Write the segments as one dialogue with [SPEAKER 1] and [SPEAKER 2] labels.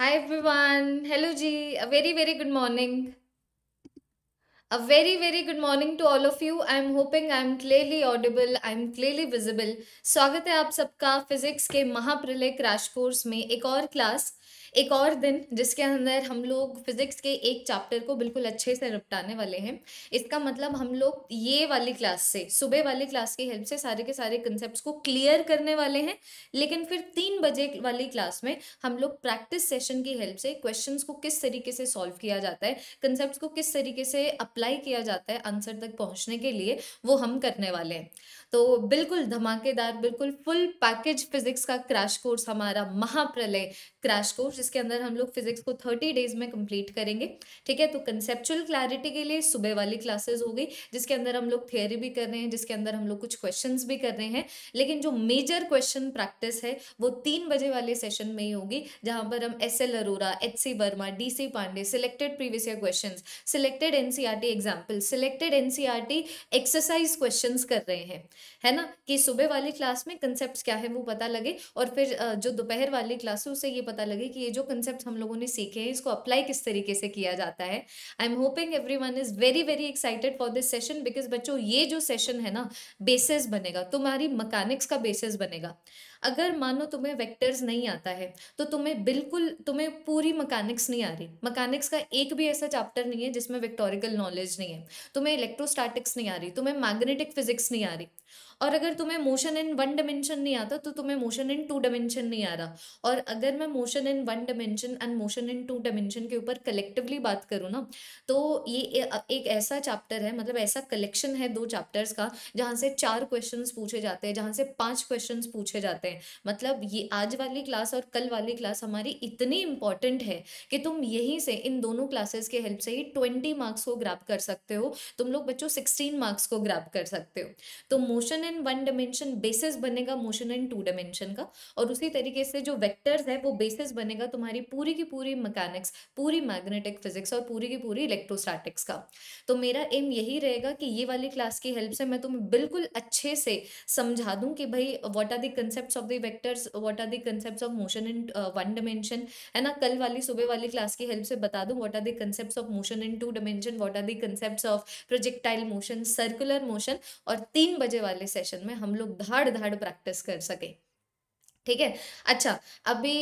[SPEAKER 1] हाय everyone hello जी a very very good morning a very very good morning to all of you I am hoping I am clearly audible I am clearly visible स्वागत है आप सबका physics के महाप्रलय crash course में एक और class एक और दिन जिसके अंदर हम लोग फिज़िक्स के एक चैप्टर को बिल्कुल अच्छे से निपटाने वाले हैं इसका मतलब हम लोग ये वाली क्लास से सुबह वाली क्लास की हेल्प से सारे के सारे कंसेप्ट को क्लियर करने वाले हैं लेकिन फिर तीन बजे वाली क्लास में हम लोग प्रैक्टिस सेशन की हेल्प से क्वेश्चन को किस तरीके से सॉल्व किया जाता है कंसेप्ट को किस तरीके से अप्लाई किया जाता है आंसर तक पहुँचने के लिए वो हम करने वाले हैं तो बिल्कुल धमाकेदार बिल्कुल फुल पैकेज फिजिक्स का क्रैश कोर्स हमारा महाप्रलय क्रैश कोर्स जिसके अंदर हम लोग फिजिक्स को थर्टी डेज में कंप्लीट करेंगे ठीक है तो कंसेप्चुअल क्लैरिटी के लिए सुबह वाली क्लासेस हो गई जिसके अंदर हम लोग थियरी भी कर रहे हैं जिसके अंदर हम लोग कुछ क्वेश्चन भी कर रहे हैं लेकिन जो मेजर क्वेश्चन प्रैक्टिस है वो तीन बजे वाले सेशन में ही होगी जहाँ पर हम S L Arora H C Verma D C Pandey selected previous year question selected NCERT example selected NCERT exercise question कर रहे हैं है ना कि सुबह वाली क्लास में कंसेप्ट क्या है वो पता लगे और फिर जो दोपहर वाली क्लास है उसे ये पता लगे कि ये जो कंसेप्ट हम लोगों ने सीखे हैं इसको अप्लाई किस तरीके से किया जाता है I am hoping everyone is very very excited for this session because बच्चों ये जो सेशन है ना बेसिस बनेगा तुम्हारी मकैनिक्स का बेसिस बनेगा अगर मानो तुम्हें वेक्टर्स नहीं आता है तो तुम्हें बिल्कुल तुम्हें पूरी मकैनिक्स नहीं आ रही मकैनिक्स का एक भी ऐसा चैप्टर नहीं है जिसमें वेक्टोरिकल नॉलेज नहीं है तुम्हें इलेक्ट्रोस्टैटिक्स नहीं आ रही तुम्हें मैग्नेटिक फिजिक्स नहीं आ रही और अगर तुम्हें मोशन इन वन डायमेंशन नहीं आता तो तुम्हें मोशन इन टू डायमेंशन नहीं आ रहा और अगर मैं motion in one dimension and motion in two dimension के ऊपर कलेक्टिवली बात करूँ ना तो ये एक ऐसा चैप्टर है मतलब ऐसा कलेक्शन है दो चैप्टर्स का जहाँ से चार क्वेश्चन पूछे जाते हैं जहाँ से पाँच क्वेश्चन पूछे जाते हैं मतलब ये आज वाली क्लास और कल वाली क्लास हमारी इतनी इंपॉर्टेंट है कि तुम यहीं से इन दोनों क्लासेस के हेल्प से ही ट्वेंटी मार्क्स को ग्राफ कर सकते हो तुम लोग बच्चों सिक्सटीन मार्क्स को ग्राफ कर सकते हो तो motion in one dimension basis बनेगा मोशन इन टू डायमेंशन का और उसी तरीके से जो वेक्टर्स है वो बेसिस बनेगा तुम्हारी पूरी की पूरी मैकेनिक्स पूरी मैग्नेटिक फिजिक्स और पूरी की पूरी इलेक्ट्रोस्टैटिक्स का तो मेरा एम यही रहेगा कि ये वाली क्लास की हेल्प से मैं तुम्हें बिल्कुल अच्छे से समझा दूँ कि भाई what are the concept of the vectors what are the concept of motion in one dimension है ना कल वाली सुबह वाली क्लास की हेल्प से बता दूँ what are the concept of motion in two dimension what are the concept of projectile motion circular motion और तीन बजे वाले से सेशन में हम लोग धाड़ धाड़ प्रैक्टिस कर सकें ठीक है अच्छा अभी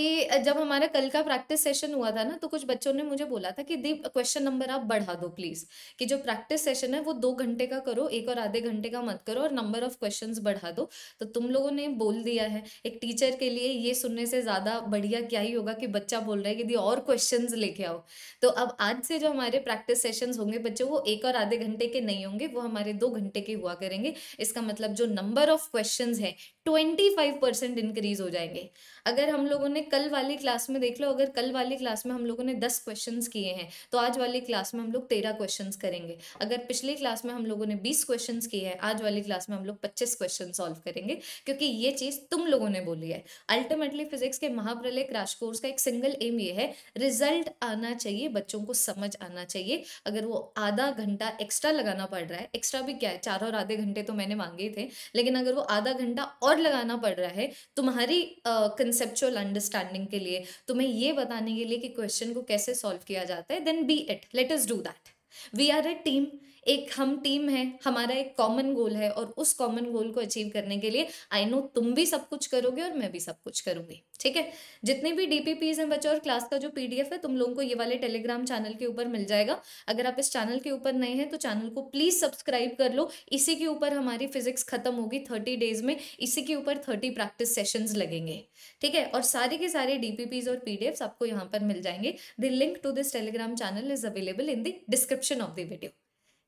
[SPEAKER 1] जब हमारा कल का प्रैक्टिस सेशन हुआ था ना तो कुछ बच्चों ने मुझे बोला था कि दीप क्वेश्चन नंबर आप बढ़ा दो प्लीज कि जो प्रैक्टिस सेशन है वो दो घंटे का करो एक और आधे घंटे का मत करो और नंबर ऑफ क्वेश्चन बढ़ा दो तो तुम लोगों ने बोल दिया है एक टीचर के लिए ये सुनने से ज्यादा बढ़िया क्या ही होगा कि बच्चा बोल रहा है कि दी और क्वेश्चन लेके आओ तो अब आज से जो हमारे प्रैक्टिस सेशन होंगे बच्चों वो एक और आधे घंटे के नहीं होंगे वो हमारे दो घंटे के हुआ करेंगे इसका मतलब जो नंबर ऑफ क्वेश्चन है ट्वेंटी फाइव परसेंट इंक्रीज हो जाएंगे अगर हम लोगों ने कल वाली क्लास में देख लो अगर कल वाली क्लास में हम लोगों ने दस क्वेश्चन किए हैं तो आज वाली क्लास में हम लोग तेरह क्वेश्चन करेंगे अगर पिछली क्लास में हम लोगों ने बीस क्वेश्चन किए हैं आज वाली क्लास में हम लोग पच्चीस क्वेश्चन सॉल्व करेंगे क्योंकि ये चीज़ तुम लोगों ने बोली है अल्टीमेटली फिजिक्स के महाप्रलय क्रैश कोर्स का एक सिंगल एम ये है रिजल्ट आना चाहिए बच्चों को समझ आना चाहिए अगर वो आधा घंटा एक्स्ट्रा लगाना पड़ रहा है एक्स्ट्रा भी क्या है चार और आधे घंटे तो मैंने मांगे थे लेकिन अगर वो आधा घंटा और और लगाना पड़ रहा है तुम्हारी कंसेप्चुअल अंडरस्टैंडिंग के लिए तुम्हें ये बताने के लिए कि क्वेश्चन को कैसे सॉल्व किया जाता है then be it let's do that we are a team एक हम टीम है हमारा एक कॉमन गोल है और उस कॉमन गोल को अचीव करने के लिए आई नो तुम भी सब कुछ करोगे और मैं भी सब कुछ करूंगी ठीक है जितने भी डीपीपीज हैं बच्चों और क्लास का जो पीडीएफ है तुम लोगों को ये वाले टेलीग्राम चैनल के ऊपर मिल जाएगा अगर आप इस चैनल के ऊपर नए हैं तो चैनल को प्लीज सब्सक्राइब कर लो इसी के ऊपर हमारी फिजिक्स खत्म होगी थर्टी डेज में इसी के ऊपर थर्टी प्रैक्टिस सेशन लगेंगे ठीक है और सारे के सारे डीपीपीज और पीडीएफ आपको यहाँ पर मिल जाएंगे the link to this Telegram channel is available in the description of the video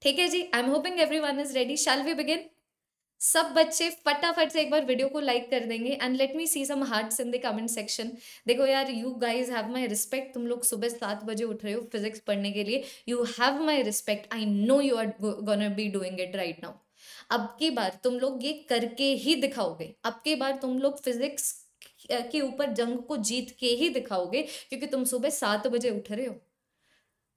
[SPEAKER 1] ठीक है जी I am hoping everyone is ready shall we begin सब बच्चे फटाफट से एक बार वीडियो को लाइक कर देंगे and let me see some hearts in the comment section देखो यार you guys have my respect तुम लोग सुबह सात बजे उठ रहे हो फिजिक्स पढ़ने के लिए you have my respect I know you are gonna be doing it right now अब की बार तुम लोग ये करके ही दिखाओगे अब की बार तुम लोग फिजिक्स के ऊपर जंग को जीत के ही दिखाओगे क्योंकि तुम सुबह सात बजे उठ रहे हो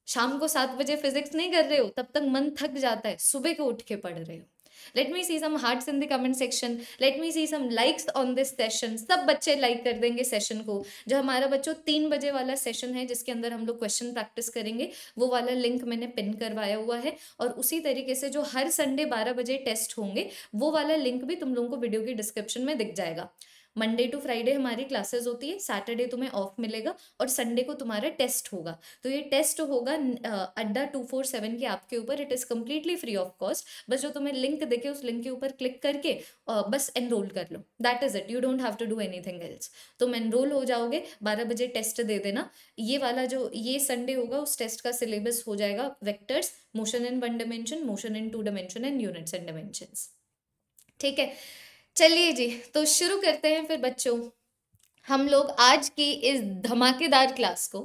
[SPEAKER 1] शाम को सात बजे फिजिक्स नहीं कर रहे हो तब तक मन थक जाता है सुबह को उठ के पढ़ रहे हो let me see some hearts in the comment section let me see some likes on this session सब बच्चे लाइक like कर देंगे सेशन को जो हमारा बच्चों तीन बजे वाला सेशन है जिसके अंदर हम लोग क्वेश्चन प्रैक्टिस करेंगे वो वाला लिंक मैंने पिन करवाया हुआ है और उसी तरीके से जो हर संडे बारह बजे टेस्ट होंगे वो वाला लिंक भी तुम लोगों को वीडियो के डिस्क्रिप्शन में दिख जाएगा मंडे टू फ्राइडे हमारी क्लासेस होती है सैटरडे तुम्हें ऑफ मिलेगा और संडे को तुम्हारा टेस्ट होगा तो ये टेस्ट होगा अड्डा टू फोर सेवन के आपके ऊपर it is completely free of cost बस जो तुम्हें लिंक देखे उस लिंक के ऊपर क्लिक करके बस एनरोल कर लो that is it you don't have to do anything else तुम एनरोल हो जाओगे बारह बजे टेस्ट दे देना ये वाला जो ये संडे होगा उस टेस्ट का सिलेबस हो जाएगा vectors motion in one dimension motion in two dimension and units and dimension ठीक है चलिए जी तो शुरू करते हैं फिर बच्चों हम लोग आज की इस धमाकेदार क्लास को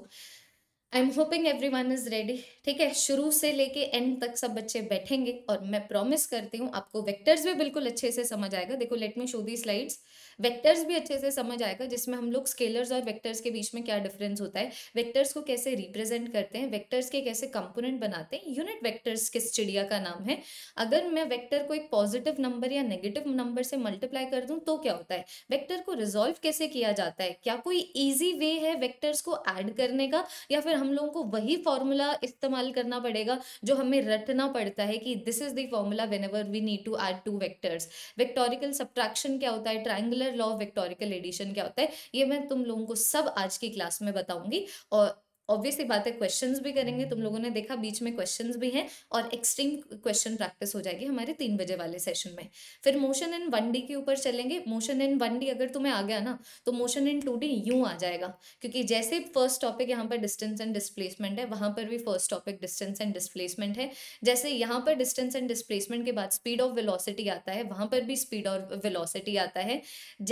[SPEAKER 1] I am hoping everyone is ready ठीक है शुरू से लेके एंड तक सब बच्चे बैठेंगे और मैं प्रॉमिस करती हूँ आपको वेक्टर्स भी बिल्कुल अच्छे से समझ आएगा देखो let me show the slides vectors भी अच्छे से समझ आएगा जिसमें हम लोग स्केलर्स और वेक्टर्स के बीच में क्या डिफरेंस होता है वेक्टर्स को कैसे रिप्रेजेंट करते हैं वेक्टर्स के कैसे कंपोनेंट बनाते हैं यूनिट वेक्टर्स किस चिड़िया का नाम है अगर मैं वेक्टर को एक पॉजिटिव नंबर या नेगेटिव नंबर से मल्टीप्लाई कर दूं तो क्या होता है वेक्टर को रिजोल्व कैसे किया जाता है क्या कोई ईजी वे है वेक्टर्स को एड करने का या फिर हम लोगों को वही फॉर्मूला इस्तेमाल इस्तेमाल करना पड़ेगा जो हमें रटना पड़ता है कि this is the formula whenever we need to add two vectors vectorical subtraction क्या होता है triangular law of vectorical addition क्या होता है ये मैं तुम लोगों को सब आज की क्लास में बताऊंगी और ऑब्वियसली बात है क्वेश्चन भी करेंगे तुम लोगों ने देखा बीच में क्वेश्चन भी हैं और एक्सट्रीम क्वेश्चन प्रैक्टिस हो जाएगी हमारे तीन बजे वाले सेशन में फिर मोशन इन वन डी के ऊपर चलेंगे मोशन इन वन डी अगर तुम्हें आ गया ना तो मोशन इन टू डी यूँ आ जाएगा क्योंकि जैसे फर्स्ट टॉपिक यहाँ पर डिस्टेंस एंड डिस्प्लेसमेंट है वहाँ पर भी first topic distance and displacement है जैसे यहाँ पर डिस्टेंस एंड डिस्प्लेसमेंट के बाद स्पीड ऑफ वेलोसिटी आता है वहाँ पर भी स्पीड और वेलोसिटी आता है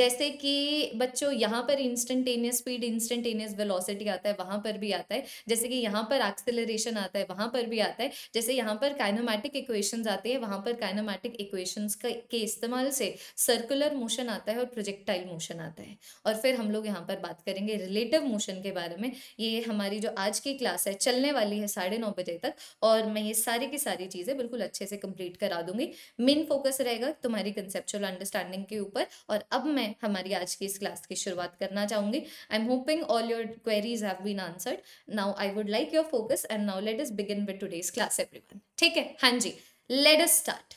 [SPEAKER 1] जैसे कि बच्चों यहाँ पर इंस्टेंटेनियस स्पीड इंस्टेंटेनियस वेलोसिटी आता है वहाँ पर भी आता आता है जैसे कि यहाँ पर एक्सेलरेशन आता है वहाँ पर भी आता है जैसे यहाँ पर काइनोमैटिक इक्वेशन आते हैं वहाँ पर काइनोमैटिक इक्वेशन के इस्तेमाल से सर्कुलर मोशन आता है और प्रोजेक्टाइल मोशन आता है और फिर हम लोग यहाँ पर बात करेंगे रिलेटिव मोशन के बारे में ये हमारी जो आज की क्लास है चलने वाली है साढ़े नौ बजे तक और मैं ये सारी की सारी चीज़ें बिल्कुल अच्छे से कंप्लीट करा दूंगी मेन फोकस रहेगा तुम्हारी कंसेप्चुअल अंडरस्टैंडिंग के ऊपर और अब मैं हमारी आज की इस क्लास की शुरुआत करना चाहूँगी I am hoping all your queries have been answered Now I would like your focus and now let us begin with today's class everyone. ठीक है हाँ जी लेट इज स्टार्ट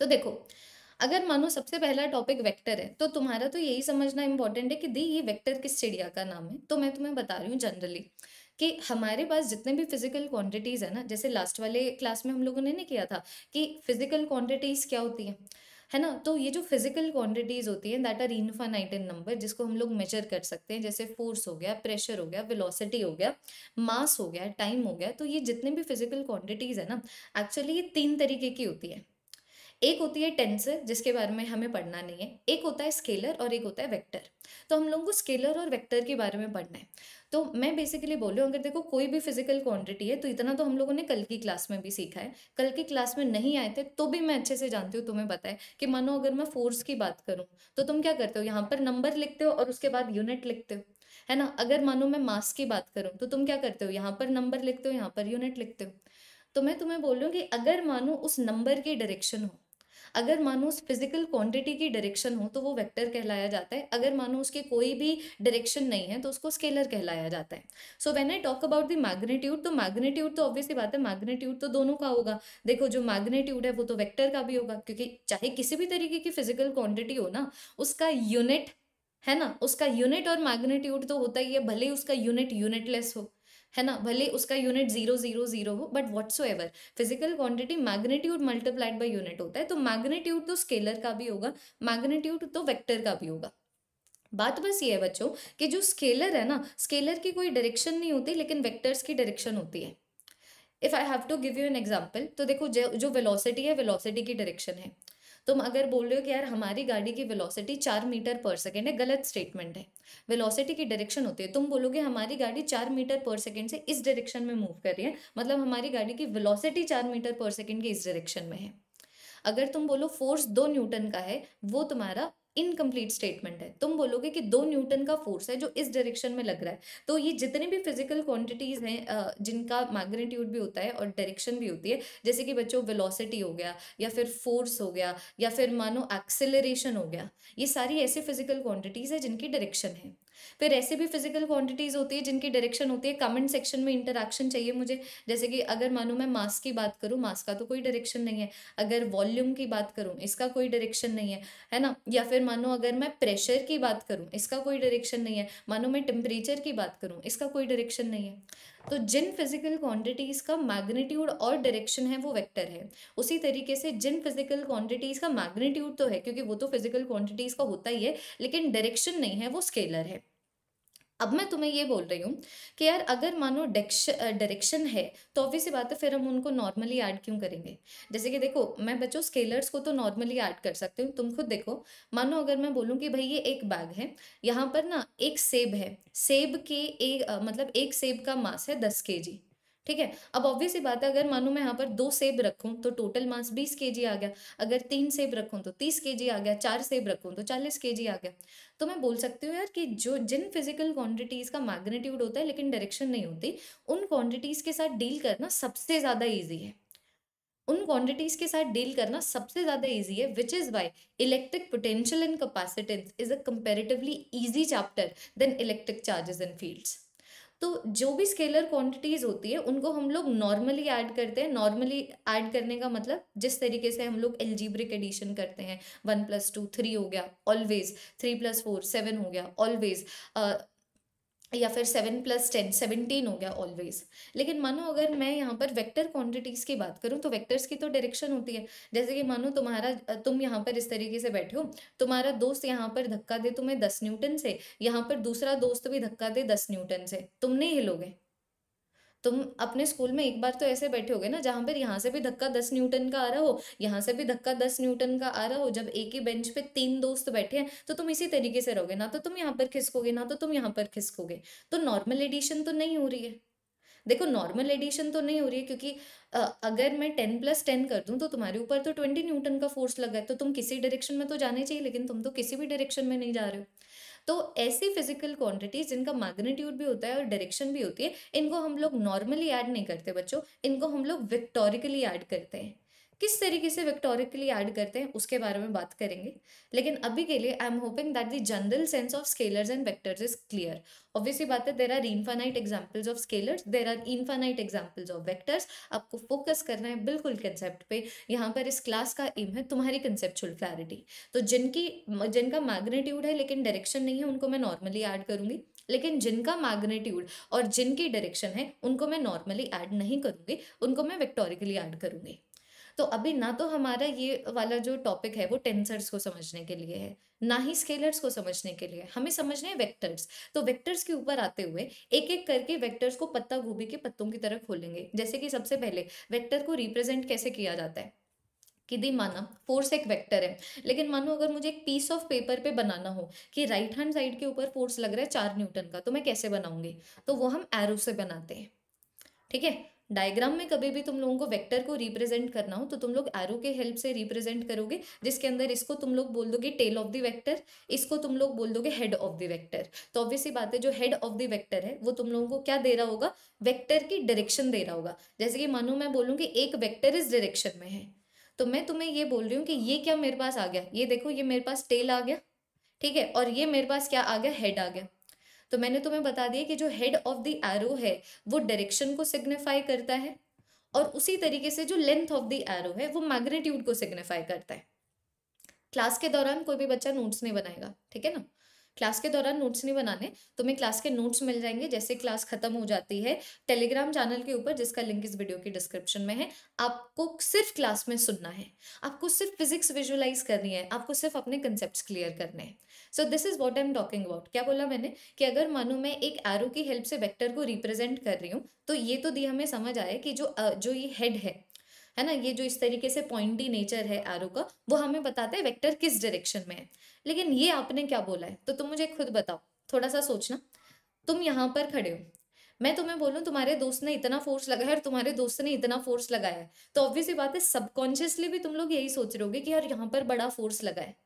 [SPEAKER 1] तो देखो अगर मानो सबसे पहला टॉपिक वेक्टर है तो तुम्हारा तो यही समझना इम्पोर्टेंट है कि दी ये वेक्टर किस चिड़िया का नाम है तो मैं तुम्हें बता रही हूँ जनरली कि हमारे पास जितने भी फिजिकल क्वांटिटीज़ है ना जैसे लास्ट वाले क्लास में हम लोगों ने नहीं किया था कि फिजिकल क्वांटिटीज़ क्या होती हैं है ना तो ये जो फिजिकल क्वांटिटीज होती हैं that are infinite in number जिसको हम लोग मेजर कर सकते हैं जैसे फोर्स हो गया प्रेशर हो गया वेलोसिटी हो गया मास हो गया टाइम हो गया तो ये जितने भी फिजिकल क्वांटिटीज है ना एक्चुअली ये तीन तरीके की होती है एक होती है टेंसर जिसके बारे में हमें पढ़ना नहीं है एक होता है स्केलर और एक होता है वेक्टर तो हम लोगों को स्केलर और वेक्टर के बारे में पढ़ना है तो मैं बेसिकली बोल रही हूँ अगर देखो कोई भी फिजिकल क्वांटिटी है तो इतना तो हम लोगों ने कल की क्लास में भी सीखा है कल की क्लास में नहीं आए थे तो भी मैं अच्छे से जानती हूँ तुम्हें बताए कि मानो अगर मैं फोर्स की बात करूँ तो तुम क्या करते हो यहाँ पर नंबर लिखते हो और उसके बाद यूनिट लिखते हो है ना अगर मानो मैं मास की बात करूँ तो तुम क्या करते हो यहाँ पर नंबर लिखते हो यहाँ पर यूनिट लिखते हो तो मैं तुम्हें बोल रही हूँ कि अगर मानो उस नंबर की डायरेक्शन हो अगर मानो उस फिजिकल क्वांटिटी की डायरेक्शन हो तो वो वेक्टर कहलाया जाता है अगर मानो उसकी कोई भी डायरेक्शन नहीं है तो उसको स्केलर कहलाया जाता है so when I talk about the magnitude तो मैग्नीट्यूड तो ऑब्वियसली बात है मैग्नीट्यूड तो दोनों का होगा देखो जो मैग्नीट्यूड है वो तो वेक्टर का भी होगा क्योंकि चाहे किसी भी तरीके की फिजिकल क्वांटिटी हो ना उसका यूनिट है ना उसका यूनिट और मैग्नीट्यूड तो होता ही है भले ही उसका यूनिट यूनिटलेस हो है ना भले उसका यूनिट जीरो जीरो जीरो हो but whatsoever physical quantity magnitude multiplied by unit होता है तो मैग्नीट्यूड तो स्केलर का भी होगा मैग्नीट्यूड तो वेक्टर का भी होगा बात बस ये है बच्चों कि जो स्केलर है ना स्केलर की कोई डायरेक्शन नहीं होती लेकिन वेक्टर्स की डायरेक्शन होती है if I have to give you an example तो देखो जो वेलोसिटी है वेलोसिटी की डायरेक्शन है तुम अगर बोल रहे हो कि यार हमारी गाड़ी की वेलोसिटी चार मीटर पर सेकेंड है गलत स्टेटमेंट है वेलोसिटी की डायरेक्शन होती है तुम बोलोगे हमारी गाड़ी चार मीटर पर सेकेंड से इस डायरेक्शन में मूव कर रही है मतलब हमारी गाड़ी की वेलोसिटी चार मीटर पर सेकेंड की इस डायरेक्शन में है अगर तुम बोलो फोर्स दो न्यूटन का है वो तुम्हारा इनकम्प्लीट स्टेटमेंट है तुम बोलोगे कि दो न्यूटन का फोर्स है जो इस डायरेक्शन में लग रहा है तो ये जितने भी फिजिकल क्वांटिटीज हैं जिनका मैग्नीट्यूड भी होता है और डायरेक्शन भी होती है जैसे कि बच्चों वेलोसिटी हो गया या फिर फोर्स हो गया या फिर मानो एक्सेलरेशन हो गया ये सारी ऐसे फिजिकल क्वांटिटीज है जिनकी डायरेक्शन है फिर ऐसे भी फिजिकल क्वांटिटीज़ होती है जिनकी डायरेक्शन होती है कमेंट सेक्शन में इंटरेक्शन चाहिए मुझे जैसे कि अगर मानो मैं मास की बात करूँ मास का तो कोई डायरेक्शन नहीं है अगर वॉल्यूम की बात करूँ इसका कोई डायरेक्शन नहीं है है ना या फिर मानो अगर मैं प्रेशर की बात करूँ इसका कोई डायरेक्शन नहीं है मानो मैं टेम्परेचर की बात करूँ इसका कोई डायरेक्शन नहीं है तो जिन फिजिकल क्वांटिटीज का मैग्नीट्यूड और डायरेक्शन है वो वेक्टर है उसी तरीके से जिन फिजिकल क्वांटिटीज का मैग्नीट्यूड तो है क्योंकि वो तो फिजिकल क्वांटिटीज का होता ही है लेकिन डायरेक्शन नहीं है वो स्केलर है अब मैं तुम्हें ये बोल रही हूँ कि यार अगर मानो डायरेक्शन है तो ऑब्वियस बात है फिर हम उनको नॉर्मली ऐड क्यों करेंगे जैसे कि देखो मैं बच्चों स्केलर्स को तो नॉर्मली ऐड कर सकती हूँ तुम खुद देखो मानो अगर मैं बोलूँ कि भाई ये एक बैग है यहाँ पर ना एक सेब है सेब के एक मतलब एक सेब का मास है दस के जी ठीक है अब ऑब्वियस बात है अगर मानू मैं यहाँ पर दो सेब रखूँ तो टोटल मास बीस के जी आ गया अगर तीन सेब रखूँ तो तीस के जी आ गया चार सेब रखूँ तो चालीस के जी आ गया तो मैं बोल सकती हूँ यार कि जो जिन फिजिकल क्वांटिटीज़ का मैग्नेट्यूड होता है लेकिन डायरेक्शन नहीं होती उन क्वांटिटीज़ के साथ डील करना सबसे ज़्यादा ईजी है उन क्वांटिटीज के साथ डील करना सबसे ज्यादा इजी है which is why electric potential and capacitance is a comparatively easy chapter than electric charges and fields तो जो भी स्केलर क्वांटिटीज़ होती है उनको हम लोग नॉर्मली ऐड करते हैं नॉर्मली ऐड करने का मतलब जिस तरीके से हम लोग एलजीब्रिक एडिशन करते हैं वन प्लस टू थ्री हो गया always three plus four seven हो गया ऑलवेज या फिर सेवन प्लस टेन सेवनटीन हो गया ऑलवेज लेकिन मानो अगर मैं यहाँ पर वेक्टर क्वांटिटीज़ की बात करूँ तो वेक्टर्स की तो डायरेक्शन होती है जैसे कि मानो तुम्हारा तुम यहाँ पर इस तरीके से बैठे हो तुम्हारा दोस्त यहाँ पर धक्का दे तुम्हें दस न्यूटन से यहाँ पर दूसरा दोस्त भी धक्का दे दस न्यूटन से तुम नहीं हिलोगे तुम अपने स्कूल में एक बार तो ऐसे बैठे होगे ना जहाँ पर यहाँ से भी धक्का दस न्यूटन का आ रहा हो यहाँ से भी धक्का दस न्यूटन का आ रहा हो जब एक ही बेंच पे तीन दोस्त बैठे हैं तो तुम इसी तरीके से रहोगे ना तो तुम यहाँ पर खिसकोगे ना तो तुम यहाँ पर खिसकोगे तो नॉर्मल एडिशन तो नहीं हो रही है देखो नॉर्मल एडिशन तो नहीं हो रही है क्योंकि अगर मैं टेन प्लस टेन कर दूं तो तुम्हारे ऊपर तो ट्वेंटी न्यूटन का फोर्स लगा है तो तुम किसी डायरेक्शन में तो जाने चाहिए लेकिन तुम तो किसी भी डायरेक्शन में नहीं जा रहे हो तो ऐसी फिजिकल क्वांटिटीज जिनका मैग्नीट्यूड भी होता है और डायरेक्शन भी होती है इनको हम लोग नॉर्मली ऐड नहीं करते बच्चों इनको हम लोग विक्टोरिकली ऐड करते हैं किस तरीके से विक्टोरिकली ऐड करते हैं उसके बारे में बात करेंगे लेकिन अभी के लिए I am hoping that the general sense of scalars and vectors is clear obviously बात है there are infinite examples of scalars there are infinite examples of vectors आपको फोकस करना है बिल्कुल कंसेप्ट पे यहाँ पर इस क्लास का एम है तुम्हारी कंसेप्चुअल क्लैरिटी तो जिनकी जिनका मैग्नेट्यूड है लेकिन डायरेक्शन नहीं है उनको मैं नॉर्मली ऐड करूंगी लेकिन जिनका मैग्नेट्यूड और जिनकी डायरेक्शन है उनको मैं नॉर्मली ऐड नहीं करूँगी उनको मैं विक्टोरिकली ऐड करूँगी तो अभी ना तो हमारा ये वाला जो टॉपिक है वो टेंसर्स को समझने के लिए है ना ही स्केलर्स को समझने के लिए हमें समझने हैं वेक्टर्स तो वेक्टर्स के ऊपर आते हुए एक एक करके वेक्टर्स को पत्ता गोभी के पत्तों की तरह खोलेंगे जैसे कि सबसे पहले वेक्टर को रिप्रेजेंट कैसे किया जाता है कि दी माना फोर्स एक वेक्टर है लेकिन मानो अगर मुझे एक पीस ऑफ पेपर पे बनाना हो कि राइट हैंड साइड के ऊपर फोर्स लग रहा है चार न्यूटन का तो मैं कैसे बनाऊंगी तो वो हम एरो से बनाते हैं ठीक है डायग्राम में कभी भी तुम लोगों को वेक्टर को रिप्रेजेंट करना हो तो तुम लोग एरो के हेल्प से रिप्रेजेंट करोगे जिसके अंदर इसको तुम लोग बोल दोगे टेल ऑफ द वेक्टर इसको तुम लोग बोल दोगे हेड ऑफ द वेक्टर तो ऑब्वियसली बात है जो हेड ऑफ द वेक्टर है वो तुम लोगों को क्या दे रहा होगा वेक्टर की डायरेक्शन दे रहा होगा जैसे कि मानो मैं बोलूँ कि एक वैक्टर इस डायरेक्शन में है तो मैं तुम्हें ये बोल रही हूँ कि ये क्या मेरे पास आ गया ये देखो ये मेरे पास टेल आ गया ठीक है और ये मेरे पास क्या आ गया हेड आ गया तो मैंने तुम्हें बता दिया कि जो हेड ऑफ द एरो है वो डायरेक्शन को सिग्निफाई करता है और उसी तरीके से जो लेंथ ऑफ द एरो है वो मैग्नेट्यूड को सिग्निफाई करता है क्लास के दौरान कोई भी बच्चा नोट्स नहीं बनाएगा ठीक है ना क्लास के दौरान नोट्स नहीं बनाने तुम्हें तो क्लास के नोट्स मिल जाएंगे जैसे क्लास खत्म हो जाती है टेलीग्राम चैनल के ऊपर जिसका लिंक इस वीडियो के डिस्क्रिप्शन में है आपको सिर्फ क्लास में सुनना है आपको सिर्फ फिजिक्स विजुअलाइज करनी है आपको सिर्फ अपने कंसेप्ट क्लियर करने हैं so this is what I am talking about क्या बोला मैंने कि अगर मानो मैं एक एरो की हेल्प से वेक्टर को रिप्रेजेंट कर रही हूँ तो ये तो दी हमें समझ आया कि जो जो ये हेड है है ना ये जो इस तरीके से पॉइंटी नेचर है एरो का वो हमें बताते हैं वेक्टर किस डायरेक्शन में है लेकिन ये आपने क्या बोला है तो तुम मुझे खुद बताओ थोड़ा सा सोचना तुम यहाँ पर खड़े हो मैं तुम्हें बोलूँ तुम्हारे दोस्त ने इतना फोर्स लगाया और तुम्हारे दोस्त ने इतना फोर्स लगाया है तो ऑब्वियसली बात है सबकॉन्शियसली भी तुम लोग यही सोच रहे होगे कि यार यहाँ पर बड़ा फोर्स लगा है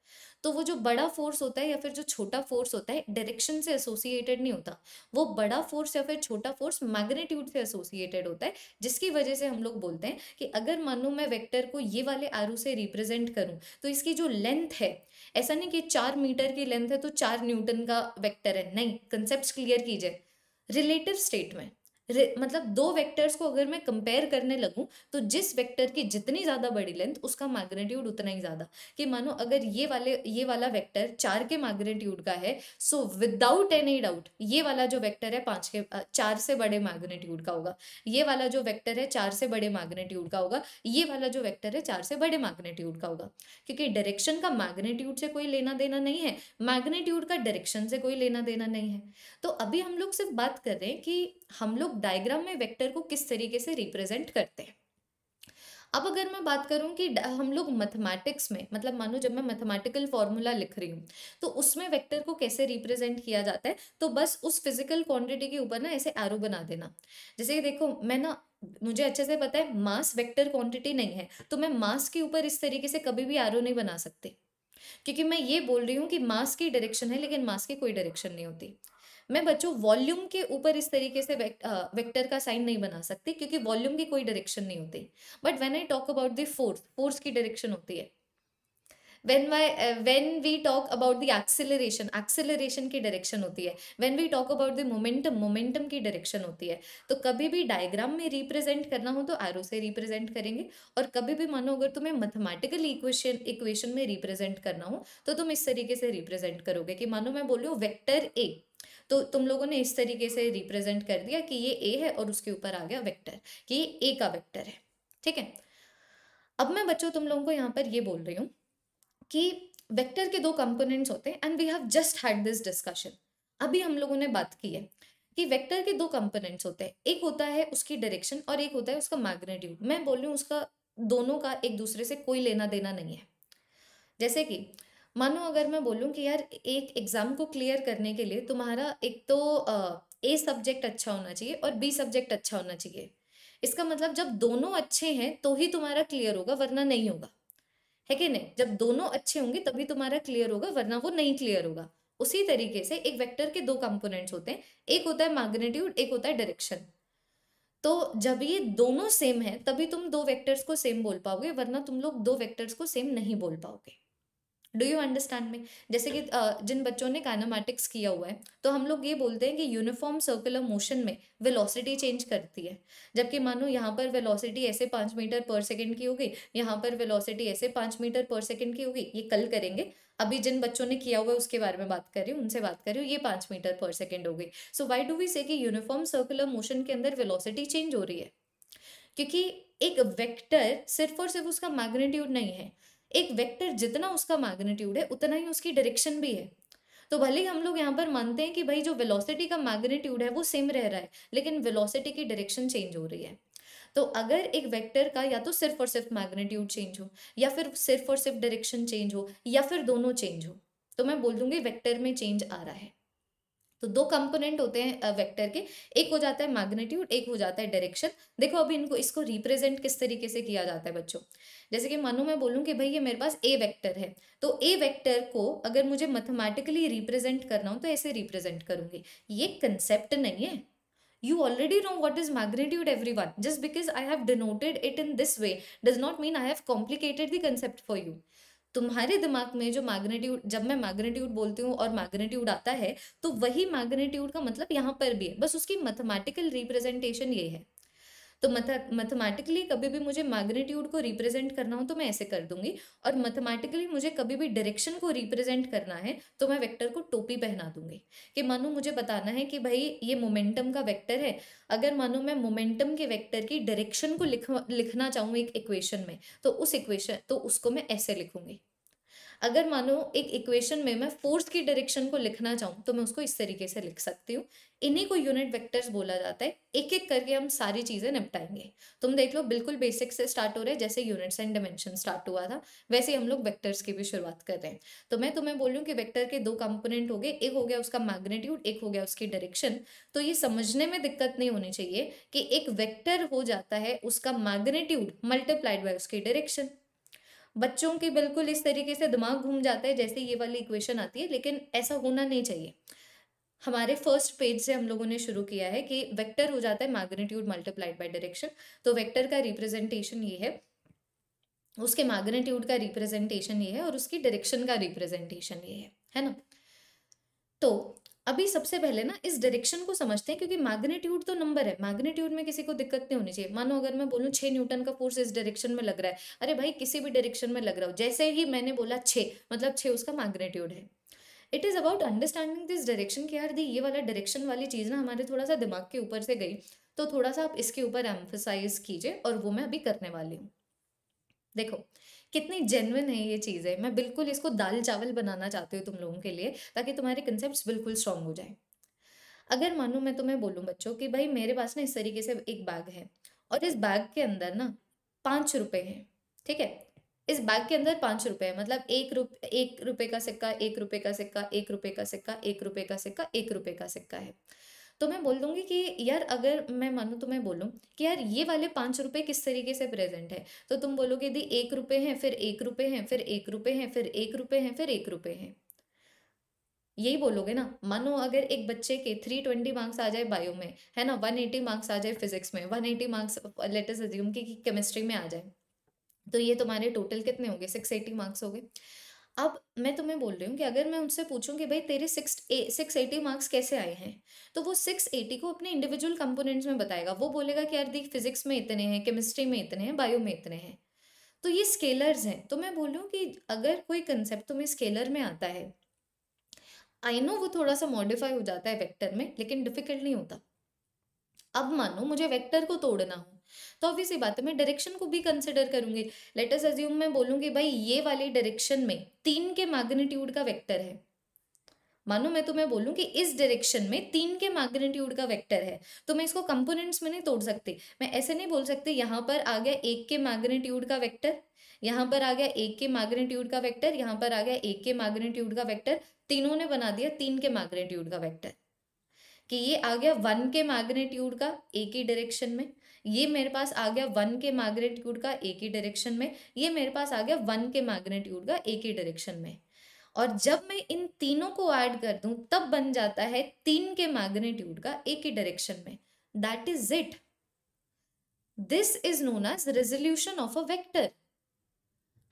[SPEAKER 1] तो वो जो बड़ा फोर्स होता है या फिर जो छोटा फोर्स होता है डायरेक्शन से एसोसिएटेड नहीं होता वो बड़ा फोर्स या फिर छोटा फोर्स मैग्नेट्यूड से एसोसिएटेड होता है जिसकी वजह से हम लोग बोलते हैं कि अगर मान लो मैं वेक्टर को ये वाले आरू से रिप्रेजेंट करूँ तो इसकी जो लेंथ है ऐसा नहीं कि चार मीटर की लेंथ है तो चार न्यूटन का वैक्टर है नहीं कंसेप्ट क्लियर कीजिए रिलेटिव स्टेट में मतलब दो वेक्टर्स को अगर मैं कंपेयर करने लगूं तो जिस वेक्टर की जितनी ज़्यादा बड़ी लेंथ उसका मैग्नेट्यूड उतना ही ज़्यादा कि मानो अगर ये वाले ये वाला वेक्टर चार के मैग्नेट्यूड का है सो विदाउट एनी डाउट ये वाला जो वेक्टर है पाँच के चार से बड़े मैग्नेट्यूड का होगा ये वाला जो वैक्टर है चार से बड़े मैग्नेट्यूड का होगा ये वाला जो वैक्टर है चार से बड़े मैग्नेट्यूड का होगा क्योंकि डायरेक्शन का मैग्नेट्यूड से कोई लेना देना नहीं है मैग्नेट्यूड का डायरेक्शन से कोई लेना देना नहीं है तो अभी हम लोग सिर्फ बात कर रहे हैं कि हम लोग डायग्राम में वेक्टर को किस तरीके से रिप्रेजेंट करते हैं अब अगर मैं बात करूं कि हम लोग मैथमेटिक्स में मतलब मानो जब मैं मैथमेटिकल फॉर्मूला लिख रही हूं तो उसमें वेक्टर को कैसे रिप्रेजेंट किया जाता है तो बस उस फिजिकल क्वांटिटी के ऊपर ना ऐसे एरो बना देना जैसे कि देखो मैं ना मुझे अच्छे से पता है मास वेक्टर क्वांटिटी नहीं है तो मैं मास के ऊपर इस तरीके से कभी भी एरो नहीं बना सकती क्योंकि मैं ये बोल रही हूँ कि मास की डायरेक्शन है लेकिन मास की कोई डायरेक्शन नहीं होती मैं बच्चों वॉल्यूम के ऊपर इस तरीके से वेक्टर का साइन नहीं बना सकती क्योंकि वॉल्यूम की कोई डायरेक्शन नहीं होती but when I talk about the force force की डायरेक्शन होती है when why when we talk about the acceleration acceleration की डायरेक्शन होती है when we talk about the momentum momentum की डायरेक्शन होती है तो कभी भी डायग्राम में रिप्रेजेंट करना हो तो आरओ से रिप्रेजेंट करेंगे और कभी भी मानो अगर तुम्हें मैथमेटिकल इक्वेशन इक्वेशन में रिप्रेजेंट करना हो तो तुम इस तरीके से रिप्रेजेंट करोगे कि मानो मैं बोलूँ वैक्टर ए तो तुम लोगों ने इस तरीके से रिप्रेजेंट कर दिया कि ये ए है और उसके ऊपर आ गया वेक्टर कि ये ए का वेक्टर है ठीक है अब मैं बच्चों तुम लोगों को यहाँ पर ये बोल रही हूँ कि वेक्टर के दो कंपोनेंट्स होते हैं and we have just had this discussion अभी हम लोगों ने बात की है कि वेक्टर के दो कंपोनेंट्स होते हैं एक होता है उसकी डायरेक्शन और एक होता है उसका मैग्नेट्यूड मैं बोल रही हूँ उसका दोनों का एक दूसरे से कोई लेना देना नहीं है जैसे कि मानो अगर मैं बोलूँ कि यार एक एग्ज़ाम को क्लियर करने के लिए तुम्हारा एक तो ए सब्जेक्ट अच्छा होना चाहिए और बी सब्जेक्ट अच्छा होना चाहिए इसका मतलब जब दोनों अच्छे हैं तो ही तुम्हारा क्लियर होगा वरना नहीं होगा है कि नहीं जब दोनों अच्छे होंगे तभी तुम्हारा क्लियर होगा वरना वो नहीं क्लियर होगा उसी तरीके से एक वेक्टर के दो कंपोनेंट्स होते हैं एक होता है मैग्नेट्यूड एक होता है डायरेक्शन तो जब ये दोनों सेम है तभी तुम दो वेक्टर्स को सेम बोल पाओगे वरना तुम लोग दो वेक्टर्स को सेम नहीं बोल पाओगे डू यू अंडरस्टैंड मी जैसे कि जिन बच्चों ने काइनामेटिक्स किया हुआ है तो हम लोग ये बोलते हैं कि यूनिफॉर्म सर्कुलर मोशन में वेलोसिटी चेंज करती है जबकि मानो यहाँ पर वेलोसिटी ऐसे पाँच मीटर पर सेकेंड की होगी यहाँ पर वेलोसिटी ऐसे पाँच मीटर पर सेकेंड की होगी ये कल करेंगे अभी जिन बच्चों ने किया हुआ है उसके बारे में बात कर रही हूँ उनसे बात कर रही हूँ ये पाँच मीटर पर सेकेंड हो गई सो वाई डू वी से कि यूनिफॉर्म सर्कुलर मोशन के अंदर वेलोसिटी चेंज हो रही है क्योंकि एक वेक्टर सिर्फ और सिर्फ उसका मैग्नीट्यूड नहीं है एक वेक्टर जितना उसका मैग्नीट्यूड है उतना ही उसकी डायरेक्शन भी है तो भले ही हम लोग यहाँ पर मानते हैं कि भाई जो वेलोसिटी का मैग्नीट्यूड है वो सेम रह रहा है लेकिन वेलोसिटी की डायरेक्शन चेंज हो रही है तो अगर एक वेक्टर का या तो सिर्फ और सिर्फ मैग्नीट्यूड चेंज हो या फिर सिर्फ और सिर्फ डायरेक्शन चेंज हो या फिर दोनों चेंज हो तो मैं बोल दूंगी वेक्टर में चेंज आ रहा है तो दो कंपोनेंट होते हैं वेक्टर के एक हो जाता है मैग्नेट्यूड एक हो जाता है डायरेक्शन देखो अभी इनको इसको रिप्रेजेंट किस तरीके से किया जाता है बच्चों जैसे कि मानो मैं बोलूं कि भाई ये मेरे पास ए वेक्टर है तो ए वेक्टर को अगर मुझे मैथमेटिकली रिप्रेजेंट करना हो तो ऐसे रिप्रेजेंट करूंगी ये कंसेप्ट नहीं है already know what is magnitude everyone just because I have denoted it in this way does not mean I have complicated the concept for you तुम्हारे दिमाग में जो मैग्नेट्यूड जब मैं मैग्नेट्यूड बोलती हूँ और मैग्नेट्यूड आता है तो वही मैग्नेट्यूड का मतलब यहाँ पर भी है बस उसकी मैथमेटिकल रिप्रेजेंटेशन ये है तो मैथमेटिकली कभी भी मुझे मैग्नीट्यूड को रिप्रेजेंट करना हो तो मैं ऐसे कर दूंगी और मैथमेटिकली मुझे कभी भी डायरेक्शन को रिप्रेजेंट करना है तो मैं वेक्टर को टोपी पहना दूंगी कि मानो मुझे बताना है कि भाई ये मोमेंटम का वेक्टर है अगर मानो मैं मोमेंटम के वेक्टर की डायरेक्शन को लिख लिखना चाहूँ एक इक्वेशन में तो उस इक्वेशन तो उसको मैं ऐसे लिखूंगी अगर मानो एक इक्वेशन में मैं फोर्स की डायरेक्शन को लिखना चाहूँ तो मैं उसको इस तरीके से लिख सकती हूँ इन्हीं को यूनिट वेक्टर्स बोला जाता है एक एक करके हम सारी चीज़ें निपटाएंगे तुम देख लो बिल्कुल बेसिक से स्टार्ट हो रहे हैं जैसे यूनिट्स एंड डायमेंशन स्टार्ट हुआ था वैसे हम लोग वेक्टर्स की भी शुरुआत कर रहे हैं तो मैं तुम्हें बोलूँ कि वेक्टर के दो कंपोनेंट हो गए एक हो गया उसका मैग्नेट्यूड एक हो गया उसकी डायरेक्शन तो ये समझने में दिक्कत नहीं होनी चाहिए कि एक वेक्टर हो जाता है उसका मैग्नेट्यूड मल्टीप्लाइड बाय उसकी डायरेक्शन बच्चों के बिल्कुल इस तरीके से दिमाग घूम जाता है जैसे ये वाली इक्वेशन आती है लेकिन ऐसा होना नहीं चाहिए हमारे फर्स्ट पेज से हम लोगों ने शुरू किया है कि वेक्टर हो जाता है मैग्नीट्यूड मल्टीप्लाइड बाय डायरेक्शन तो वेक्टर का रिप्रेजेंटेशन ये है उसके मैग्नीट्यूड का रिप्रेजेंटेशन ये है और उसकी डायरेक्शन का रिप्रेजेंटेशन ये है है ना तो अभी सबसे पहले ना इस डायरेक्शन को समझते हैं क्योंकि मैग्नीट्यूड तो नंबर है मैग्नीट्यूड में किसी को दिक्कत नहीं होनी चाहिए मानो अगर मैं बोलूँ छः न्यूटन का फोर्स इस डायरेक्शन में लग रहा है अरे भाई किसी भी डायरेक्शन में लग रहा हो जैसे ही मैंने बोला छः मतलब छः उसका मैग्नेट्यूड है it is about understanding this direction कि यार दी ये वाला डायरेक्शन वाली चीज़ ना हमारे थोड़ा सा दिमाग के ऊपर से गई तो थोड़ा सा आप इसके ऊपर एम्फोसाइज कीजिए और वो मैं अभी करने वाली हूँ देखो कितनी जेनविन है ये चीज़ें मैं बिल्कुल इसको दाल चावल बनाना चाहती हूँ तुम लोगों के लिए ताकि तुम्हारे कंसेप्ट बिल्कुल स्ट्रांग हो जाए अगर मानू मैं तुम्हें बोलूँ बच्चों कि भाई मेरे पास ना इस तरीके से एक बैग है और इस बैग के अंदर ना पाँच रुपये हैं ठीक है इस बैग के अंदर पाँच रुपये है मतलब एक रुप एक रुपये का सिक्का एक रुपये का सिक्का एक रुपये का सिक्का एक रुपये का सिक्का एक रुपये का सिक्का है तो मैं बोल दूंगी कि यार अगर मैं मानूँ तो मैं बोलूँ कि यार ये वाले पाँच रुपये किस तरीके से प्रेजेंट है तो तुम बोलोगे यदि एक रुपये हैं फिर एक रुपये हैं फिर एक रुपये हैं फिर एक रुपये हैं फिर एक रुपये हैं यही बोलोगे ना मानो अगर एक बच्चे के थ्री ट्वेंटी मार्क्स आ जाए बायो में है ना वन एटी मार्क्स आ जाए फिजिक्स में one eighty marks latest assume की केमिस्ट्री में आ जाए तो ये तुम्हारे टोटल कितने होंगे सिक्स एटी मार्क्स हो गए अब मैं तुम्हें बोल रही हूँ कि अगर मैं उनसे पूछूँ कि भाई तेरे सिक्स सिक्स एटी मार्क्स कैसे आए हैं तो वो सिक्स एटी को अपने इंडिविजुअल कंपोनेंट्स में बताएगा वो बोलेगा कि यार देख फिजिक्स में इतने हैं केमिस्ट्री में इतने हैं बायो में इतने हैं तो ये स्केलर्स हैं तो मैं बोल रही हूँ कि अगर कोई कंसेप्ट तुम्हें स्केलर में आता है आई नो वो थोड़ा सा मॉडिफाई हो जाता है वेक्टर में लेकिन डिफिकल्ट नहीं होता अब मानो मुझे वेक्टर को तोड़ना हो तो ऑब्वियस बात है मैं डायरेक्शन को भी कंसिडर करूंगी लेटस अज्यूम मैं बोलूंगी भाई ये वाले डायरेक्शन में तीन के मैग्नीट्यूड का वेक्टर है मानो मैं तुम्हें बोलूं कि इस डायरेक्शन में तीन के मैग्नीट्यूड का वेक्टर है तो मैं इसको कंपोनेंट्स में नहीं तोड़ सकती मैं ऐसे नहीं बोल सकती यहाँ पर आ गया एक के मैग्नीट्यूड का वेक्टर यहाँ पर आ गया एक के मैग्नीट्यूड का वेक्टर यहाँ पर आ गया एक के मैग्नीट्यूड का वेक्टर तीनों ने बना दिया तीन के मैग्नीट्यूड का वेक्टर कि ये आ गया वन के मैग्नीट्यूड का एक ही डायरेक्शन में ये मेरे पास आ गया वन के मैग्नेट्यूड का एक ही डायरेक्शन में ये मेरे पास आ गया वन के मैग्नेट्यूड का एक ही डायरेक्शन में और जब मैं इन तीनों को ऐड कर दूं तब बन जाता है तीन के मैग्नेट्यूड का एक ही डायरेक्शन में that is it this is known as resolution of a vector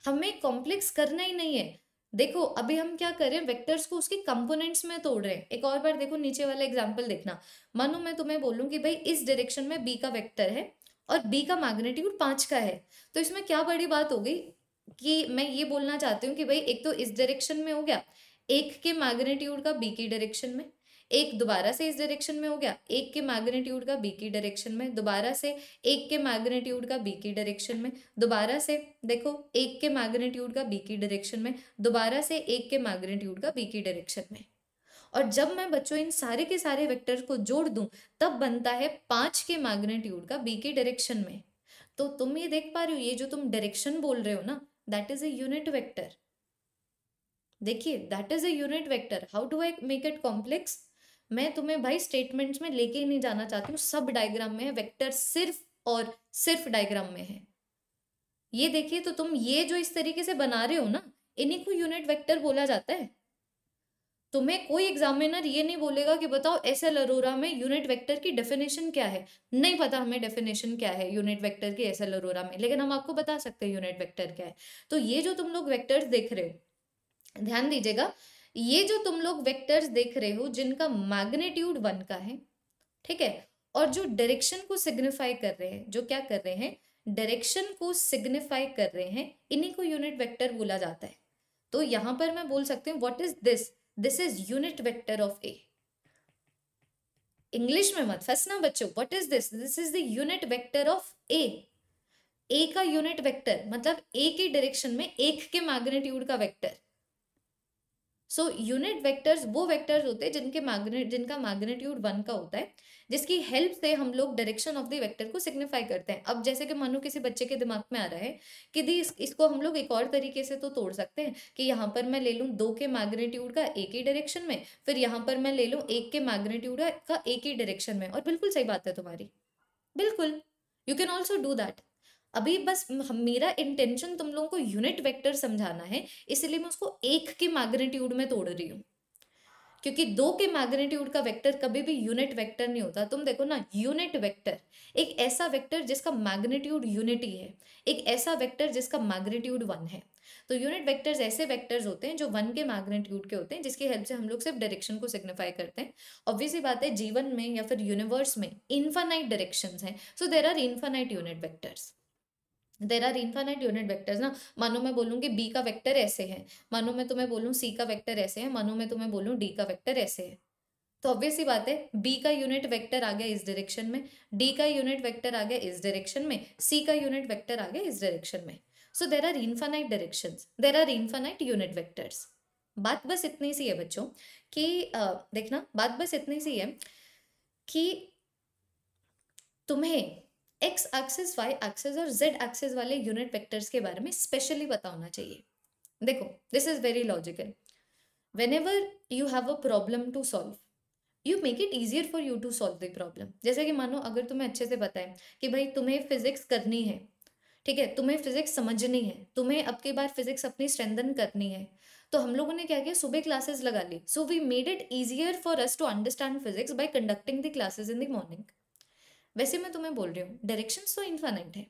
[SPEAKER 1] हमें कॉम्प्लेक्स करना ही नहीं है देखो अभी हम क्या करें वेक्टर्स को उसके कंपोनेंट्स में तोड़ रहे हैं एक और बार देखो नीचे वाला एग्जाम्पल देखना मानो मैं तुम्हें बोलूँ कि भाई इस डायरेक्शन में बी का वेक्टर है और बी का मैग्नेट्यूड पाँच का है तो इसमें क्या बड़ी बात हो गई कि मैं ये बोलना चाहती हूँ कि भाई एक तो इस डायरेक्शन में हो गया एक के मैग्नेट्यूड का बी की डायरेक्शन में एक दोबारा से इस डायरेक्शन में हो गया एक के मैग्नेट्यूड का बी की डायरेक्शन में दोबारा से एक के मैग्नेट्यूड का बी की डायरेक्शन में दोबारा से देखो एक के मैग्नेट्यूड का बी की डायरेक्शन में दोबारा से एक के मैग्नेट्यूड का बी की डायरेक्शन में और जब मैं बच्चों इन सारे के सारे वेक्टर को जोड़ दूं तब बनता है पाँच के मैग्नेट्यूड का बी की डायरेक्शन में तो तुम ये देख पा रहे हो ये जो तुम डायरेक्शन बोल रहे हो ना दैट इज अट वैक्टर देखिए that is at vector how do I make it complex मैं तुम्हें भाई स्टेटमेंट्स में लेके ही नहीं जाना चाहती हूँ सब डायग्राम में है वेक्टर सिर्फ और सिर्फ डायग्राम में है ये देखिए तो तुम ये जो इस तरीके से बना रहे हो ना इन्हीं को यूनिट वेक्टर बोला जाता है तुम्हें कोई एग्जामिनर ये नहीं बोलेगा कि बताओ एस एल अरोरा में यूनिट वेक्टर की डेफिनेशन क्या है नहीं पता हमें डेफिनेशन क्या है यूनिट वेक्टर की एस एल अरोरा में लेकिन हम आपको बता सकते हैं यूनिट वेक्टर क्या है तो ये जो तुम लोग वेक्टर्स देख रहे हो ध्यान दीजिएगा ये जो तुम लोग वेक्टर्स देख रहे हो जिनका मैग्नेट्यूड वन का है ठीक है और जो डायरेक्शन को सिग्निफाई कर रहे हैं जो क्या कर रहे हैं डायरेक्शन को सिग्निफाई कर रहे हैं इन्हीं को यूनिट वेक्टर बोला जाता है तो यहां पर मैं बोल सकती हूँ what is this this is unit vector of A English में मत फंसना बच्चों what is this this is the unit vector of A A का यूनिट वेक्टर मतलब ए के डायरेक्शन में एक के मैग्नेट्यूड का वेक्टर सो यूनिट वेक्टर्स वो वेक्टर्स होते हैं जिनके मैग्नेट जिनका मैग्नेट्यूड वन का होता है जिसकी हेल्प से हम लोग डायरेक्शन ऑफ द वेक्टर को सिग्निफाई करते हैं अब जैसे कि मानो किसी बच्चे के दिमाग में आ रहा है कि दी इस, इसको हम लोग एक और तरीके से तो तोड़ सकते हैं कि यहाँ पर मैं ले लूँ दो के मैग्नेट्यूड का एक ही डायरेक्शन में फिर यहाँ पर मैं ले लूँ एक के मैग्नेट्यूड का एक ही डायरेक्शन में और बिल्कुल सही बात है तुम्हारी बिल्कुल you can also do that अभी बस मेरा इंटेंशन तुम लोगों को यूनिट वेक्टर समझाना है इसलिए मैं उसको एक के मैग्नेट्यूड में तोड़ रही हूँ क्योंकि दो के मैग्नेट्यूड का वेक्टर कभी भी यूनिट वेक्टर नहीं होता तुम देखो ना यूनिट वेक्टर एक ऐसा वेक्टर जिसका मैग्नेट्यूड यूनिटी है एक ऐसा वेक्टर जिसका मैग्नेट्यूड वन है तो यूनिट वेक्टर्स ऐसे वेक्टर्स होते हैं जो वन के मैग्नेट्यूड के होते हैं जिसकी हेल्प से हम लोग सिर्फ डायरेक्शन को सिग्निफाई करते हैं ऑब्वियसली बात है जीवन में या फिर यूनिवर्स में इन्फानाइट डायरेक्शन हैं so there are infinite unit vectors there are infinite unit vectors ना मानो मैं बोलूँगी बी का वैक्टर ऐसे है मानो मैं तुम्हें बोलूँ सी का वैक्टर ऐसे है मानो मैं तुम्हें बोलूँ डी का वैक्टर ऐसे है तो ऑब्वियस ही बात है बी का यूनिट वेक्टर आ गया इस डायरेक्शन में डी का यूनिट वेक्टर आ गया इस डायरेक्शन में सी का यूनिट वेक्टर आ गया इस डायरेक्शन में so there are infinite direction there are infinite unit vectors बात बस इतनी सी है बच्चों कि देखना बात बस इतनी सी है कि तुम्हें एक्स एक्सेस वाई एक्सेस और जेड एक्सेस वाले यूनिट वेक्टर्स के बारे में स्पेशली पता होना चाहिए देखो this is very logical whenever you have a problem to solve you make it easier for you to solve the problem जैसे कि मानो अगर तुम्हें अच्छे से पता है कि भाई तुम्हें फिजिक्स करनी है ठीक है तुम्हें फिजिक्स समझनी है तुम्हें अब की बार फिजिक्स अपनी स्ट्रेंथन करनी है तो हम लोगों ने क्या किया सुबह क्लासेस लगा ली so we made it easier for us to understand physics by conducting the classes in the morning वैसे मैं तुम्हें बोल रही हूँ डायरेक्शंस तो इन्फानाइट है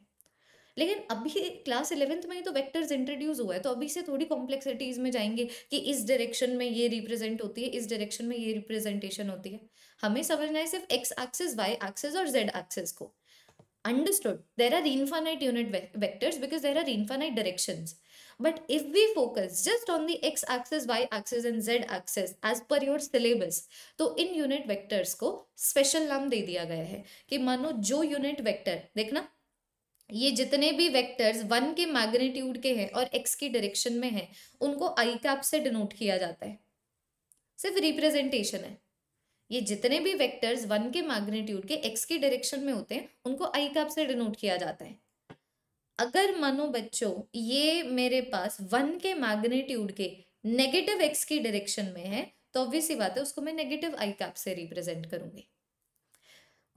[SPEAKER 1] लेकिन अभी क्लास इलेवेंथ में ही तो वेक्टर्स इंट्रोड्यूस हुआ है तो अभी से थोड़ी कॉम्प्लेक्सिटीज़ में जाएंगे कि इस डायरेक्शन में ये रिप्रेजेंट होती है इस डायरेक्शन में ये रिप्रेजेंटेशन होती है हमें समझना है सिर्फ एक्स एक्सेस वाई एक्सेस और जेड एक्सेस को understood there are infinite unit vectors because there are infinite directions But if we focus just on the x axis, y axis, and z axis as per your syllabus, तो इन unit vectors को special नाम दे दिया गया है कि मानो जो unit vector देखना ये जितने भी वेक्टर्स वन के मैग्नीट्यूड के हैं और एक्स की डायरेक्शन में हैं उनको आई कैप से डिनोट किया जाता है सिर्फ रिप्रेजेंटेशन है ये जितने भी वेक्टर्स वन के मैग्नीट्यूड के एक्स की डायरेक्शन में होते हैं उनको आई कैप से डिनोट किया जाता है अगर मानो बच्चों ये मेरे पास वन के मैग्नीट्यूड के नेगेटिव एक्स की डायरेक्शन में है तो ऑब्वियस ही बात है उसको मैं नेगेटिव आई कैप से रिप्रेजेंट करूंगी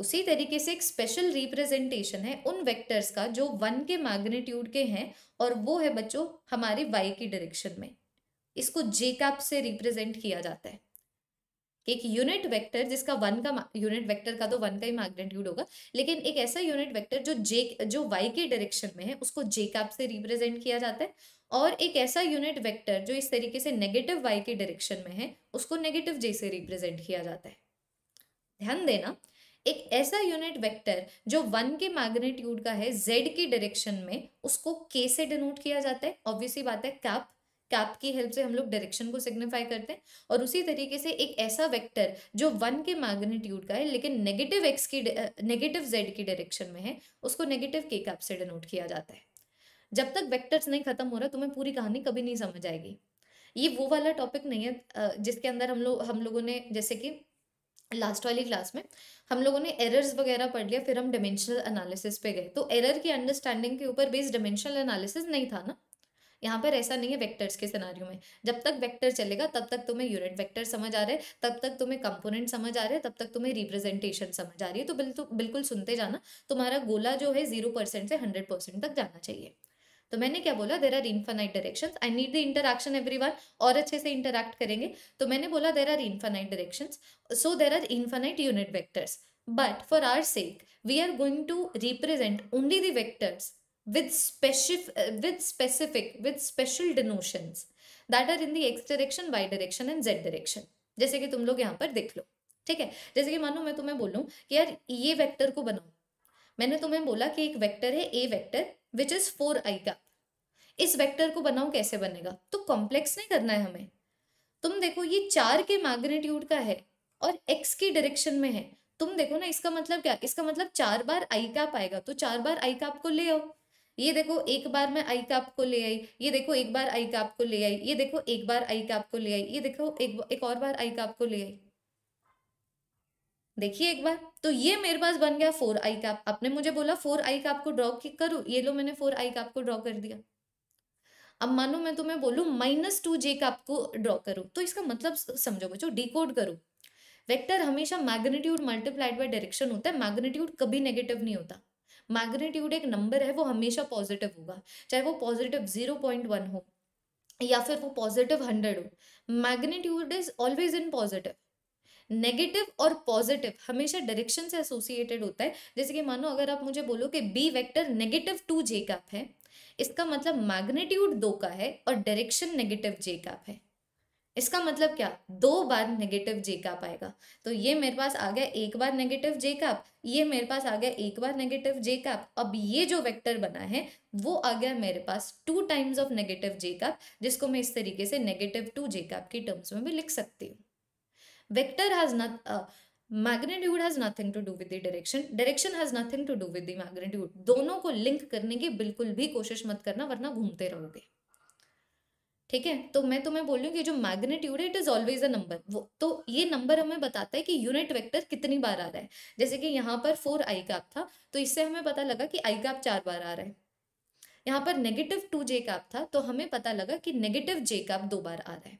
[SPEAKER 1] उसी तरीके से एक स्पेशल रिप्रेजेंटेशन है उन वेक्टर्स का जो वन के मैग्नीट्यूड के हैं और वो है बच्चों हमारे वाई की डायरेक्शन में इसको जे कैप से रिप्रेजेंट किया जाता है एक यूनिट वेक्टर जिसका वन का यूनिट वेक्टर का तो वन का ही मैग्नेट्यूड होगा लेकिन एक ऐसा यूनिट वेक्टर जो जे जो वाई के डायरेक्शन में है उसको जे कैप से रिप्रेजेंट किया जाता है और एक ऐसा यूनिट वेक्टर जो इस तरीके से नेगेटिव वाई के डायरेक्शन में है उसको नेगेटिव जे से रिप्रेजेंट किया जाता है ध्यान देना एक ऐसा यूनिट वेक्टर जो वन के मैग्नेट्यूड का है जेड के डायरेक्शन में उसको के से डिनोट किया जाता है ऑब्वियसली बात है कैप कैप की हेल्प से हम लोग डायरेक्शन को सिग्निफाई करते हैं और उसी तरीके से एक ऐसा वेक्टर जो वन के मैग्नीट्यूड का है लेकिन नेगेटिव एक्स की नेगेटिव जेड की डायरेक्शन में है उसको नेगेटिव के कैप से डिनोट किया जाता है जब तक वेक्टर्स नहीं खत्म हो रहा तुम्हें पूरी कहानी कभी नहीं समझ आएगी ये वो वाला टॉपिक नहीं है जिसके अंदर हम लोग हम लोगों ने जैसे कि लास्ट वाली क्लास में हम लोगों ने एरर्स वगैरह पढ़ लिया फिर हम डिमेंशनल एनालिसिस पे गए तो एरर की अंडरस्टैंडिंग के ऊपर बेस्ड डिमेंशनल एनालिसिस नहीं था ना यहाँ पर ऐसा नहीं है वेक्टर्स के सिनारियों में जब तक वेक्टर चलेगा तब तक तुम्हें यूनिट वेक्टर समझ आ रहे तब तक तुम्हें कंपोनेंट समझ आ रहे तब तक तुम्हें रिप्रेजेंटेशन समझ आ रही है तो बिल्कुल सुनते जाना तुम्हारा गोला जो है जीरो परसेंट से हंड्रेड परसेंट तक जाना चाहिए तो मैंने क्या बोला there are infinite direction I need the interaction every और अच्छे से इंटरक्ट करेंगे तो मैंने बोला there are infinite direction so there are infinite unit vectors but for our sake we are going to represent only vectors vectors with specific uh, with specific with special denotions that are in the x direction y direction and z direction जैसे कि तुम लोग यहाँ पर देख लो ठीक है जैसे कि मानो मैं तुम्हें बोलूँ कि यार ये वेक्टर को बनाओ मैंने तुम्हें बोला कि एक वेक्टर है a vector which is four i का इस वेक्टर को बनाओ कैसे बनेगा तो कॉम्प्लेक्स नहीं करना है हमें तुम देखो ये चार के मैग्नेट्यूड का है और एक्स की डायरेक्शन में है तुम देखो ना इसका मतलब क्या इसका मतलब चार बार आई कैप आएगा तो चार बार आई कैप को ले आओ ये देखो एक बार मैं आई काप तो को ले आई ये देखो एक बार आई काप तो को ले आई ये देखो एक बार आई काप तो को ले आई ये देखो एक एक और बार आई काप को ले आई देखिए एक बार तो ये मेरे पास बन गया फोर आई काप आपने मुझे बोला फोर आई काप को ड्रॉ करो ये लो मैंने फोर आई काप को ड्रॉ कर दिया अब मानो मैं तुम्हें बोलू माइनस टू जे का को ड्रॉ करो तो इसका मतलब समझो बच्चो डिकोड करो वेक्टर हमेशा मैग्नेट्यूड मल्टीप्लाइड बाय डायरेक्शन होता है मैग्नेट्यूड कभी नेगेटिव नहीं होता मैग्नीट्यूड एक नंबर है वो हमेशा पॉजिटिव होगा चाहे वो पॉजिटिव जीरो पॉइंट वन हो या फिर वो पॉजिटिव हंड्रेड हो magnitude is always in positive negative और पॉजिटिव हमेशा डायरेक्शन से एसोसिएटेड होता है जैसे कि मानो अगर आप मुझे बोलो कि B vector negative two j cap है इसका मतलब मैग्नीट्यूड दो का है और डायरेक्शन नेगेटिव जे कैप है इसका मतलब क्या दो बार नेगेटिव जे कैप आएगा तो ये मेरे पास आ गया एक बार नेगेटिव जे कैप ये मेरे पास आ गया एक बार नेगेटिव जे कैप अब ये जो वेक्टर बना है वो आ गया मेरे पास two times of negative J cap जिसको मैं इस तरीके से नेगेटिव टू जे कैप की टर्म्स में भी लिख सकती हूँ vector has not magnitude has nothing to do with the direction direction has nothing to do with the magnitude दोनों को लिंक करने की बिल्कुल भी कोशिश मत करना वरना घूमते रहोगे ठीक है तो मैं तुम्हें बोल रही हूँ कि जो मैग्नेट्यूड है it is always a number वो तो ये नंबर हमें बताता है कि यूनिट वेक्टर कितनी बार आ रहा है जैसे कि यहाँ पर फोर आई कैप था तो इससे हमें पता लगा कि आई कैप चार बार आ रहा है यहाँ पर नेगेटिव टू जे कैप था तो हमें पता लगा कि नेगेटिव जे कैप दो बार आ रहा है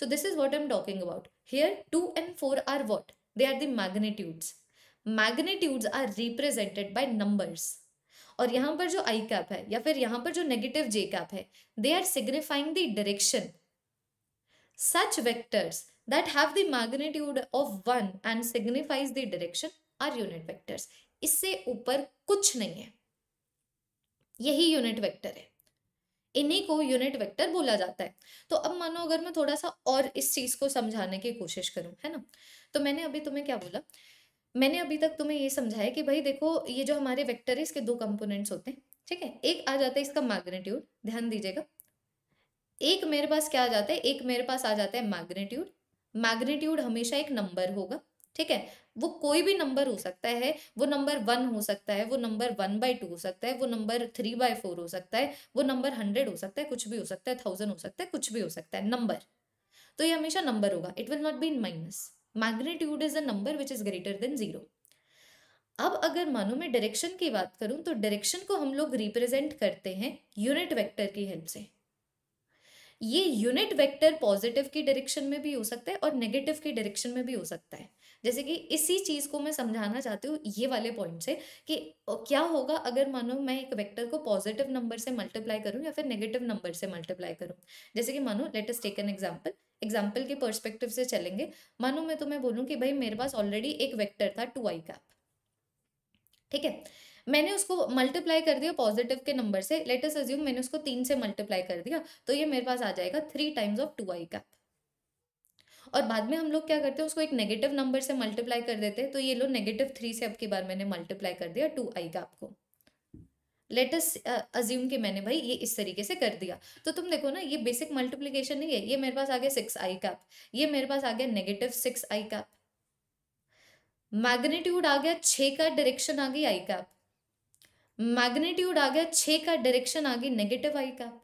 [SPEAKER 1] so this is what I am talking about here two and four are what they are the magnitudes magnitudes are represented by numbers और यहाँ पर जो आई कैप है या फिर यहाँ पर जो नेगेटिव जे कैप है they are signifying the direction such vectors that have the magnitude of one and signifies the direction are unit vectors इससे ऊपर कुछ नहीं है यही यूनिट वेक्टर है इन्हीं को यूनिट वेक्टर बोला जाता है तो अब मानो अगर मैं थोड़ा सा और इस चीज को समझाने की कोशिश करूं है ना तो मैंने अभी तुम्हें क्या बोला मैंने अभी तक तुम्हें ये समझाया कि भाई देखो ये जो हमारे वेक्टर है इसके दो कंपोनेंट्स होते हैं ठीक है एक आ जाता है इसका मैग्नेट्यूड ध्यान दीजिएगा एक मेरे पास क्या आ जाता है एक मेरे पास आ जाता है मैग्नेट्यूड मैग्नेट्यूड हमेशा एक नंबर होगा ठीक है वो कोई भी नंबर हो सकता है वो नंबर वन हो सकता है वो नंबर वन बाई टू हो सकता है वो नंबर थ्री बाय फोर हो सकता है वो नंबर हंड्रेड हो सकता है कुछ भी हो सकता है थाउजेंड हो सकता है कुछ भी हो सकता है नंबर तो ये हमेशा नंबर होगा it will not be in minus magnitude is a number which is greater than zero अब अगर मानो मैं डायरेक्शन की बात करूं तो डायरेक्शन को हम लोग रिप्रेजेंट करते हैं यूनिट वेक्टर की हेल्प से ये यूनिट वेक्टर पॉजिटिव की डायरेक्शन में भी हो सकता है और नेगेटिव की डायरेक्शन में भी हो सकता है जैसे कि इसी चीज़ को मैं समझाना चाहती हूँ ये वाले पॉइंट से कि क्या होगा अगर मानो मैं एक वेक्टर को पॉजिटिव नंबर से मल्टीप्लाई करूँ या फिर नेगेटिव नंबर से मल्टीप्लाई करूँ जैसे कि मानो let us take an example example के परस्पेक्टिव से चलेंगे मानो मैं तो मैं बोलूँ कि भाई मेरे पास ऑलरेडी एक वेक्टर था टू आई कैप ठीक है मैंने उसको मल्टीप्लाई कर दिया पॉजिटिव के नंबर से लेटेस्ट अज्यूम मैंने उसको तीन से मल्टीप्लाई कर दिया तो ये मेरे पास आ जाएगा three times of two I cap और बाद में हम लोग क्या करते हैं उसको एक नेगेटिव नंबर से मल्टीप्लाई कर देते हैं तो ये लो नेगेटिव थ्री से अब की बार मैंने मल्टीप्लाई कर दिया टू आई कैप को लेटस अज्यूम uh, कि मैंने भाई ये इस तरीके से कर दिया तो तुम देखो ना ये बेसिक मल्टीप्लीकेशन नहीं है ये मेरे पास आ गया सिक्स आई कैप ये मेरे पास आ गया नेगेटिव सिक्स आई कैप मैग्नीट्यूड आ गया छ का डायरेक्शन आ गई आई कैप मैग्नीट्यूड आ गया छ का डायरेक्शन आ गई नेगेटिव आई कैप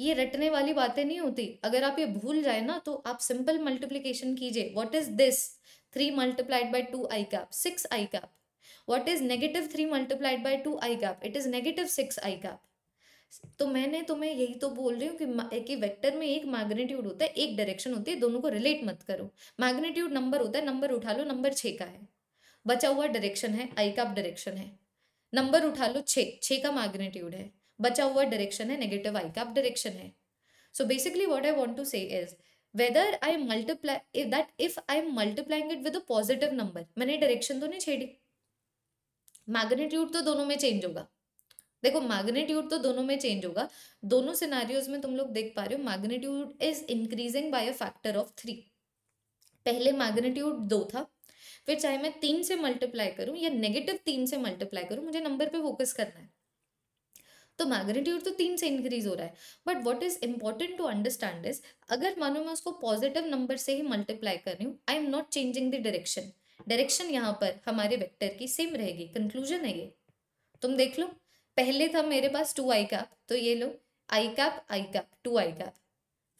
[SPEAKER 1] ये रटने वाली बातें नहीं होती अगर आप ये भूल जाए ना तो आप सिंपल मल्टीप्लीकेशन कीजिए what is this three multiplied by two I cap six I cap what is negative three multiplied by two i cap it is negative six i cap तो मैंने तुम्हें यही तो बोल रही हूँ कि ही वेक्टर में एक मैग्नेट्यूड होता है एक डायरेक्शन होती है दोनों को रिलेट मत करो मैग्नेट्यूड नंबर होता है नंबर उठा लो नंबर छः का है बचा हुआ डायरेक्शन है आई का डायरेक्शन है नंबर उठा लो छः छः का मैग्नेट्यूड है बचा हुआ डायरेक्शन है नेगेटिव आई का डायरेक्शन है so basically what I want to say is whether I multiply that if I am multiplying it with a positive number मैंने डायरेक्शन तो नहीं छेड़ी मैग्नीट्यूड तो दोनों में चेंज होगा देखो मैग्नीट्यूड तो दोनों में चेंज होगा दोनों सिनारियोज में तुम लोग देख पा रहे हो magnitude is increasing by a factor of three पहले मैग्नीट्यूड दो था फिर चाहे मैं तीन से मल्टीप्लाई करूं या नेगेटिव तीन से मल्टीप्लाई करूं मुझे नंबर पे फोकस करना है तो मैग्नीट्यूड तो तीन से इंक्रीज हो रहा है but what is important to understand is अगर मानो मैं उसको पॉजिटिव नंबर से ही मल्टीप्लाई कर रही हूँ I am not changing the direction direction यहाँ पर हमारे वेक्टर की सेम रहेगी कंक्लूजन है ये तुम देख लो पहले था मेरे पास टू आई कैप तो ये लो i cap i cap two I cap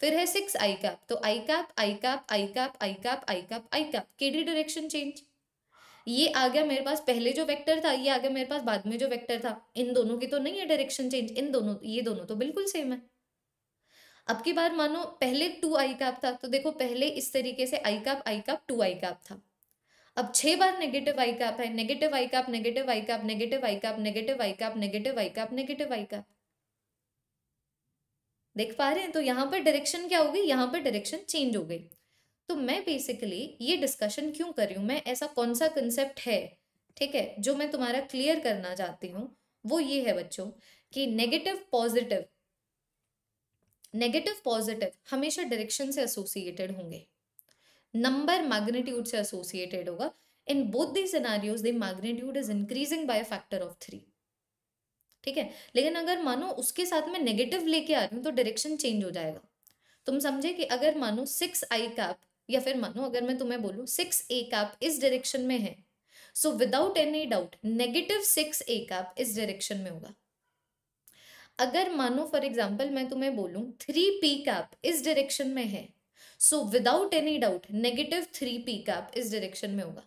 [SPEAKER 1] फिर है सिक्स आई कैप तो आई cap i cap i cap i cap i cap i cap के डी डायरेक्शन चेंज ये आ गया मेरे पास पहले जो वेक्टर था ये आ गया मेरे पास बाद में जो वेक्टर था इन दोनों की तो नहीं है डायरेक्शन चेंज इन दोनों ये दोनों तो बिल्कुल सेम है अब की बार मानो पहले टू आई कैप था तो देखो पहले इस तरीके से आई cap i cap two I cap था अब छह बार नेगेटिव आई कैप है negative i cap negative i cap negative i cap negative i cap negative i cap negative i cap देख पा रहे हैं तो यहाँ पर डायरेक्शन क्या हो गई यहाँ पर डायरेक्शन चेंज हो गई तो मैं बेसिकली ये डिस्कशन क्यों कर रही हूँ मैं ऐसा कौन सा कंसेप्ट है ठीक है जो मैं तुम्हारा क्लियर करना चाहती हूँ वो ये है बच्चों कि नेगेटिव पॉजिटिव नेगेटिव पॉजिटिव हमेशा डायरेक्शन से एसोसिएटेड होंगे number magnitude से associated होगा in both these scenarios the magnitude is increasing by a factor of three ठीक है लेकिन अगर मानो उसके साथ में नेगेटिव लेके आ रही हूँ तो डायरेक्शन चेंज हो जाएगा तुम समझे कि अगर मानो सिक्स आई कैप या फिर मानो अगर मैं तुम्हें बोलूँ सिक्स ए कैप इस डायरेक्शन में है so without any doubt negative six a cap इस डायरेक्शन में होगा अगर मानो फॉर एग्जाम्पल मैं तुम्हें बोलूँ थ्री पी कैप इस डायरेक्शन में है so without any doubt negative three p cap इस डायरेक्शन में होगा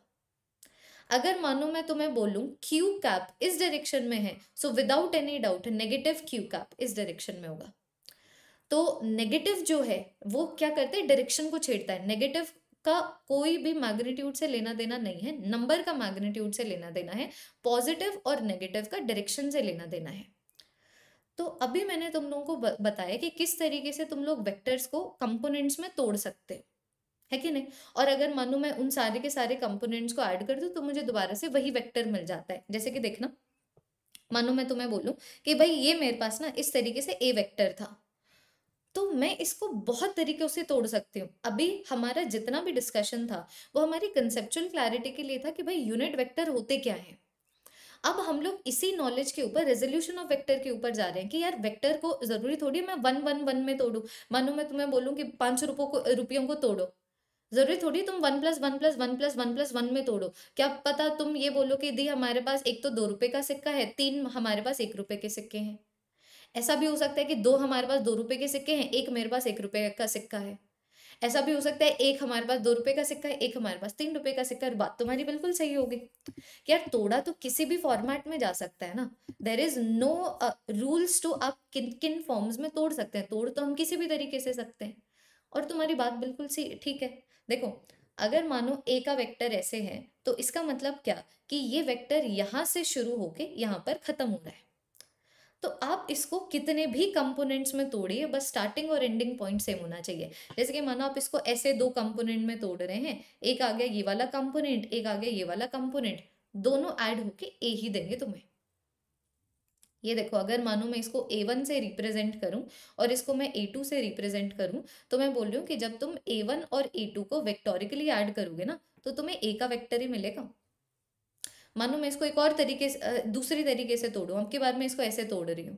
[SPEAKER 1] अगर मानो मैं तुम्हें बोलूं क्यू कैप इस डायरेक्शन में है so without any doubt negative q cap इस डायरेक्शन में होगा तो नेगेटिव जो है वो क्या करते हैं डायरेक्शन को छेड़ता है नेगेटिव का कोई भी मैग्नीट्यूड से लेना देना नहीं है नंबर का मैग्नीट्यूड से लेना देना है पॉजिटिव और नेगेटिव का डायरेक्शन से लेना देना है तो अभी मैंने तुम लोगों को बताया कि किस तरीके से तुम लोग वेक्टर्स को कंपोनेंट्स में तोड़ सकते हो है कि नहीं और अगर मानो मैं उन सारे के सारे कंपोनेंट्स को ऐड कर दूँ तो मुझे दोबारा से वही वेक्टर मिल जाता है जैसे कि देखना मानो मैं तुम्हें बोलूँ कि भाई ये मेरे पास ना इस तरीके से ए वेक्टर था तो मैं इसको बहुत तरीके से तोड़ सकती हूँ अभी हमारा जितना भी डिस्कशन था वो हमारी कंसेप्चुअल क्लैरिटी के लिए था कि भाई यूनिट वेक्टर होते क्या है अब हम लोग इसी नॉलेज के ऊपर रेजोल्यूशन ऑफ वेक्टर के ऊपर जा रहे हैं कि यार वेक्टर को जरूरी थोड़ी मैं वन वन वन में तोड़ू मानो मैं तुम्हें बोलूँ कि पाँच रुपयों को रुपयों को तोड़ो जरूरी थोड़ी तुम one plus one plus one plus one plus one में तोड़ो क्या पता तुम ये बोलो कि दी हमारे पास एक तो दो रुपए का सिक्का है तीन हमारे पास एक रुपए के सिक्के हैं ऐसा भी हो सकता है कि दो हमारे पास दो रुपए के सिक्के हैं एक मेरे पास एक रुपए का सिक्का है ऐसा भी हो सकता है एक हमारे पास दो रुपए का सिक्का है एक हमारे पास तीन रुपए का सिक्का और बात तुम्हारी बिल्कुल सही होगी कि यार तोड़ा तो किसी भी फॉर्मेट में जा सकता है ना there is no rules to आप किन किन फॉर्म्स में तोड़ सकते हैं तोड़ तो हम किसी भी तरीके से सकते हैं और तुम्हारी बात बिल्कुल सही ठीक है देखो अगर मानो ए का वेक्टर ऐसे है तो इसका मतलब क्या कि ये वेक्टर यहाँ से शुरू होके यहाँ पर खत्म हो रहा है तो आप इसको कितने भी कंपोनेंट्स में तोड़िए बस स्टार्टिंग और एंडिंग पॉइंट सेम होना चाहिए जैसे कि मानो आप इसको ऐसे दो कंपोनेंट में तोड़ रहे हैं एक आ गया ये वाला कंपोनेंट एक आ गया ये वाला कंपोनेंट दोनों ऐड होके ए ही देंगे तुम्हें ये देखो अगर मानो मैं इसको ए वन से रिप्रेजेंट करूं और इसको मैं ए टू से रिप्रेजेंट करूं तो मैं बोल रही हूँ कि जब तुम ए वन और ए टू को वेक्टोरिकली ऐड करोगे ना तो तुम्हें ए का वेक्टर ही मिलेगा मानो मैं इसको एक और तरीके से दूसरी तरीके से तोड़ू अब के बाद मैं इसको ऐसे तोड़ रही हूँ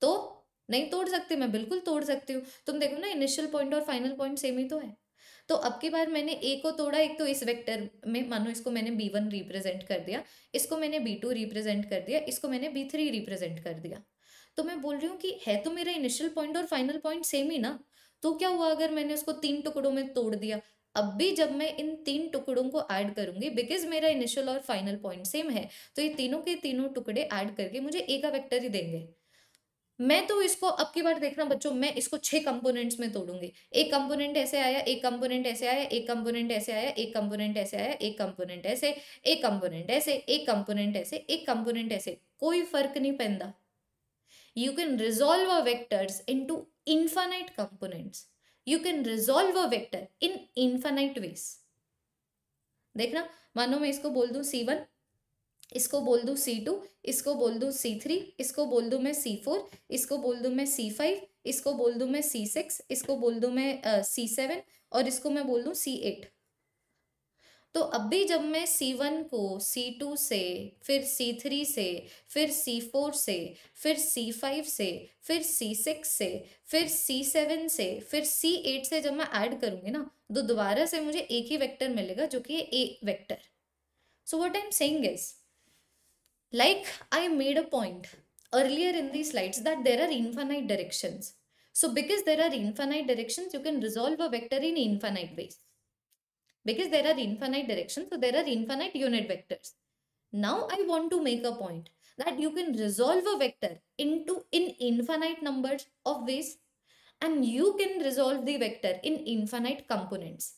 [SPEAKER 1] तो नहीं तोड़ सकती मैं बिल्कुल तोड़ सकती हूँ तुम देखो ना इनिशियल पॉइंट और फाइनल पॉइंट सेम ही तो है तो अब की बार मैंने ए को तोड़ा एक तो इस वेक्टर में मानो इसको मैंने बी वन रिप्रेजेंट कर दिया इसको मैंने बी टू रिप्रेजेंट कर दिया इसको मैंने बी थ्री रिप्रेजेंट कर दिया तो मैं बोल रही हूँ कि है तो मेरा इनिशियल पॉइंट और फाइनल पॉइंट सेम ही ना तो क्या हुआ अगर मैंने उसको तीन टुकड़ों में तोड़ दिया अब भी जब मैं इन तीन टुकड़ों को ऐड करूंगी बिकॉज मेरा इनिशियल और फाइनल पॉइंट सेम है तो ये तीनों के तीनों टुकड़े ऐड करके मुझे ए का वेक्टर ही देंगे मैं तो इसको अब की बार देखना बच्चों मैं इसको छह कंपोनेंट्स में तोड़ूंगी एक कंपोनेंट ऐसे आया एक कंपोनेंट ऐसे आया एक कंपोनेंट ऐसे आया एक कंपोनेंट ऐसे आया एक कंपोनेंट ऐसे एक कंपोनेंट ऐसे एक कंपोनेंट ऐसे एक कंपोनेंट ऐसे कोई फर्क नहीं पैंदा you can resolve a vectors into infinite components you can resolve a vector in infinite ways देखना मानो मैं इसको बोल दूं वन इसको बोल दूं टू इसको बोल दूं थ्री इसको बोल दूं मैं सी फोर इसको बोल दूं मैं सी फाइव इसको बोल दूं मैं सी सिक्स इसको बोल दूं मैं uh, सेवन और इसको मैं बोल दूं एट तो अभी जब मैं सी वन को सी टू से फिर सी थ्री से फिर सी फोर से फिर सी फाइव से फिर सी सिक्स से फिर सी सेवन से फिर सी एट से जब मैं ऐड करूंगी ना तो दोबारा से मुझे एक ही वेक्टर मिलेगा जो कि a vector so what I am saying is like I made a point earlier in the slides that there are infinite directions so because there are infinite direction you can resolve a vector in infinite ways because there are infinite directions so there are infinite unit vectors now i want to make a point that you can resolve a vector into in infinite numbers of ways and you can resolve the vector in infinite components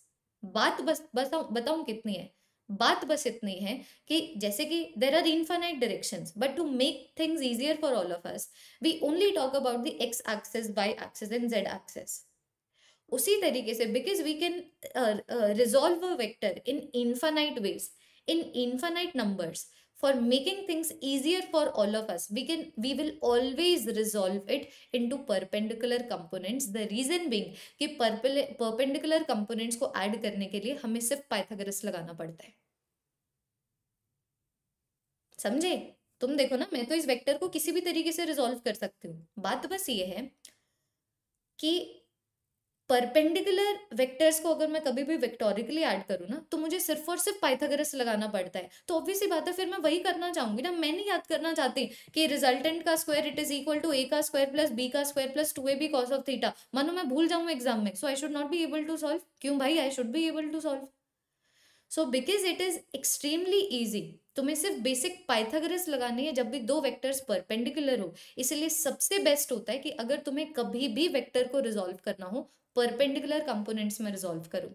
[SPEAKER 1] बात बस बताऊं बताऊं कितनी है बात बस इतनी है कि जैसे कि there are infinite directions, but to make things easier for all of us, we only talk about the x-axis, y-axis, and z-axis. उसी तरीके से because we can resolve a vector in infinite ways in infinite numbers for making things easier for all of us we can we will always resolve it in two perpendicular components the reason being कि perpendicular components को add करने के लिए हमें सिर्फ पाइथागरस लगाना पड़ता है समझे तुम देखो ना मैं तो इस वेक्टर को किसी भी तरीके से रिजोल्व कर सकती हूँ बात बस ये है कि परपेंडिकुलर वेक्टर्स को अगर मैं कभी भी वेक्टोरिकली ऐड करूँ ना तो मुझे सिर्फ और सिर्फ पाइथागोरस लगाना पड़ता है तो ऑब्वियसली बात है फिर मैं वही करना चाहूंगी ना मैं नहीं याद करना चाहती कि रिजल्टेंट का square it is equal to ए का स्क्वायर प्लस बी का square plus two A B cos of theta मानो मैं भूल जाऊँ एग्जाम में so I should not be able to solve क्यों भाई I should be able to solve so because it is extremely easy तुम्हें सिर्फ बेसिक पाइथागोरस लगानी है जब भी दो वेक्टर्स परपेंडिकुलर हो इसलिए सबसे बेस्ट होता है कि अगर तुम्हें कभी भी वेक्टर को रिजॉल्व करना हो परपेंडिकुलर कंपोनेंट्स में रिजोल्व करूँ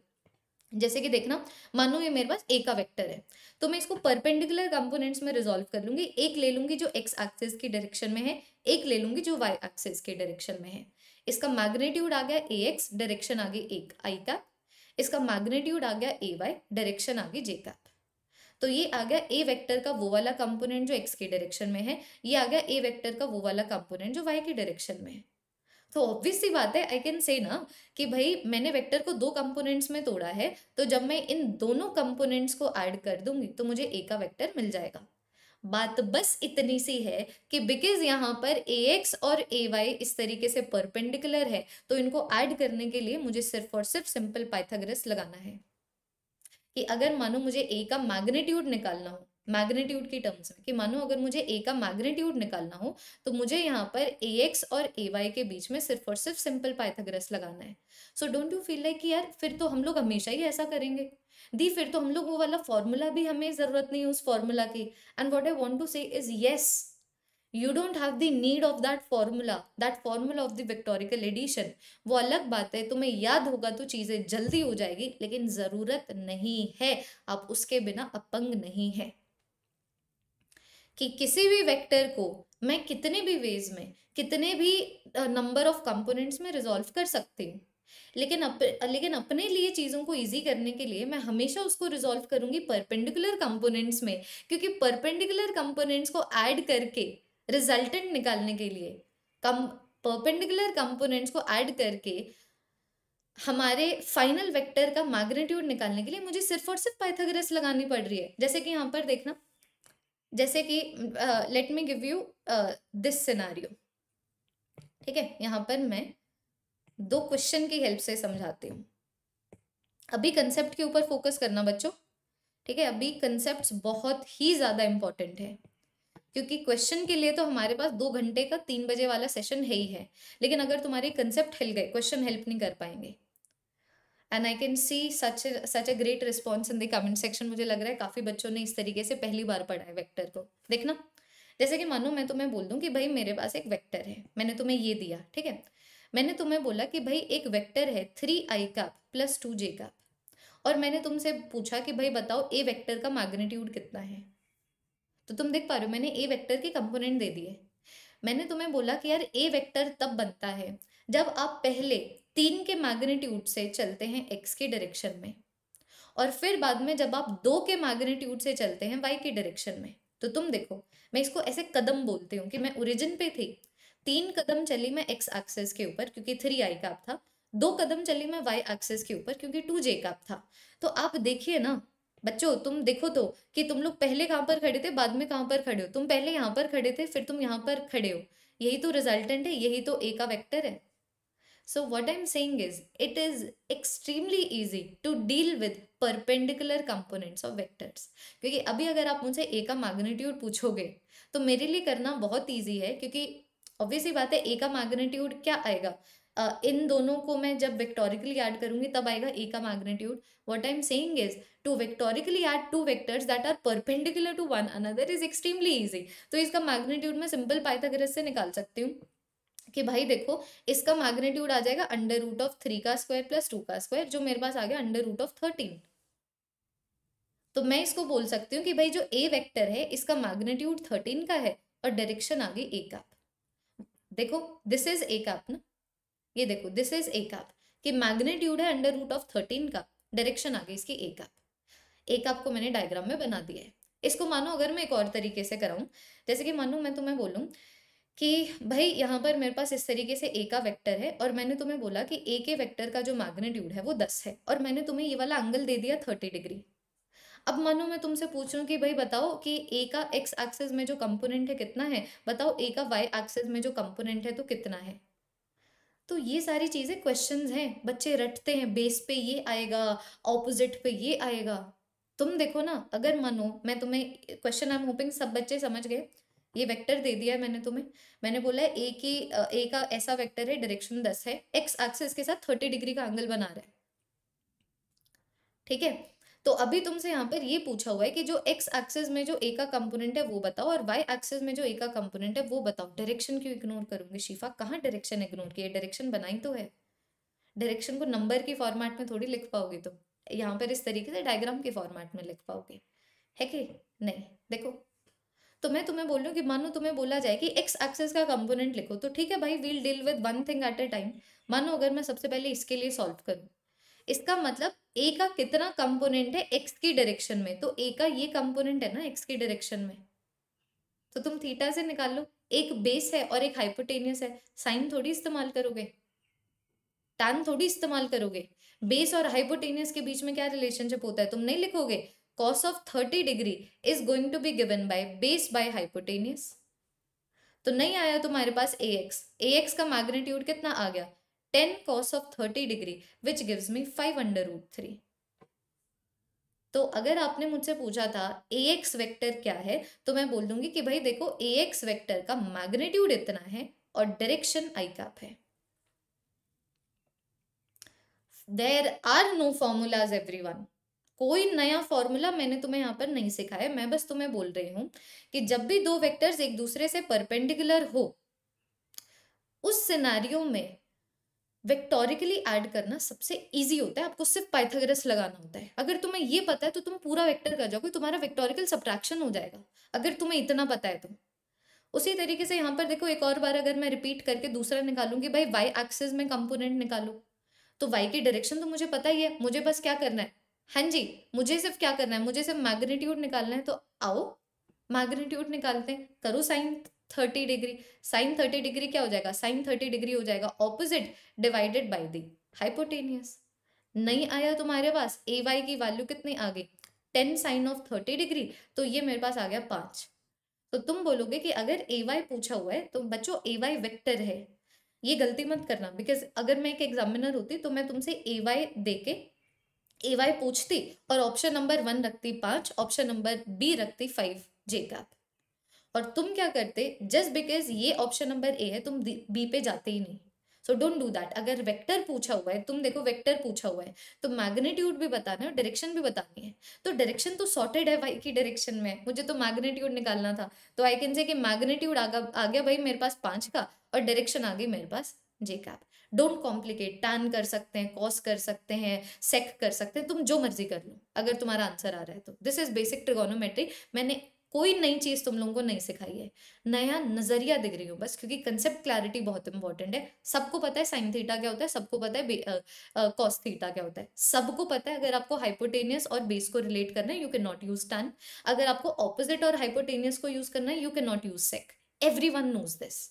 [SPEAKER 1] जैसे कि देखना मानो ये मेरे पास ए का वेक्टर है तो मैं इसको परपेंडिकुलर कंपोनेंट्स में रिजोल्व कर लूंगी एक ले लूंगी जो एक्स एक्सिस की डायरेक्शन में है एक ले लूंगी जो वाई एक्सिस के डायरेक्शन में है इसका मैग्नेट्यूड आ गया ए एक्स डायरेक्शन आ गई एक आई का इसका मैग्नेट्यूड आ गया ए वाई डायरेक्शन आ गई जे का तो ये आ गया ए वेक्टर का वो वाला कंपोनेंट जो एक्स के डायरेक्शन में है ये आ गया ए वेक्टर का वो वाला कंपोनेंट जो वाई के डायरेक्शन में है तो ऑब्वियस सी बात है आई कैन से ना कि भाई मैंने वेक्टर को दो कंपोनेंट्स में तोड़ा है तो जब मैं इन दोनों कंपोनेंट्स को ऐड कर दूंगी तो मुझे ए का वेक्टर मिल जाएगा बात बस इतनी सी है कि बिकॉज यहाँ पर ए एक्स और ए वाई इस तरीके से परपेंडिकुलर है तो इनको ऐड करने के लिए मुझे सिर्फ और सिर्फ सिंपल पाइथागोरस लगाना है कि अगर मानो मुझे ए का मैग्नीट्यूड निकालना हो मैग्नीट्यूड की टर्म्स में कि मानो अगर मुझे ए का मैग्नीट्यूड निकालना हो तो मुझे यहाँ पर ए एक्स और ए वाई के बीच में सिर्फ और सिर्फ सिंपल पाइथागोरस लगाना है so don't you feel like कि यार फिर तो हम लोग हमेशा ही ऐसा करेंगे दी फिर तो हम लोग वो वाला फॉर्मूला भी हमें ज़रूरत नहीं है उस फॉर्मूला की and what I want to say is yes you don't have the need of that formula that formula of the vectorial addition वो अलग बात है तुम्हें याद होगा तो चीज़ें जल्दी हो जाएगी लेकिन ज़रूरत नहीं है आप उसके बिना अपंग नहीं है कि किसी भी वेक्टर को मैं कितने भी वेज में कितने भी नंबर ऑफ कंपोनेंट्स में रिजॉल्व कर सकती हूँ लेकिन अप, लेकिन अपने लिए चीज़ों को इजी करने के लिए मैं हमेशा उसको रिजॉल्व करूंगी परपेंडिकुलर कंपोनेंट्स में क्योंकि परपेंडिकुलर कंपोनेंट्स को ऐड करके रिजल्टेंट निकालने के लिए कम परपेंडिकुलर कंपोनेंट्स को ऐड करके हमारे फाइनल वेक्टर का मैग्नीट्यूड निकालने के लिए मुझे सिर्फ और सिर्फ पाइथागोरस लगानी पड़ रही है जैसे कि यहाँ पर देखना जैसे कि let me give you this scenario ठीक है यहाँ पर मैं दो क्वेश्चन की हेल्प से समझाती हूँ अभी कंसेप्ट के ऊपर फोकस करना बच्चों ठीक है अभी कंसेप्ट बहुत ही ज़्यादा इम्पॉर्टेंट है क्योंकि क्वेश्चन के लिए तो हमारे पास दो घंटे का तीन बजे वाला सेशन है ही है लेकिन अगर तुम्हारे कंसेप्ट हिल गए क्वेश्चन हेल्प नहीं कर पाएंगे and I can see such such a great response in the comment section मुझे लग रहा है काफ़ी बच्चों ने इस तरीके से पहली बार पढ़ा है वैक्टर को देखना जैसे कि मानो मैं तुम्हें बोल दूँ कि भाई मेरे पास एक वैक्टर है मैंने तुम्हें ये दिया ठीक है मैंने तुम्हें बोला कि भाई एक वैक्टर है थ्री आई का प्लस टू जे का और मैंने तुमसे पूछा कि भाई बताओ ए वैक्टर का मैग्नीट्यूड कितना है तो तुम देख पा रहे हो मैंने ए वैक्टर के कंपोनेंट दे दिए मैंने तुम्हें बोला कि यार ए वैक्टर तब बनता है जब आप पहले तीन के मैग्नेट्यूड से चलते हैं एक्स के डायरेक्शन में और फिर बाद में जब आप दो के मैग्नेट्यूड से चलते हैं वाई के डायरेक्शन में तो तुम देखो मैं इसको ऐसे कदम बोलती हूँ कि मैं ओरिजिन पे थी तीन कदम चली मैं एक्स एक्सेस के ऊपर क्योंकि थ्री आई का था दो कदम चली मैं वाई एक्सेस के ऊपर क्योंकि टू जे का था तो आप देखिए ना बच्चों तुम देखो तो कि तुम लोग पहले कहाँ पर खड़े थे बाद में कहाँ पर खड़े हो तुम पहले यहाँ पर खड़े थे फिर तुम यहाँ पर खड़े हो यही तो रिजल्टेंट है यही तो ए का वेक्टर है So what I'm saying is it is extremely easy to deal with perpendicular components of vectors. क्योंकि अभी अगर आप मुझसे A का मैग्नीट्यूड पूछोगे तो मेरे लिए करना बहुत ईजी है क्योंकि ऑब्वियसली बात है A का मैग्नीट्यूड क्या आएगा Uh, इन दोनों को मैं जब वेक्टोरिकली ऐड करूंगी तब आएगा ए का magnitude what I am saying is to vectorially add two vectors that are perpendicular to one another is extremely easy तो इसका मैग्नीट्यूड मैं सिंपल पाइथागोरस से निकाल सकती हूँ कि भाई देखो इसका मैग्नीट्यूड आ जाएगा अंडर रूट ऑफ थ्री का स्क्वायर प्लस टू का स्क्वायर जो मेरे पास आ गया अंडर रूट ऑफ थर्टीन तो मैं इसको बोल सकती हूँ कि भाई जो ए वेक्टर है इसका मैग्नीट्यूड थर्टीन का है और डायरेक्शन आ गई ए कैप देखो दिस इज ए कैप ना ये देखो दिस इज ए कैप कि मैग्नीट्यूड है अंडर रूट ऑफ थर्टीन का डायरेक्शन आ गई इसकी ए कैप ए कैप को मैंने डायग्राम में बना दिया है इसको मानो अगर मैं एक और तरीके से कराऊं जैसे कि मानो मैं तुम्हें बोलूँ कि भाई यहाँ पर मेरे पास इस तरीके से ए का वेक्टर है और मैंने तुम्हें बोला कि ए के वेक्टर का जो मैग्नीट्यूड है वो दस है और मैंने तुम्हें ये वाला एंगल दे दिया थर्टी डिग्री अब मानो मैं तुमसे पूछ रहा कि भाई बताओ कि ए का एक्स एक्सेस में जो कंपोनेंट है कितना है बताओ ए का वाई एक्सेस में जो कंपोनेंट है तो कितना है तो ये सारी चीज़ें क्वेश्चंस हैं बच्चे रटते हैं बेस पे ये आएगा ऑपोजिट पे ये आएगा तुम देखो ना अगर मानो मैं तुम्हें क्वेश्चन आई एम होपिंग सब बच्चे समझ गए ये वेक्टर दे दिया है मैंने तुम्हें मैंने बोला है ए की ए का ऐसा वेक्टर है डायरेक्शन दस है एक्स एक्सिस के साथ थर्टी डिग्री का एंगल बना रहा है ठीक है तो अभी तुमसे यहाँ पर ये पूछा हुआ है कि जो एक्स एक्सिस में जो ए का कंपोनेंट है वो बताओ और वाई एक्सिस में जो ए का कंपोनेंट है वो बताओ डायरेक्शन क्यों इग्नोर करूंगी शिफा कहाँ डायरेक्शन इग्नोर किया डायरेक्शन बनाई तो है डायरेक्शन को नंबर की फॉर्मेट में थोड़ी लिख पाओगे तुम तो। यहाँ पर इस तरीके से डायग्राम के फॉर्मेट में लिख पाओगे है कि नहीं देखो तो मैं तुम्हें बोल रही हूँ कि मानो तुम्हें बोला जाए कि एक्स एक्सेस का कंपोनेंट लिखो तो ठीक है भाई we'll deal with one thing at a time मानो अगर मैं सबसे पहले इसके लिए सॉल्व करूँ इसका मतलब ए का कितना कंपोनेंट है एक्स की डायरेक्शन में तो ए का ये कंपोनेंट है ना एक्स की डायरेक्शन में तो तुम थीटा से निकाल लो एक बेस है और एक हाइपोटेनियस है साइन थोड़ी इस्तेमाल करोगे टैन थोड़ी इस्तेमाल करोगे बेस और हाइपोटेनियस के बीच में क्या रिलेशनशिप होता है तुम नहीं लिखोगे cos of 30 degree is going to be given by base by hypotenuse तो नहीं आया तुम्हारे तो पास ए एक्स ए एक्स का मैग्नेट्यूड कितना आ गया ten cos of thirty degree which gives me five under root three तो अगर आपने मुझसे पूछा था ए एक्स वैक्टर क्या है तो मैं बोल दूंगी कि भाई देखो ए एक्स वैक्टर का मैग्नेट्यूड इतना है और डायरेक्शन आई कैप है there are no formulas everyone कोई नया फॉर्मूला मैंने तुम्हें यहाँ पर नहीं सिखाया मैं बस तुम्हें बोल रही हूँ कि जब भी दो वेक्टर्स एक दूसरे से परपेंडिकुलर हो उस सिनारियो में वेक्टोरिकली ऐड करना सबसे इजी होता है आपको सिर्फ पाइथागोरस लगाना होता है अगर तुम्हें ये पता है तो तुम पूरा वेक्टर कर जाओगे तुम्हारा वेक्टोरिकल सब्ट्रैक्शन हो जाएगा अगर तुम्हें इतना पता है तो उसी तरीके से यहाँ पर देखो एक और बार अगर मैं रिपीट करके दूसरा निकालूंगी भाई वाई एक्सेस में कंपोनेंट निकालो तो वाई की डायरेक्शन तो मुझे पता ही है मुझे बस क्या करना है हाँ जी मुझे सिर्फ क्या करना है मुझे सिर्फ मैग्नीट्यूड निकालना है तो आओ मैग्नीट्यूड निकालते हैं करो sine thirty degree sine thirty degree क्या हो जाएगा साइन थर्टी डिग्री हो जाएगा opposite divided by the hypotenuse नहीं आया तुम्हारे पास ए वाई की वैल्यू कितनी आ गई ten sine of thirty degree तो ये मेरे पास आ गया पाँच तो तुम बोलोगे कि अगर ए वाई पूछा हुआ है तो बच्चों ए वाई वेक्टर है ये गलती मत करना बिकॉज अगर मैं एक एग्जामिनर होती तो मैं तुमसे ए वाई दे के ए वाई पूछती और ऑप्शन नंबर वन रखती पांच ऑप्शन नंबर बी रखती फाइव जे कैप और तुम क्या करते जस्ट बिकॉज ये ऑप्शन नंबर ए है तुम बी पे जाते ही नहीं सो डोंट डू दैट अगर वेक्टर पूछा हुआ है तुम देखो वेक्टर पूछा हुआ है तो मैग्नेट्यूड भी बताना है और डायरेक्शन भी बतानी है तो डायरेक्शन तो सॉर्टेड है भाई की डायरेक्शन में मुझे तो मैग्नेट्यूड निकालना था तो आई कैन से कि मैग्नेट्यूड आ गया भाई मेरे पास पाँच का और डायरेक्शन आ गई मेरे पास j cap don't complicate tan कर सकते हैं कॉस कर सकते हैं सेक कर सकते हैं तुम जो मर्जी कर लो अगर तुम्हारा आंसर आ रहा है तो दिस इज बेसिक ट्रिगोनोमेट्री मैंने कोई नई चीज़ तुम लोगों को नहीं सिखाई है नया नज़रिया दिख रही हूँ बस क्योंकि कंसेप्ट क्लैरिटी बहुत इंपॉर्टेंट है सबको पता है साइन थीटा क्या होता है सबको पता है कॉस थीटा क्या होता है सबको पता है अगर आपको हाइपोटेनियस और बेस को रिलेट करना है you can not use tan अगर आपको ऑपोजिट और हाइपोटेनियस को यूज करना है you can not use sec everyone knows this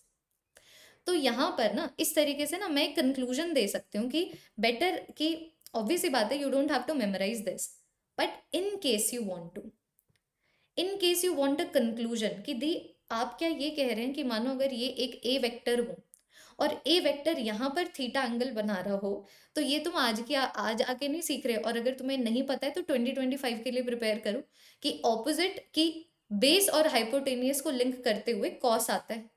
[SPEAKER 1] तो यहाँ पर ना इस तरीके से ना मैं कंक्लूजन दे सकती हूँ कि बेटर कि ऑब्वियस बात है you don't have to memorize this but in case you want to in case you want a conclusion कि दी आप क्या ये कह रहे हैं कि मानो अगर ये एक ए वेक्टर हो और ए वेक्टर यहाँ पर थीटा एंगल बना रहा हो तो ये तुम आज की आ, आज आके नहीं सीख रहे और अगर तुम्हें नहीं पता है तो 2025 के लिए प्रिपेयर करो कि ऑपोजिट की बेस और हाइपोटेनियस को लिंक करते हुए कॉस आता है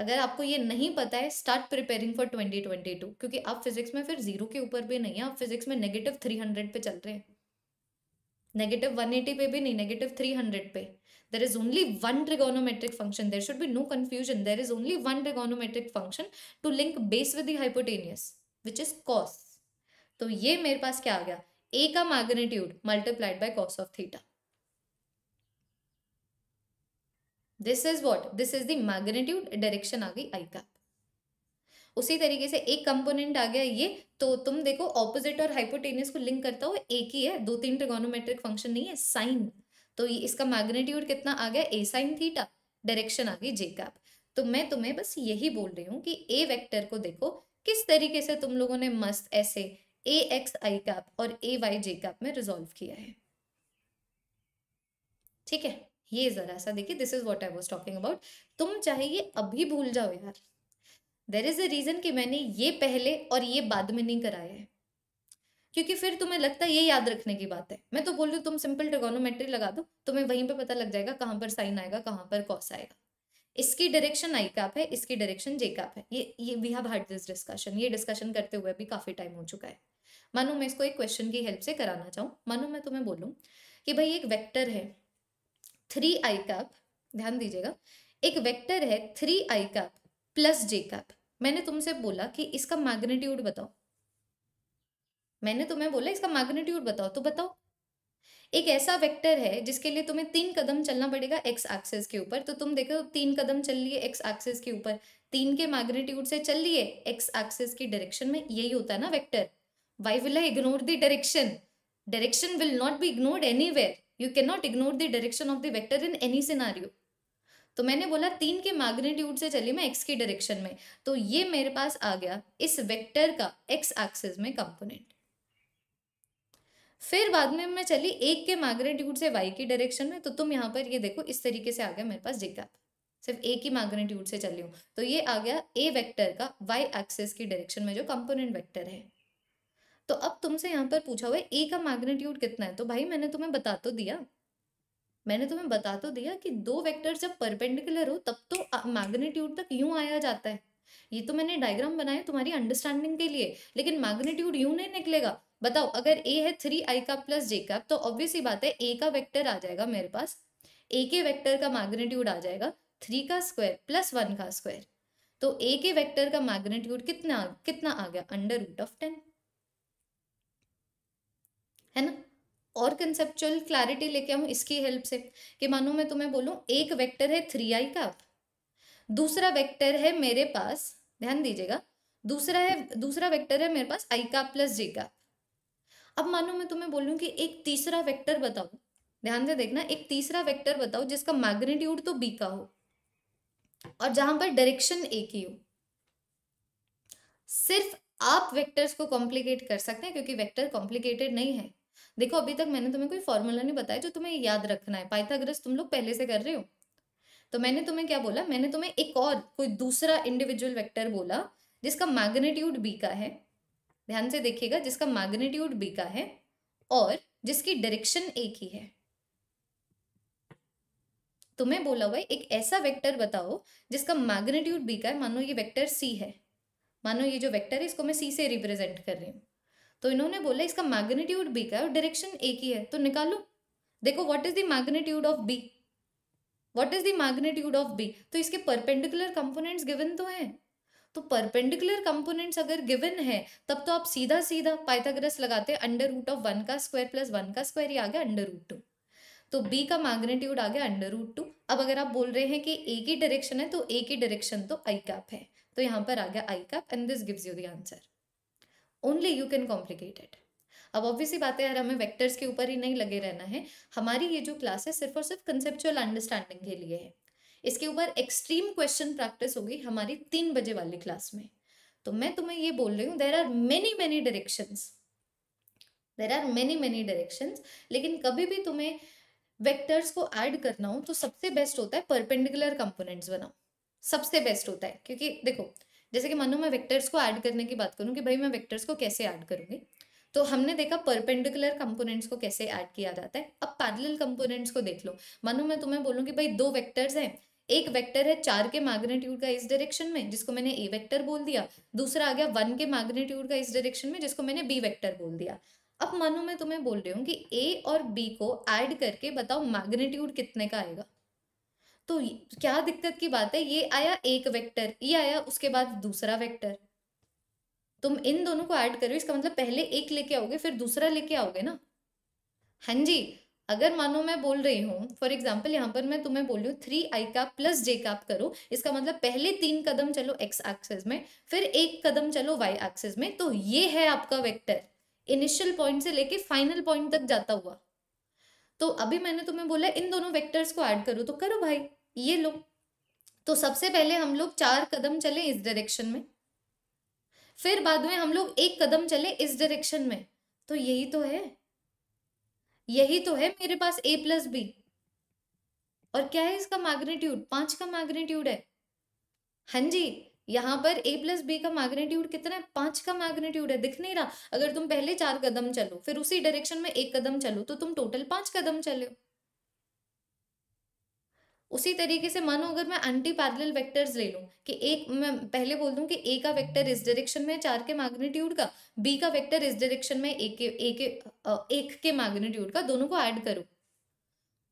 [SPEAKER 1] अगर आपको ये नहीं पता है start preparing for twenty twenty two क्योंकि आप फिजिक्स में फिर जीरो के ऊपर भी नहीं है आप फिजिक्स में नेगेटिव थ्री हंड्रेड पे चल रहे हैं नेगेटिव वन एटी पे भी नहीं नेगेटिव थ्री हंड्रेड पे there is only one trigonometric function there should be no confusion there is only one trigonometric function to link base with hypotenuse which is cos तो ये मेरे पास क्या आ गया ए का magnitude multiplied by cos of theta this is what this is the magnitude direction आ गई आई कैप उसी तरीके से एक कंपोनेंट आ गया ये तो तुम देखो ऑपोजिट और हाइपोटेनियस को लिंक करता हुआ एक ही है दो तीन ट्रिगोनोमेट्रिक फंक्शन नहीं है साइन तो ये इसका मैग्नेट्यूड कितना आ गया ए साइन थीटा डायरेक्शन आ गई जे कैप तो मैं तुम्हें बस यही बोल रही हूँ कि ए वेक्टर को देखो किस तरीके से तुम लोगों ने मस्त ऐसे ए एक्स आई कैप और ए वाई जे कैप में रिजोल्व किया है ठीक है ये जरा सा देखिए this is what I was talking about तुम चाहे ये अभी भूल जाओ यार देर इज अ रीजन कि मैंने ये पहले और ये बाद में नहीं कराया है क्योंकि फिर तुम्हें लगता है ये याद रखने की बात है मैं तो बोल रही हूँ तुम सिंपल ट्रिगोनोमेट्री लगा दो तुम्हें वहीं पे पता लग जाएगा कहाँ पर साइन आएगा कहाँ पर कॉस आएगा इसकी डायरेक्शन आई कैप है इसकी डायरेक्शन जे कैप है ये ये we have had this discussion ये डिस्कशन करते हुए भी काफ़ी टाइम हो चुका है मानो मैं इसको एक क्वेश्चन की हेल्प से कराना चाहूँ मानो मैं तुम्हें बोलूँ कि भाई एक वैक्टर है थ्री आई कप ध्यान दीजिएगा एक वेक्टर है three i cap plus j cap मैंने तुमसे बोला कि इसका मैग्नीट्यूड बताओ मैंने तुम्हें बोला इसका मैग्नीट्यूड बताओ तो बताओ एक ऐसा वेक्टर है जिसके लिए तुम्हें तीन कदम चलना पड़ेगा एक्स एक्सेस के ऊपर तो तुम देखो तीन कदम चल लिए एक्स एक्सेस के ऊपर तीन के मैग्नीट्यूड से चल लिए एक्स एक्सेस की डायरेक्शन में यही होता है ना vector why will I ignore the direction direction will not be ignored anywhere you can not ignore the direction of the vector in any scenario तो मैंने बोला तीन के मैग्नीट्यूड से चली मैं एक्स की डायरेक्शन में तो ये मेरे पास आ गया इस वेक्टर का एक्स एक्सिस में कंपोनेंट फिर बाद में मैं चली एक के मैग्नेट्यूड से वाई की डायरेक्शन में तो तुम यहाँ पर ये देखो इस तरीके से आ गया मेरे पास जिगैप सिर्फ एक ही मैग्नेट्यूड से चली हूं तो ये आ गया ए वेक्टर का वाई एक्सिस की डायरेक्शन में जो कंपोनेंट वेक्टर है तो अब तुमसे यहाँ पर पूछा हुआ ए का मैग्नीट्यूड कितना है तो भाई मैंने तुम्हें बता तो दिया मैंने तुम्हें बता तो दिया कि दो वेक्टर जब परपेंडिकुलर हो तब तो मैग्नीट्यूड तक यूं आया जाता है ये तो मैंने डायग्राम बनाया तुम्हारी अंडरस्टैंडिंग के लिए लेकिन मैग्नीट्यूड यूं नहीं निकलेगा बताओ अगर ए है थ्री आई का प्लस जे का तो ऑब्वियस ही बात है ए का वेक्टर आ जाएगा मेरे पास ए के वेक्टर का मैग्नीट्यूड आ जाएगा थ्री का स्क्वायर प्लस वन का स्क्वायर तो ए के वेक्टर का मैग्नीट्यूड कितना कितना आ गया अंडर रूट ऑफ टेन है ना और कंसेप्चुअल क्लैरिटी लेके आऊँ इसकी हेल्प से कि मानो मैं तुम्हें बोलूँ एक वेक्टर है थ्री आई का दूसरा वेक्टर है मेरे पास ध्यान दीजिएगा दूसरा है दूसरा वेक्टर है मेरे पास आई का प्लस जे का अब मानो मैं तुम्हें बोलूँ कि एक तीसरा वेक्टर बताओ ध्यान से देखना एक तीसरा वेक्टर बताओ जिसका मैग्नीट्यूड तो बी का हो और जहां पर डायरेक्शन एक ही हो सिर्फ आप वेक्टर्स को कॉम्प्लिकेट कर सकते हैं क्योंकि वेक्टर कॉम्प्लिकेटेड नहीं है देखो अभी तक मैंने तुम्हें कोई फॉर्मूला नहीं बताया जो तुम्हें याद रखना है पाइथागोरस तुम लोग पहले से कर रहे हो तो मैंने तुम्हें क्या बोला मैंने तुम्हें एक और कोई दूसरा इंडिविजुअल वेक्टर बोला जिसका मैग्नेट्यूड बी का है ध्यान से देखिएगा जिसका मैग्नेट्यूड बी का है और जिसकी डायरेक्शन एक ही है तुम्हें तो बोला हुआ है एक ऐसा वेक्टर बताओ जिसका मैग्नेट्यूड बी का है मानो ये वेक्टर सी है मानो ये जो वेक्टर है इसको मैं सी से रिप्रेजेंट कर रही हूँ तो इन्होंने बोला इसका मैग्नीट्यूड बी का है और डायरेक्शन ए की है तो निकालो देखो what is the magnitude of b what is the magnitude of b तो इसके परपेंडिकुलर कंपोनेंट्स गिवन तो हैं तो परपेंडिकुलर कंपोनेंट्स अगर गिवन है तब तो आप सीधा सीधा पाइथागोरस लगाते हैं अंडर रूट ऑफ वन का स्क्वायर प्लस वन का स्क्वायर ही आ गया अंडर रूट टू तो बी का मैग्नेट्यूड आ गया अंडर रूट टू अब अगर आप बोल रहे हैं कि ए की डायरेक्शन है तो ए की डायरेक्शन तो आई कैप है तो यहाँ पर आ गया i cap and this gives you the answer only you can complicate it अब ऑब्वियस ही बात है यार हमें वेक्टर्स के ऊपर ही नहीं लगे रहना है हमारी ये जो क्लास है सिर्फ और सिर्फ कंसेप्चुअल अंडरस्टैंडिंग के लिए है इसके ऊपर एक्सट्रीम क्वेश्चन प्रैक्टिस होगी हमारी तीन बजे वाली क्लास में तो मैं तुम्हें ये बोल रही हूँ there are many many direction there are many many direction लेकिन कभी भी तुम्हें वेक्टर्स को ऐड करना हो तो सबसे बेस्ट होता है परपेंडिकुलर कंपोनेंट्स बनाओ सबसे बेस्ट होता है क्योंकि देखो जैसे कि मानो मैं वेक्टर्स को ऐड करने की बात करूँ कि भाई मैं वेक्टर्स को कैसे ऐड करूँगी तो हमने देखा परपेंडिकुलर कंपोनेंट्स को कैसे ऐड किया जाता है अब पैरेलल कंपोनेंट्स को देख लो मानो मैं तुम्हें बोलूँ कि भाई दो वेक्टर्स हैं एक वेक्टर है चार के मैग्नेट्यूड का इस डायरेक्शन में जिसको मैंने ए वेक्टर बोल दिया दूसरा आ गया वन के मैग्नेट्यूड का इस डायरेक्शन में जिसको मैंने बी वेक्टर बोल दिया अब मानो मैं तुम्हें बोल रही हूँ कि ए और बी को ऐड करके बताओ मैग्नेट्यूड कितने का आएगा तो क्या दिक्कत की बात है ये आया एक वेक्टर ये आया उसके बाद दूसरा वेक्टर तुम इन दोनों को ऐड करो इसका मतलब पहले एक लेके आओगे फिर दूसरा लेके आओगे ना हाँ जी अगर मानो मैं बोल रही हूँ फॉर एग्जाम्पल यहाँ पर मैं तुम्हें बोल रही हूँ थ्री आई का प्लस जे का करो इसका मतलब पहले तीन कदम चलो एक्स एक्सेस में फिर एक कदम चलो वाई एक्सेस में तो ये है आपका वेक्टर इनिशियल पॉइंट से लेके फाइनल पॉइंट तक जाता हुआ तो अभी मैंने तुम्हें बोला इन दोनों वेक्टर्स को ऐड करो तो करो भाई ये लो तो सबसे पहले हम लोग चार कदम चले इस डायरेक्शन में फिर बाद में हम लोग एक कदम चले इस डायरेक्शन में तो यही तो है यही तो है मेरे पास ए प्लस बी और क्या है इसका मैग्नेट्यूड पांच का मैग्नेट्यूड है हाँ जी यहां पर ए प्लस बी का मैग्नेट्यूड कितना है पांच का मैग्नेट्यूड है दिख नहीं रहा अगर तुम पहले चार कदम चलो फिर उसी डायरेक्शन में एक कदम चलो तो तुम टोटल पांच कदम चले हो उसी तरीके से मानो अगर मैं एंटी पैरेलल वेक्टर्स ले लूँ कि एक मैं पहले बोल दूँ कि ए का वेक्टर इस डायरेक्शन में चार के मैग्नीट्यूड का बी का वेक्टर इस डायरेक्शन में एक के एक के एक के मैग्नीट्यूड का दोनों को ऐड करूँ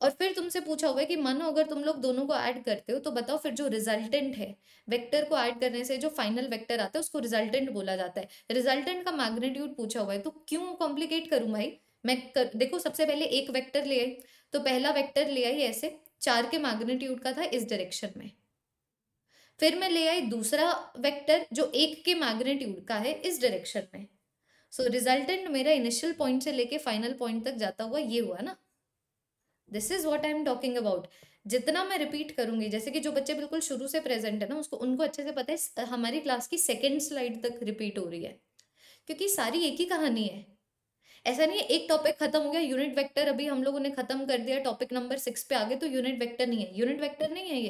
[SPEAKER 1] और फिर तुमसे पूछा हुआ कि मानो अगर तुम लोग दोनों को ऐड करते हो तो बताओ फिर जो रिजल्टेंट है वेक्टर को ऐड करने से जो फाइनल वेक्टर आता है उसको रिजल्टेंट बोला जाता है रिजल्टेंट का मैग्नीट्यूड पूछा हुआ है तो क्यों कॉम्प्लिकेट करूँ भाई मैं कर, देखो सबसे पहले एक वेक्टर ले आई तो पहला वेक्टर ले आई ऐसे चार के मैग्नीट्यूड का था इस डायरेक्शन में फिर मैं ले आई दूसरा वेक्टर जो एक के मैग्नीट्यूड का है इस डायरेक्शन में सो so, रिजल्टेंट मेरा इनिशियल पॉइंट से लेके फाइनल पॉइंट तक जाता हुआ ये हुआ ना this is what I am talking about जितना मैं रिपीट करूंगी जैसे कि जो बच्चे बिल्कुल शुरू से प्रेजेंट है ना उसको उनको अच्छे से पता है हमारी क्लास की सेकेंड स्लाइड तक रिपीट हो रही है क्योंकि सारी एक ही कहानी है ऐसा नहीं है एक टॉपिक खत्म हो गया यूनिट वेक्टर अभी हम लोगों ने खत्म कर दिया टॉपिक नंबर सिक्स पे आगे तो यूनिट वेक्टर नहीं है यूनिट वेक्टर नहीं है ये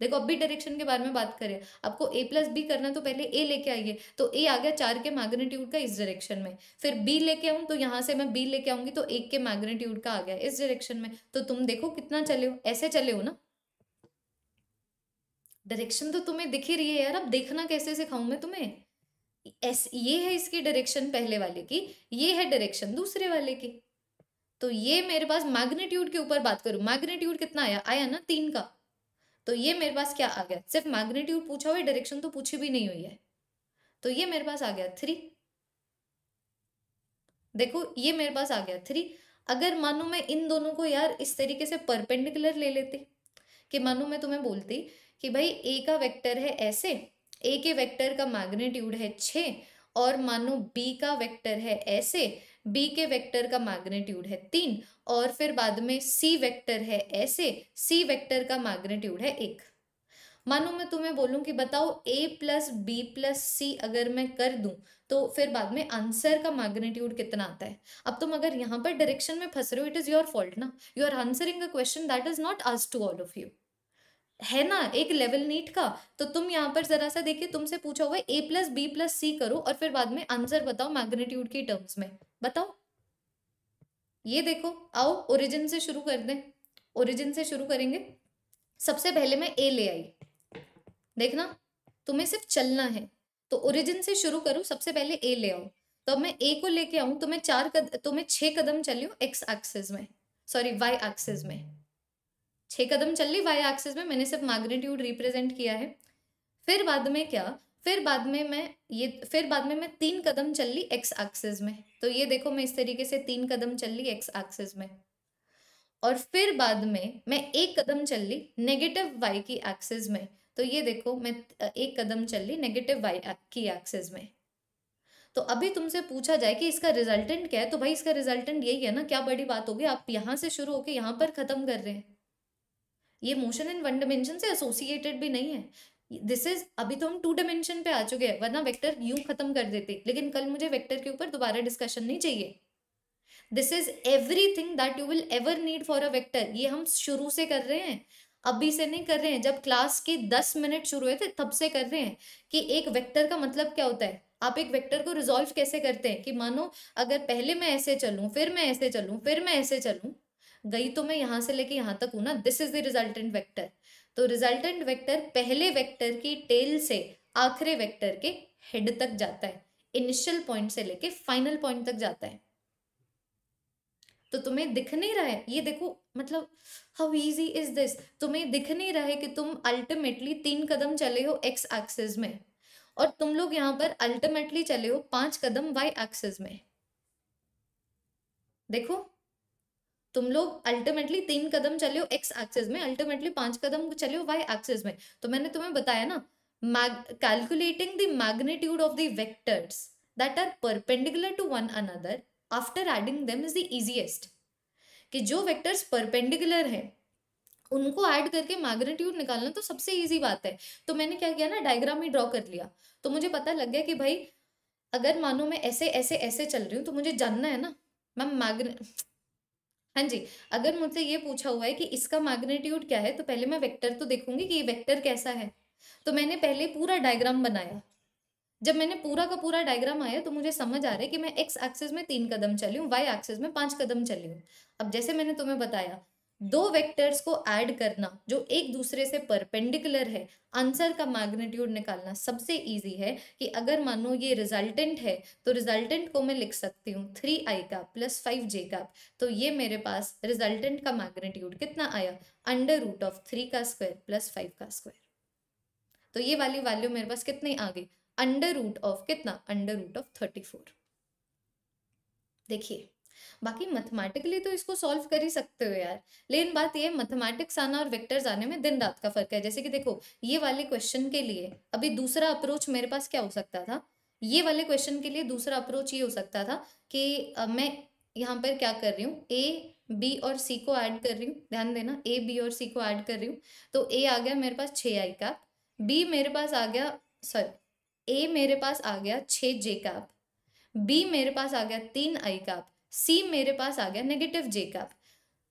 [SPEAKER 1] देखो अब भी डायरेक्शन के बारे में बात करें आपको ए प्लस बी करना तो पहले ए लेके आइए तो ए आ गया चार के मैग्नेट्यूड का इस डायरेक्शन में फिर बी लेके आऊँ तो यहाँ से मैं बी लेके आऊंगी तो एक के मैग्नेट्यूड का आ गया इस डायरेक्शन में तो तुम देखो कितना चले हो ऐसे चले हो ना डायरेक्शन तो तुम्हें दिख ही रही है यार अब देखना कैसे सिखाऊं मैं तुम्हें एस ये है इसकी डायरेक्शन पहले वाले की ये है डायरेक्शन दूसरे वाले की तो ये मेरे पास मैग्नीट्यूड के ऊपर बात करूं मैग्नीट्यूड कितना आया आया ना तीन का तो ये मेरे पास क्या आ गया सिर्फ मैग्नीट्यूड पूछा हुआ डायरेक्शन तो पूछी भी नहीं हुई है तो ये मेरे पास आ गया थ्री देखो ये मेरे पास आ गया थ्री अगर मानो मैं इन दोनों को यार इस तरीके से परपेंडिकुलर ले लेती कि मानो मैं तुम्हें बोलती कि भाई ए का वेक्टर है ऐसे ए के वेक्टर का मैग्नीट्यूड है छ और मानो बी का वेक्टर है ऐसे बी के वेक्टर का मैग्नीट्यूड है तीन और फिर बाद में सी वेक्टर है ऐसे सी वेक्टर का मैग्नीट्यूड है एक मानो मैं तुम्हें बोलूं कि बताओ a plus b plus c अगर मैं कर दूं तो फिर बाद में आंसर का मैग्नीट्यूड कितना आता है अब तुम अगर यहाँ पर डायरेक्शन में फंस रहे हो इट इज़ योर फॉल्ट ना you are answering a question that is not आज टू ऑल ऑफ यू है ना एक लेवल नीट का तो तुम यहाँ पर जरा सा देखिए तुमसे पूछा हुआ a plus b plus c करो और फिर बाद में आंसर बताओ मैग्नेट्यूड की टर्म्स में बताओ ये देखो आओ ओरिजिन से शुरू कर दें ओरिजिन से शुरू करेंगे सबसे पहले मैं ए ले आई देखना तुम्हें सिर्फ चलना है तो ओरिजिन से शुरू करूँ सबसे पहले ए ले आओ तो अब मैं ए को लेके आऊँ तो मैं चार कद तो मैं छः कदम चली एक्स एक्सेस में सॉरी वाई एक्सेस में छः कदम चल ली वाई एक्सेस में मैंने सिर्फ मैग्नीट्यूड रिप्रेजेंट किया है फिर बाद में क्या फिर बाद में मैं ये फिर बाद में मैं तीन कदम चल ली एक्स एक्सेस में तो ये देखो मैं इस तरीके से तीन कदम चल ली एक्स एक्सेस में और फिर बाद में मैं एक कदम चल ली नेगेटिव वाई की एक्सेस में तो ये देखो मैं एक कदम चल ली नेगेटिव वाई की एक्सेस में तो अभी तुमसे पूछा जाए कि इसका रिजल्टेंट क्या है तो भाई इसका रिजल्टेंट यही है ना क्या बड़ी बात होगी आप यहाँ से शुरू होकर यहाँ पर खत्म कर रहे हैं ये मोशन इन वन डिमेंशन से एसोसिएटेड भी नहीं है दिस इज अभी तो हम टू डिमेंशन पे आ चुके हैं वरना वेक्टर यूं खत्म कर देते लेकिन कल मुझे वेक्टर के ऊपर दोबारा डिस्कशन नहीं चाहिए this is everything that you will ever need for a vector ये हम शुरू से कर रहे हैं अभी से नहीं कर रहे हैं जब क्लास के दस मिनट शुरू हुए थे तब से कर रहे हैं कि एक वेक्टर का मतलब क्या होता है आप एक वेक्टर को रिजॉल्व कैसे करते हैं कि मानो अगर पहले मैं ऐसे चलूं फिर मैं ऐसे चलूं फिर मैं ऐसे चलूं गई तो मैं यहाँ से लेके यहाँ तक हूँ ना this is the resultant vector तो रिजल्टेंट वेक्टर पहले वेक्टर की टेल से आखिरी वेक्टर के हेड तक जाता है इनिशियल पॉइंट से लेके फाइनल पॉइंट तक जाता है तो तुम्हें दिख नहीं रहा है ये देखो मतलब हाउ इजी इज दिस तुम्हें दिख नहीं रहा है कि तुम अल्टीमेटली तीन कदम चले हो एक्स एक्सिस में और तुम लोग यहां पर अल्टीमेटली चले हो पांच कदम वाई एक्सिस में देखो तुम लोग अल्टीमेटली तीन कदम चले हो एक्स एक्सेस में अल्टीमेटली पांच कदम चले हो वाई एक्सेस में तो मैंने तुम्हें बताया ना mag calculating the magnitude of the vectors that are perpendicular to one another after adding them is the easiest कि जो वेक्टर्स परपेंडिकुलर है उनको ऐड करके मैग्नीट्यूड निकालना तो सबसे इजी बात है तो मैंने क्या किया ना डायग्राम ही ड्रॉ कर लिया तो मुझे पता लग गया कि भाई अगर मानो मैं ऐसे ऐसे ऐसे चल रही हूँ तो मुझे जानना है ना मैम मैग्ने हाँ जी अगर मुझसे ये पूछा हुआ है कि इसका मैग्नीट्यूड क्या है तो पहले मैं वेक्टर तो देखूंगी कि ये वेक्टर कैसा है तो मैंने पहले पूरा डायग्राम बनाया जब मैंने पूरा का पूरा डायग्राम आया तो मुझे समझ आ रहा है कि मैं एक्स एक्सिस में तीन कदम चली हूँ वाई एक्सिस में पांच कदम चली हूँ अब जैसे मैंने तुम्हें बताया दो वेक्टर्स को ऐड करना जो एक दूसरे से परपेंडिकुलर है आंसर का मैग्नीट्यूड निकालना सबसे इजी है कि अगर मानो ये रिजल्टेंट है तो रिजल्टेंट को मैं लिख सकती हूँ थ्री आई का प्लस फाइव जे का तो ये मेरे पास रिजल्टेंट का मैग्नीट्यूड कितना आया अंडर रूट ऑफ थ्री का स्क्वायर प्लस फाइव का स्क्वायर तो ये वाली वैल्यू मेरे पास कितनी आ गई अंडर रूट ऑफ कितना under root of thirty four देखिए बाकी मैथमेटिकली तो इसको सॉल्व कर ही सकते हो यार लेकिन बात ये मैथमेटिक्स आना और वेक्टर्स आने में दिन रात का फर्क है जैसे कि देखो ये वाले क्वेश्चन के लिए अभी दूसरा अप्रोच मेरे पास क्या हो सकता था ये वाले क्वेश्चन के लिए दूसरा अप्रोच ये हो सकता था कि मैं यहाँ पर क्या कर रही हूँ ए बी और सी को ऐड कर रही हूँ ध्यान देना ए बी और सी को ऐड कर रही हूँ तो ए आ गया मेरे पास छः आई कैप बी मेरे पास आ गया सॉरी ए मेरे पास आ गया छः जे कैप बी मेरे पास आ गया तीन आई कैप सी मेरे पास आ गया नेगेटिव जे कैप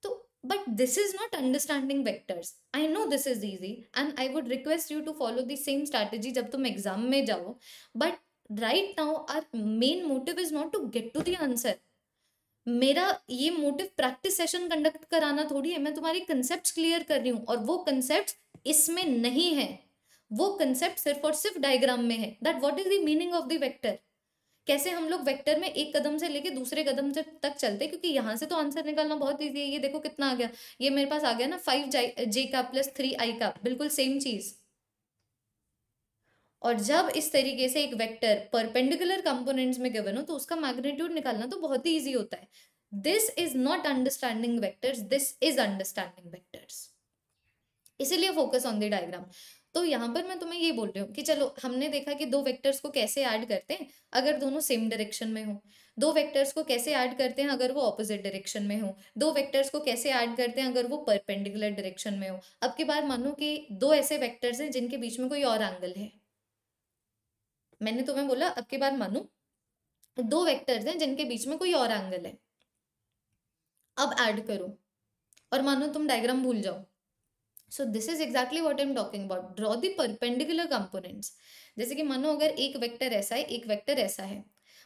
[SPEAKER 1] तो but this is not understanding vectors I know this is easy and I would request you to follow the same strategy जब तुम एग्जाम में जाओ but right now our main motive is not to get to the answer मेरा ये motive practice session conduct कराना थोड़ी है मैं तुम्हारी कंसेप्ट क्लियर कर रही हूँ और वो कंसेप्ट इसमें नहीं है वो कंसेप्ट सिर्फ और सिर्फ डायग्राम में है that what is the meaning of the vector कैसे हम लोग वेक्टर में एक कदम से लेके दूसरे कदम से तक चलते क्योंकि यहाँ से तो आंसर निकालना बहुत ईजी है ये देखो कितना आ गया ये मेरे पास आ गया ना फाइव जे का प्लस थ्री आई का बिल्कुल सेम चीज और जब इस तरीके से एक वेक्टर परपेंडिकुलर कंपोनेंट्स में गिवन हो तो उसका मैग्नीट्यूड निकालना तो बहुत ही ईजी होता है this is not understanding vectors this is understanding vectors इसीलिए फोकस ऑन द डायग्राम तो यहाँ पर मैं तुम्हें ये बोल रही हूँ कि चलो हमने देखा कि दो वेक्टर्स को कैसे ऐड करते हैं अगर दोनों सेम डायरेक्शन में हो दो वेक्टर्स को कैसे ऐड करते हैं अगर वो ऑपोजिट डायरेक्शन में हो दो वेक्टर्स को कैसे ऐड करते हैं अगर वो परपेंडिकुलर डायरेक्शन में हो अब के बाद मानो कि दो ऐसे वेक्टर्स हैं जिनके बीच में कोई और एंगल है मैंने तुम्हें बोला अब के बाद मानो दो वेक्टर्स हैं जिनके बीच में कोई और एंगल है अब ऐड करो और मानो तुम डायग्राम भूल जाओ so this is exactly what I am talking about draw the perpendicular components जैसे कि मानो अगर एक वेक्टर ऐसा है एक वेक्टर ऐसा है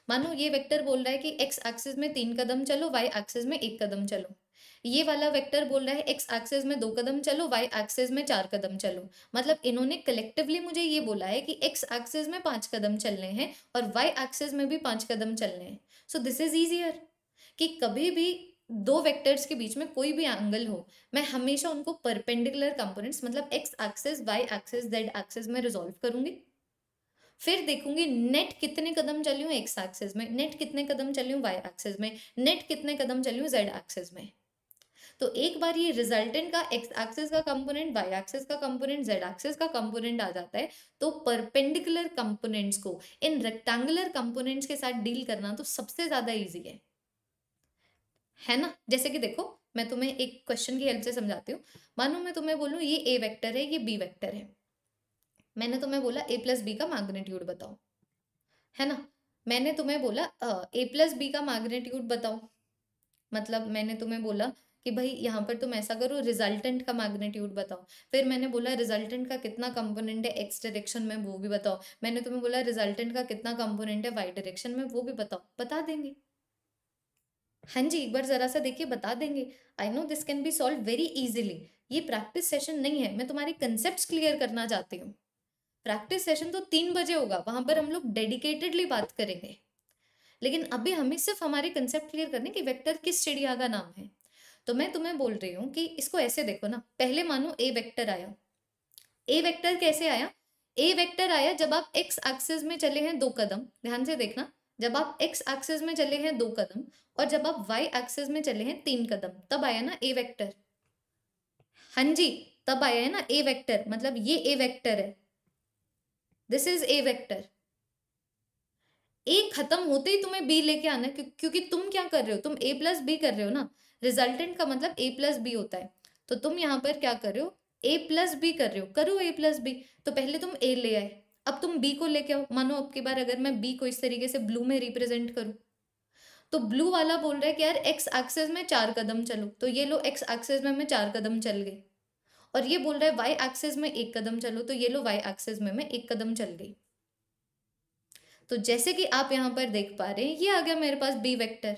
[SPEAKER 1] मानो ये वेक्टर बोल रहा है कि एक्स एक्सिस में तीन कदम चलो वाई एक्सिस में एक कदम चलो ये वाला वेक्टर बोल रहा है एक्स एक्सिस में दो कदम चलो वाई एक्सिस में चार कदम चलो मतलब इन्होंने कलेक्टिवली मुझे ये बोला है कि एक्स एक्सिस में पांच कदम चलने हैं और वाई एक्सिस में भी पांच कदम चलने हैं सो दिस इज ईजियर कि कभी भी दो वेक्टर्स के बीच में कोई भी एंगल हो मैं हमेशा उनको परपेंडिकुलर कंपोनेंट्स मतलब X axis Y axis Z axis में रिजोल्व करूंगी फिर देखूंगी नेट कितने कदम चली हूँ एक्स एक्सेस में नेट कितने कदम चली हूँ वाई एक्सेस में नेट कितने कदम चली हूँ जेड एक्सेस में तो एक बार ये रिजल्टेंट का एक्स एक्सेस का कंपोनेंट वाई एक्सेस का कंपोनेंट जेड एक्सेस का कंपोनेंट आ जाता है तो परपेंडिकुलर कंपोनेंट्स को इन रेक्टेंगुलर कंपोनेंट्स के साथ डील करना तो सबसे ज्यादा ईजी है है ना जैसे कि देखो मैं तुम्हें एक क्वेश्चन की हेल्प से समझाती हूँ मानो मैं तुम्हें बोलूँ ये ए वेक्टर है ये बी वेक्टर है मैंने तुम्हें बोला ए प्लस बी का मैग्नेट्यूड बताओ है ना मैंने तुम्हें बोला ए प्लस बी का मैग्नेट्यूड बताओ मतलब मैंने तुम्हें बोला कि भाई यहाँ पर तुम ऐसा करो रिजल्टेंट का मैग्नीट्यूड बताओ फिर मैंने बोला रिजल्टेंट का कितना कंपोनेंट है एक्स डायरेक्शन में वो भी बताओ मैंने तुम्हें बोला रिजल्टेंट का कितना कंपोनेंट है वाई डायरेक्शन में वो भी बताओ बता देंगे हाँ जी एक बार जरा सा देखिए बता देंगे I know this can be solve very easily ये प्रैक्टिस सेशन नहीं है मैं तुम्हारे कंसेप्ट क्लियर करना चाहती हूँ प्रैक्टिस सेशन तो तीन बजे होगा वहां पर हम लोग डेडिकेटेडली बात करेंगे लेकिन अभी हमें सिर्फ हमारे कंसेप्ट क्लियर करने कि वेक्टर किस चिड़िया का नाम है तो मैं तुम्हें बोल रही हूँ कि इसको ऐसे देखो ना पहले मानो ए वेक्टर आया ए वेक्टर कैसे आया ए वेक्टर आया जब आप एक्स एक्सिस में चले हैं दो कदम ध्यान से देखना जब आप एक्स एक्सेस में चले हैं दो कदम और जब आप वाई एक्सेस में चले हैं तीन कदम तब आया ना ए वेक्टर हां जी तब आया है ना ए वेक्टर मतलब ये ए वेक्टर है this is A vector A खत्म होते ही तुम्हें बी लेके आना है क्योंकि तुम क्या कर रहे हो तुम ए प्लस बी कर रहे हो ना रिजल्टेंट का मतलब ए प्लस बी होता है तो तुम यहाँ पर क्या कर रहे हो ए प्लस बी कर रहे हो करो ए प्लस बी तो पहले तुम ए ले आए अब तुम बी को लेके आओ मानो अब की बार अगर मैं बी को इस तरीके से ब्लू में रिप्रेजेंट करूँ तो ब्लू वाला बोल रहा है कि यार एक्स एक्सेस में चार कदम चलो तो ये लो एक्स एक्सेस में मैं चार कदम चल गई और ये बोल रहा है वाई एक्सेस में एक कदम चलो तो ये लो वाई एक्सेस में मैं एक कदम चल गई तो जैसे कि आप यहां पर देख पा रहे हैं ये आ गया मेरे पास बी वेक्टर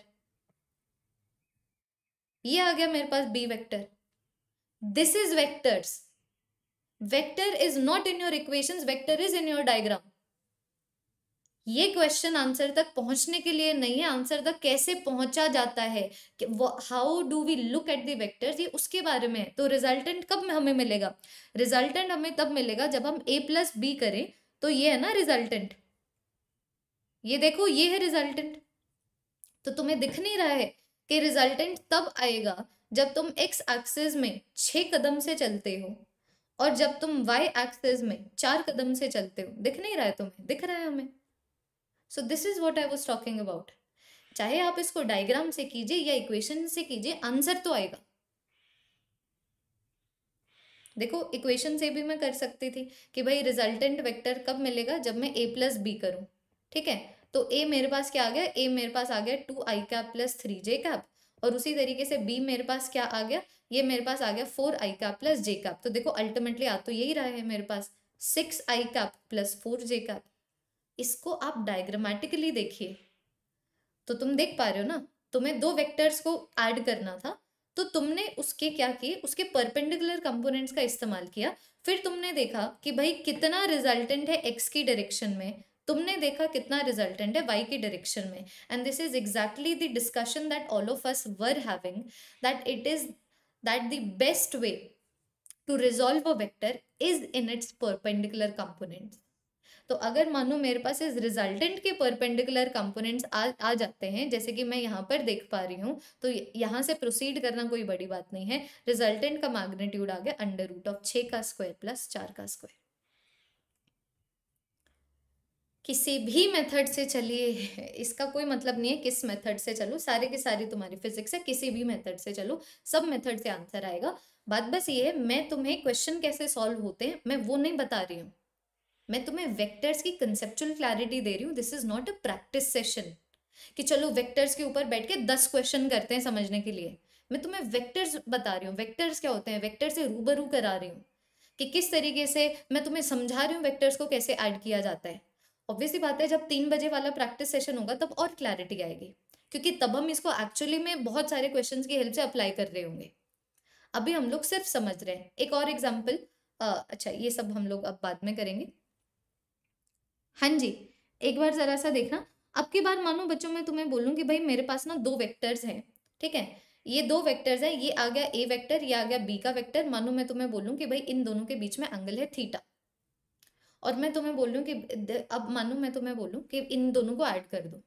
[SPEAKER 1] ये आ गया मेरे पास B vector this is vectors vector is not in your equations vector is in your diagram ये क्वेश्चन आंसर तक पहुंचने के लिए नहीं है आंसर तक कैसे पहुंचा जाता है how do we look at the vectors ये उसके बारे में है तो रिजल्टेंट कब हमें मिलेगा रिजल्टेंट हमें तब मिलेगा जब हम ए प्लस बी करें तो ये है ना रिजल्टेंट ये देखो ये है रिजल्टेंट तो तुम्हें दिख नहीं रहा है कि रिजल्टेंट तब आएगा जब तुम एक्स एक्सिस में छः कदम से चलते हो और जब तुम वाई एक्सेस में चार कदम से चलते हो दिख नहीं रहा है तुम्हें दिख रहा है हमें so this is what I was talking about चाहे आप इसको डायग्राम से कीजिए या इक्वेशन से कीजिए आंसर तो आएगा देखो इक्वेशन से भी मैं कर सकती थी कि भाई रिजल्टेंट वेक्टर कब मिलेगा जब मैं ए प्लस बी करूं ठीक है तो ए मेरे पास क्या आ गया ए मेरे पास आ गया टू आई cap plus three J cap और उसी तरीके से बी मेरे पास क्या आ गया ये मेरे पास आ गया four I cap plus J cap तो देखो अल्टीमेटली आ तो यही रहा है मेरे पास सिक्स आई cap plus four J cap इसको आप डायग्रामेटिकली देखिए तो तुम देख पा रहे हो ना तुम्हें दो वेक्टर्स को ऐड करना था तो तुमने उसके क्या किए उसके परपेंडिकुलर कंपोनेंट्स का इस्तेमाल किया फिर तुमने देखा कि भाई कितना रिजल्टेंट है एक्स की डायरेक्शन में तुमने देखा कितना रिजल्टेंट है वाई की डायरेक्शन में and this is exactly the discussion that all of us were having that it is that the best way to resolve a vector is in its perpendicular components. तो अगर मानो मेरे पास इस resultant के perpendicular components आ आ जाते हैं जैसे कि मैं यहाँ पर देख पा रही हूँ तो यहाँ से प्रोसीड करना कोई बड़ी बात नहीं है रिजल्टेंट का मैग्नीट्यूड आ गया अंडर रूट ऑफ छः का स्क्वायर प्लस चार का स्क्वायर किसी भी मेथड से चलिए इसका कोई मतलब नहीं है किस मेथड से चलो सारे के सारे तुम्हारी फिजिक्स है किसी भी मेथड से चलो सब मेथड से आंसर आएगा बात बस ये है मैं तुम्हें क्वेश्चन कैसे सॉल्व होते हैं मैं वो नहीं बता रही हूँ मैं तुम्हें वेक्टर्स की कंसेप्चुअल क्लैरिटी दे रही हूँ this is not a practice session कि चलो वेक्टर्स के ऊपर बैठ के दस क्वेश्चन करते हैं समझने के लिए मैं तुम्हें वेक्टर्स बता रही हूँ वेक्टर्स क्या होते हैं वेक्टर से रूबरू करा रही हूँ कि किस तरीके से मैं तुम्हें समझा रही हूँ वेक्टर्स को कैसे ऐड किया जाता है ऑब्वियसली बात है जब तीन बजे वाला प्रैक्टिस सेशन होगा तब और क्लैरिटी आएगी क्योंकि तब हम इसको एक्चुअली में बहुत सारे क्वेश्चन की हेल्प से अप्लाई कर रहे होंगे अभी हम लोग सिर्फ समझ रहे हैं एक और एग्जाम्पल अच्छा ये सब हम लोग अब बाद में करेंगे हाँ जी एक बार जरा सा देखना अब की बार मानो बच्चों मैं तुम्हें बोलूँ कि भाई मेरे पास ना दो वेक्टर्स हैं ठीक है ये दो वेक्टर्स हैं ये आ गया ए वेक्टर ये आ गया बी का वेक्टर मानो मैं तुम्हें बोलूँ कि भाई इन दोनों के बीच में एंगल है थीटा और मैं तुम्हें बोलूँ कि अब मानो मैं तुम्हें बोलूँ कि इन दोनों को ऐड कर दो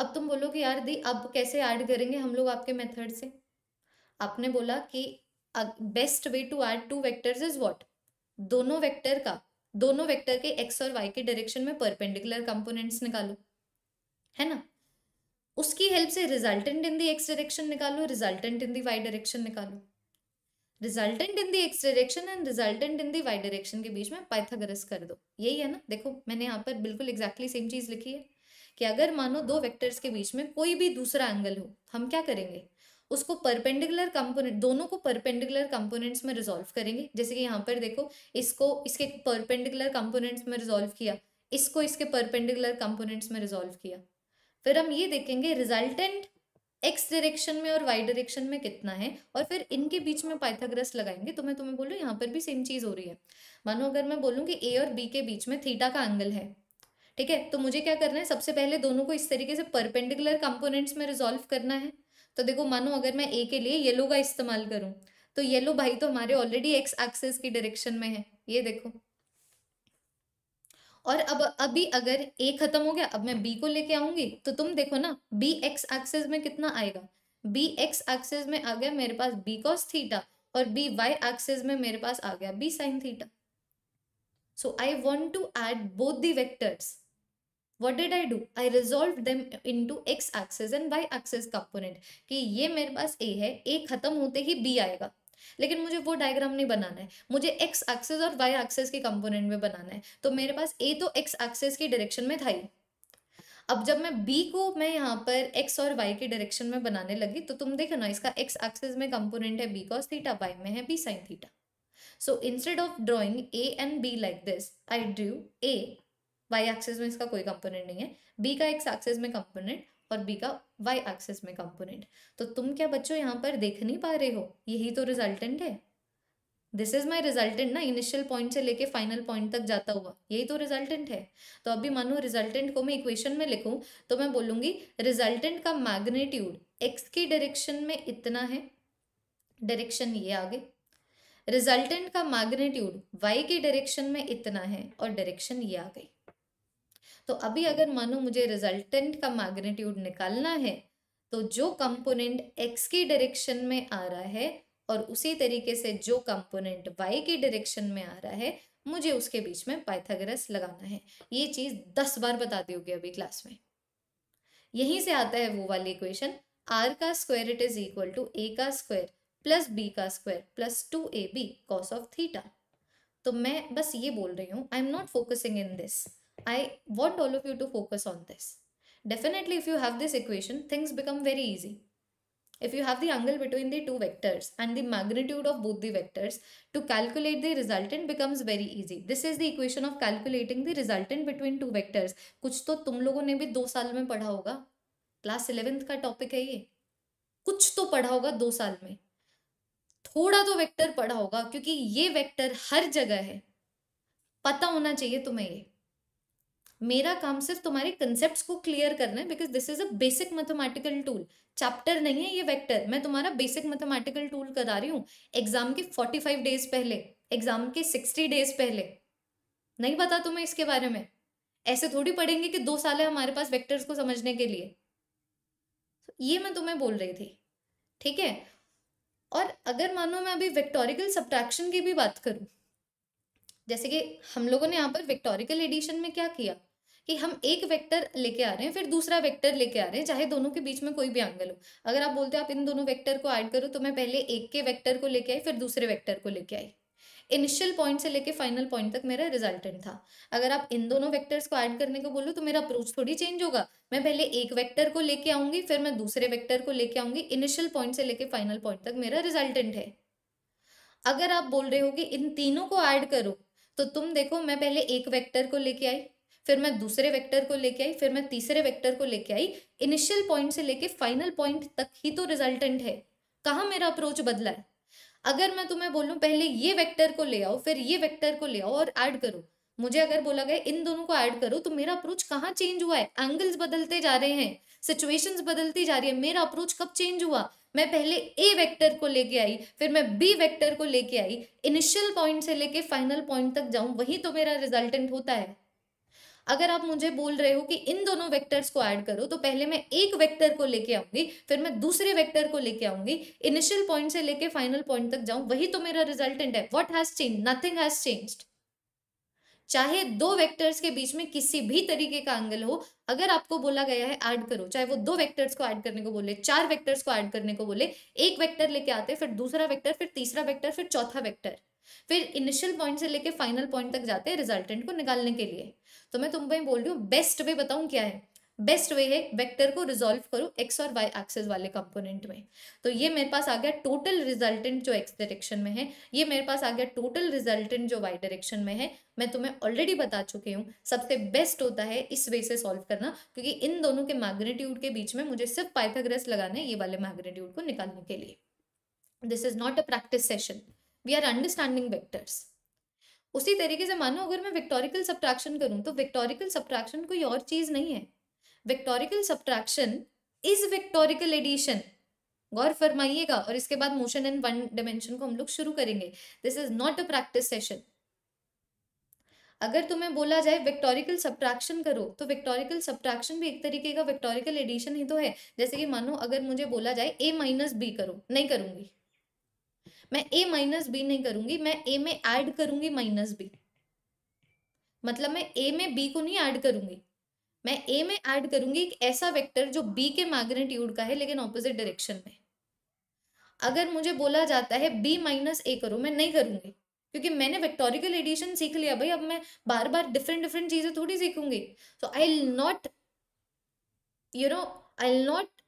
[SPEAKER 1] अब तुम बोलो कि यार दी अब कैसे ऐड करेंगे हम लोग आपके मेथड से आपने बोला कि best way to add two vectors is what दोनों वेक्टर का दोनों वेक्टर के एक्स और वाई के डायरेक्शन में परपेंडिकुलर कंपोनेंट्स निकालो है ना उसकी हेल्प से resultant in the X direction निकालो resultant in the Y direction निकालो resultant in the X direction and resultant in the Y direction के बीच में पाइथागोरस कर दो यही है ना देखो मैंने यहाँ पर बिल्कुल एग्जैक्टली सेम चीज़ लिखी है कि अगर मानो दो वेक्टर्स के बीच में कोई भी दूसरा एंगल हो हम क्या करेंगे उसको परपेंडिकुलर कंपोनेंट दोनों को परपेंडिकुलर कंपोनेंट्स में रिजोल्व करेंगे जैसे कि यहाँ पर देखो इसको इसके परपेंडिकुलर कंपोनेंट्स में रिजोल्व किया इसको इसके परपेंडिकुलर कंपोनेंट्स में रिजोल्व किया फिर हम ये देखेंगे रिजल्टेंट एक्स डायरेक्शन में और वाई डायरेक्शन में कितना है और फिर इनके बीच में पाइथागोरस लगाएंगे तो मैं तुम्हें बोलूँ यहाँ पर भी सेम चीज़ हो रही है मानो अगर मैं बोलूँ कि ए और बी के बीच में थीटा का एंगल है ठीक है तो मुझे क्या करना है सबसे पहले दोनों को इस तरीके से परपेंडिकुलर कंपोनेंट्स में रिजॉल्व करना है तो देखो मानो अगर मैं ए के लिए येलो का इस्तेमाल करूँ तो येलो भाई तो हमारे ऑलरेडी एक्स एक्सेस की डायरेक्शन में है ये देखो और अब अभी अगर ए खत्म हो गया अब मैं बी को लेके आऊंगी तो तुम देखो ना बी एक्स एक्सेस में कितना आएगा बी एक्स एक्सेस में आ गया मेरे पास बी कॉस थीटा और बी वाई एक्सेस में मेरे पास आ गया B sine theta so I want to add both the vectors what did i do i resolved them into x axis and y axis component कि ये मेरे पास a है a खत्म होते ही b आएगा लेकिन मुझे वो डायग्राम नहीं बनाना है मुझे एक्स एक्सेस और वाई एक्सेस के कंपोनेंट में बनाना है तो मेरे पास ए तो एक्स एक्सेस की डायरेक्शन में था ही अब जब मैं बी को मैं यहाँ पर एक्स और वाई के डायरेक्शन में बनाने लगी तो तुम देखो ना इसका एक्स एक्सेस में कंपोनेंट है बी कॉस थीटा वाई में है B sine theta so instead of drawing A and B like this I drew A Y axis में इसका कोई कंपोनेंट नहीं है बी का एक्स एक्सेस में कंपोनेंट और बी का वाई एक्सेस में कंपोनेंट तो तुम क्या बच्चों यहाँ पर देख नहीं पा रहे हो यही तो रिजल्टेंट है दिस इज माई रिजल्टेंट ना इनिशियल पॉइंट से लेके फाइनल पॉइंट तक जाता हुआ यही तो रिजल्टेंट है तो अभी मानो रिजल्टेंट को मैं इक्वेशन में लिखूं तो मैं बोलूंगी रिजल्टेंट का मैग्नेट्यूड एक्स की डायरेक्शन में इतना है डायरेक्शन ये आगे रिजल्टेंट का मैग्नेट्यूड वाई की डायरेक्शन में इतना है और डायरेक्शन ये आ गई तो अभी अगर मानो मुझे रिजल्टेंट का मैग्नीट्यूड निकालना है तो जो कंपोनेंट एक्स की डायरेक्शन में आ रहा है और उसी तरीके से जो कंपोनेंट वाई की डायरेक्शन में आ रहा है मुझे उसके बीच में पाइथागोरस लगाना है ये चीज दस बार बता दी होगी अभी क्लास में यहीं से आता है वो वाली इक्वेशन आर का square it is equal to ए का स्क्वायर प्लस बी का square plus two A B cos of theta तो मैं बस ये बोल रही हूँ I am not focusing in this I want all of you to focus on this. Definitely, if you have this equation, things become very easy. If you have the angle between the two vectors and the magnitude of both the vectors, to calculate the resultant becomes very easy. This is the equation of calculating the resultant between two vectors. kuch to tum logo ne bhi 2 saal mein padha hoga class 11th ka topic hai ye kuch to padha hoga 2 saal mein thoda to vector padha hoga kyunki ye vector har jagah hai pata hona chahiye tumhe ye मेरा काम सिर्फ तुम्हारे concept को clear करना है because this is a basic mathematical tool chapter नहीं है ये वेक्टर मैं तुम्हारा बेसिक मैथमेटिकल टूल करा रही हूँ एग्जाम के फोर्टी फाइव डेज पहले एग्जाम के सिक्सटी डेज पहले नहीं पता तुम्हें इसके बारे में ऐसे थोड़ी पढ़ेंगे कि दो साल है हमारे पास वेक्टर्स को समझने के लिए ये मैं तुम्हें बोल रही थी ठीक है और अगर मानो मैं अभी विक्टोरिकल सब्ट्रैक्शन की भी बात करूं जैसे कि हम लोगों ने यहाँ पर विक्टोरिकल एडिशन में क्या किया कि हम एक वेक्टर लेके आ रहे हैं फिर दूसरा वेक्टर लेके आ रहे हैं चाहे दोनों के बीच में कोई भी एंगल हो अगर आप बोलते हो आप इन दोनों वेक्टर को ऐड करो तो मैं पहले एक के वेक्टर को लेके आई फिर दूसरे वेक्टर को लेके आई इनिशियल पॉइंट से लेके फाइनल पॉइंट तक मेरा रिजल्टेंट था अगर आप इन दोनों वेक्टर्स को ऐड करने को बोलो तो मेरा अप्रोच थोड़ी चेंज होगा मैं पहले एक वेक्टर को लेके आऊंगी फिर मैं दूसरे वेक्टर को लेके आऊंगी इनिशियल पॉइंट से लेके फाइनल पॉइंट तक मेरा रिजल्टेंट है अगर आप बोल रहे हो कि इन तीनों को ऐड करो तो तुम देखो मैं पहले एक वेक्टर को लेके आई फिर मैं दूसरे वेक्टर को लेके आई फिर मैं तीसरे वेक्टर को लेके आई इनिशियल पॉइंट से लेके फाइनल पॉइंट तक ही तो रिजल्टेंट है कहाँ मेरा अप्रोच बदला है अगर मैं तुम्हें बोलूँ पहले ये वैक्टर को ले आओ फिर ये वैक्टर को ले आओ और ऐड करो मुझे अगर बोला गया इन दोनों को ऐड करो तो मेरा अप्रोच कहाँ चेंज हुआ है एंगल्स बदलते जा रहे हैं सिचुएशंस बदलती जा रही है मेरा अप्रोच कब चेंज हुआ मैं पहले ए वेक्टर को लेके आई फिर मैं बी वेक्टर को लेके आई इनिशियल पॉइंट से लेके फाइनल पॉइंट तक जाऊं वही तो मेरा रिजल्टेंट होता है अगर आप मुझे बोल रहे हो कि इन दोनों वेक्टर्स को ऐड करो तो पहले मैं एक वेक्टर को लेके आऊंगी फिर मैं दूसरे वेक्टर को लेके आऊंगी इनिशियल पॉइंट से लेके फाइनल पॉइंट तक जाऊं वही तो मेरा रिजल्टेंट है what has change nothing has changed चाहे दो वेक्टर्स के बीच में किसी भी तरीके का एंगल हो अगर आपको बोला गया है ऐड करो चाहे वो दो वेक्टर्स को ऐड करने को बोले चार वेक्टर्स को ऐड करने को बोले एक वेक्टर लेके आते फिर दूसरा वेक्टर फिर तीसरा वेक्टर फिर चौथा वेक्टर फिर इनिशियल पॉइंट से लेके फाइनल पॉइंट तक जाते हैं रिजल्टेंट को निकालने के लिए तो मैं तुम पे बोल रही हूँ बेस्ट वे बताऊँ क्या है बेस्ट वे है वेक्टर को रिजोल्व करो एक्स और वाई एक्सेस वाले कंपोनेंट में तो ये मेरे पास आ गया टोटल रिजल्टेंट जो एक्स डायरेक्शन में है ये मेरे पास आ गया टोटल रिजल्टेंट जो वाई डायरेक्शन में है मैं तुम्हें ऑलरेडी बता चुकी हूँ सबसे बेस्ट होता है इस वे से सॉल्व करना क्योंकि इन दोनों के मैग्नेट्यूड के बीच में मुझे सिर्फ पाइथाग्रेस लगाना है ये वाले मैग्नेट्यूड को निकालने के लिए this is not a practice session we are understanding vectors उसी तरीके से मानो अगर मैं विक्टोरिकल सब्ट्रैक्शन करूँ तो विक्टोरिकल सब्ट्रैक्शन कोई और चीज़ नहीं है vectorial subtraction is vectorial addition गौर फरमाइएगा और इसके बाद मोशन इन वन डिमेंशन को हम लोग शुरू करेंगे this is not a practice session अगर तुम्हें बोला जाए विक्टोरिकल सब्ट्रैक्शन करो तो विक्टोरिकल सब्ट्रैक्शन भी एक तरीके का विक्टोरिकल एडिशन ही तो है जैसे कि मानो अगर मुझे बोला जाए ए माइनस बी करो नहीं करूंगी मैं ए माइनस बी नहीं करूंगी मैं ए में ऐड करूंगी माइनस बी मतलब मैं ए में बी को नहीं ऐड करूंगी मैं ए में ऐड करूंगी एक ऐसा वेक्टर जो बी के मैग्नेट्यूड का है लेकिन ऑपोजिट डायरेक्शन में अगर मुझे बोला जाता है बी माइनस ए करो मैं नहीं करूंगी क्योंकि मैंने वेक्टोरिकल एडिशन सीख लिया भाई अब मैं बार बार डिफरेंट डिफरेंट चीजें थोड़ी सीखूंगी so I not you know I not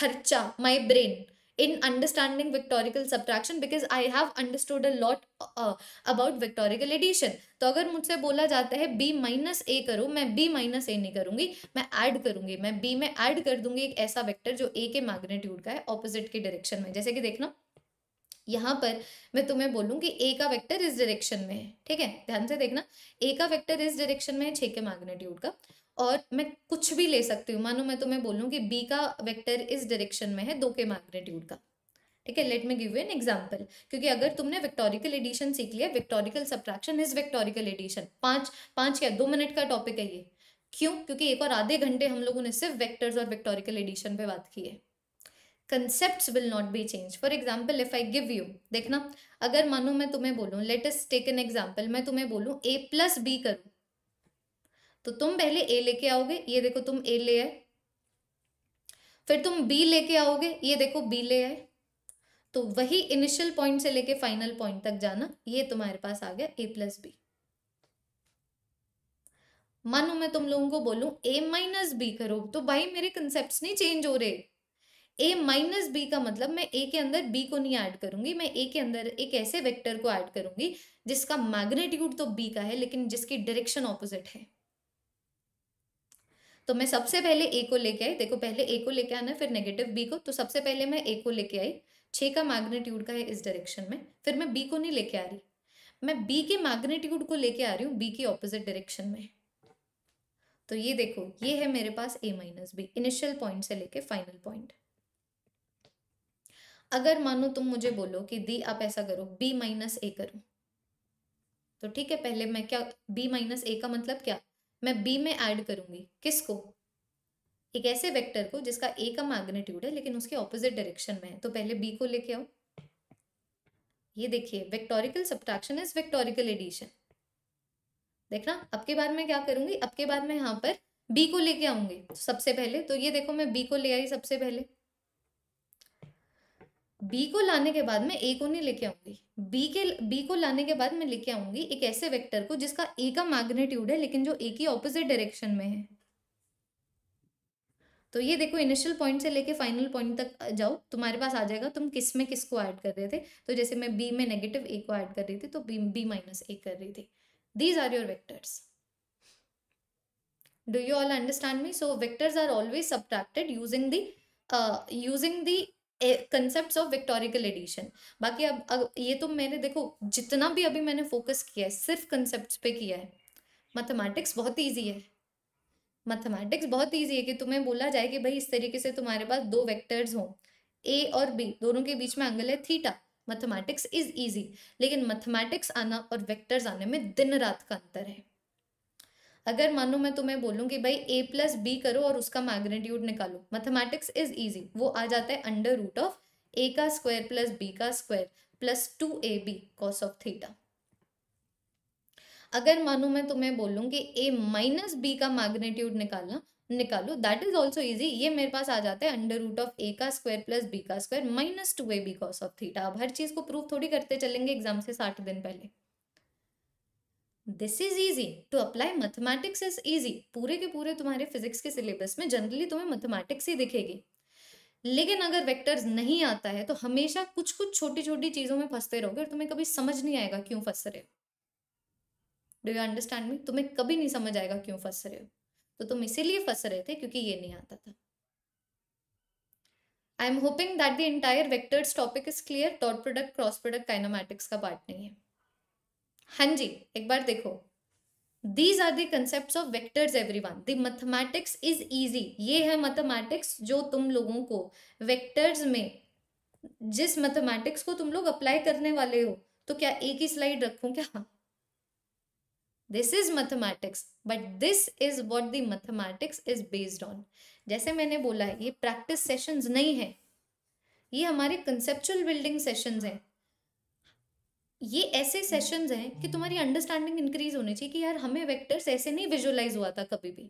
[SPEAKER 1] खर्चा my brain in understanding vectorial subtraction because I have understood a lot uh, about vectorial addition. तो अगर मुझसे बोला जाता है b माइनस ए करो मैं b माइनस ए नहीं करूंगी मैं ऐड करूंगी मैं b में ऐड कर दूंगी एक ऐसा वेक्टर जो a के मैग्नेट्यूड का है ऑपोजिट के डायरेक्शन में जैसे कि देखना यहाँ पर मैं तुम्हें बोलूँ कि ए का वेक्टर इस डायरेक्शन में है ठीक है ध्यान से देखना a का वेक्टर इस डायरेक्शन में है छः के मैग्नेट्यूड का और मैं कुछ भी ले सकती हूँ मानो मैं तुम्हें बोलूँ कि बी का वेक्टर इस डायरेक्शन में है दो के मैग्नेट्यूड का ठीक है let me give an example क्योंकि अगर तुमने विक्टोरिकल एडिशन सीख लिया vectorial subtraction is vectorial addition पाँच पाँच या दो मिनट का टॉपिक है ये क्यों क्योंकि एक और आधे घंटे हम लोगों ने सिर्फ वेक्टर्स और विक्टोरिकल एडिशन पे बात की है concept will not be change for example if I give you देखना अगर मानो मैं तुम्हें बोलूँ लेटेस्ट टेक एन एग्जाम्पल मैं तुम्हें बोलूँ ए प्लस बी करूँ तो तुम पहले ए लेके आओगे ये देखो तुम ए ले आए फिर तुम बी लेके आओगे ये देखो बी ले आए तो वही इनिशियल पॉइंट से लेके फाइनल पॉइंट तक जाना ये तुम्हारे पास आ गया ए प्लस बी मानो मैं तुम लोगों को बोलू ए माइनस बी करो तो भाई मेरे कंसेप्ट नहीं चेंज हो रहे ए माइनस बी का मतलब मैं ए के अंदर बी को नहीं ऐड करूंगी मैं ए के अंदर एक ऐसे वेक्टर को ऐड करूंगी जिसका मैग्नेट्यूड तो बी का है लेकिन जिसकी डायरेक्शन ऑपोजिट है तो मैं सबसे पहले ए को लेके आई देखो पहले ए को लेके आना फिर नेगेटिव बी को तो सबसे पहले मैं ए को लेके आई छः का मैग्नीट्यूड का है इस डायरेक्शन में फिर मैं बी को नहीं लेके आ रही मैं बी के मैग्नीट्यूड को लेके आ रही हूँ बी के ऑपोजिट डायरेक्शन में तो ये देखो ये है मेरे पास A minus B initial point से लेके फाइनल पॉइंट अगर मानो तुम मुझे बोलो कि दी आप ऐसा करो बी माइनस ए करो तो ठीक है पहले मैं क्या बी माइनस ए का मतलब क्या मैं बी में ऐड करूंगी किसको एक ऐसे वेक्टर को जिसका ए का मैग्नेट्यूड है लेकिन उसके ऑपोजिट डायरेक्शन में है तो पहले बी को लेके आओ ये देखिए vectorial subtraction is vectorial addition देखना अब के बाद मैं क्या करूंगी अब के बाद मैं यहाँ पर बी को लेके आऊंगी तो सबसे पहले तो ये देखो मैं बी को ले आई सबसे पहले बी को लाने के बाद मैं ए को नहीं लेके आऊंगी बी के बी को लाने के बाद मैं लेके आऊंगी एक ऐसे वेक्टर को जिसका ए का मैग्नेट्यूड है लेकिन जो ए की ऑपोजिट डायरेक्शन में है तो ये देखो इनिशियल पॉइंट से लेके फाइनल पॉइंट तक जाओ तुम्हारे पास आ जाएगा तुम किस में किस को ऐड कर रहे थे तो जैसे मैं बी में नेगेटिव ए को ऐड कर रही थी तो बी बी माइनस ए कर रही थी these are your vectors do you all understand me so vectors are always subtracted using the using the concept of vectorial addition बाकी अब, अब ये तो मैंने देखो जितना भी अभी मैंने फोकस किया है सिर्फ कंसेप्ट पे किया है मैथमेटिक्स बहुत ईजी है मैथमेटिक्स बहुत ईजी है कि तुम्हें बोला जाए कि भाई इस तरीके से तुम्हारे पास दो वैक्टर्स हों ए और बी दोनों के बीच में एंगल है थीटा मैथमेटिक्स इज ईजी लेकिन मैथमेटिक्स आना और वेक्टर्स आने में दिन रात का अंतर है अगर मानो मैं तुम्हें तो बोलूँ कि भाई ए प्लस बी करो और उसका मैग्नीट्यूड निकालो मैथमेटिक्स इज ईजी वो आ जाता है अंडर रूट ऑफ ए का स्क्वायर प्लस बी का square plus two A B cos of theta अगर मानो मैं तुम्हें तो बोलूँ कि ए माइनस बी का मैग्नीट्यूड निकालना निकालो दैट इज ऑल्सो ईजी ये मेरे पास आ जाता है अंडर रूट ऑफ ए का स्क्वायर प्लस बी का square minus two A B cos of theta अब हर चीज़ को प्रूफ थोड़ी करते चलेंगे एग्जाम से साठ दिन पहले this is easy to apply mathematics is easy पूरे के पूरे तुम्हारे फिजिक्स के सिलेबस में जनरली तुम्हें मैथमेटिक्स ही दिखेगी लेकिन अगर वेक्टर्स नहीं आता है तो हमेशा कुछ कुछ छोटी छोटी चीजों में फंसते रहोगे और तुम्हें कभी समझ नहीं आएगा क्यों फंस रहे हो डू यू अंडरस्टैंड मी तुम्हें कभी नहीं समझ आएगा क्यों फंस रहे हो तो तुम इसीलिए फंस रहे थे क्योंकि ये नहीं आता था I am hoping that the entire vectors topic is clear dot product cross product kinematics का पार्ट नहीं है हाँ जी एक बार देखो these are the concept of vectors every one the mathematics is easy ये है मैथमेटिक्स जो तुम लोगों को वेक्टर्स में जिस मैथमेटिक्स को तुम लोग अप्लाई करने वाले हो तो क्या एक ही स्लाइड रखूं क्या this is mathematics but this is what the mathematics is based on जैसे मैंने बोला है ये प्रैक्टिस सेशंस नहीं है ये हमारे कंसेप्चुअल बिल्डिंग सेशंस हैं ये ऐसे सेशंस हैं कि तुम्हारी अंडरस्टैंडिंग इंक्रीज होनी चाहिए कि यार हमें वेक्टर्स ऐसे नहीं विजुअलाइज हुआ था कभी भी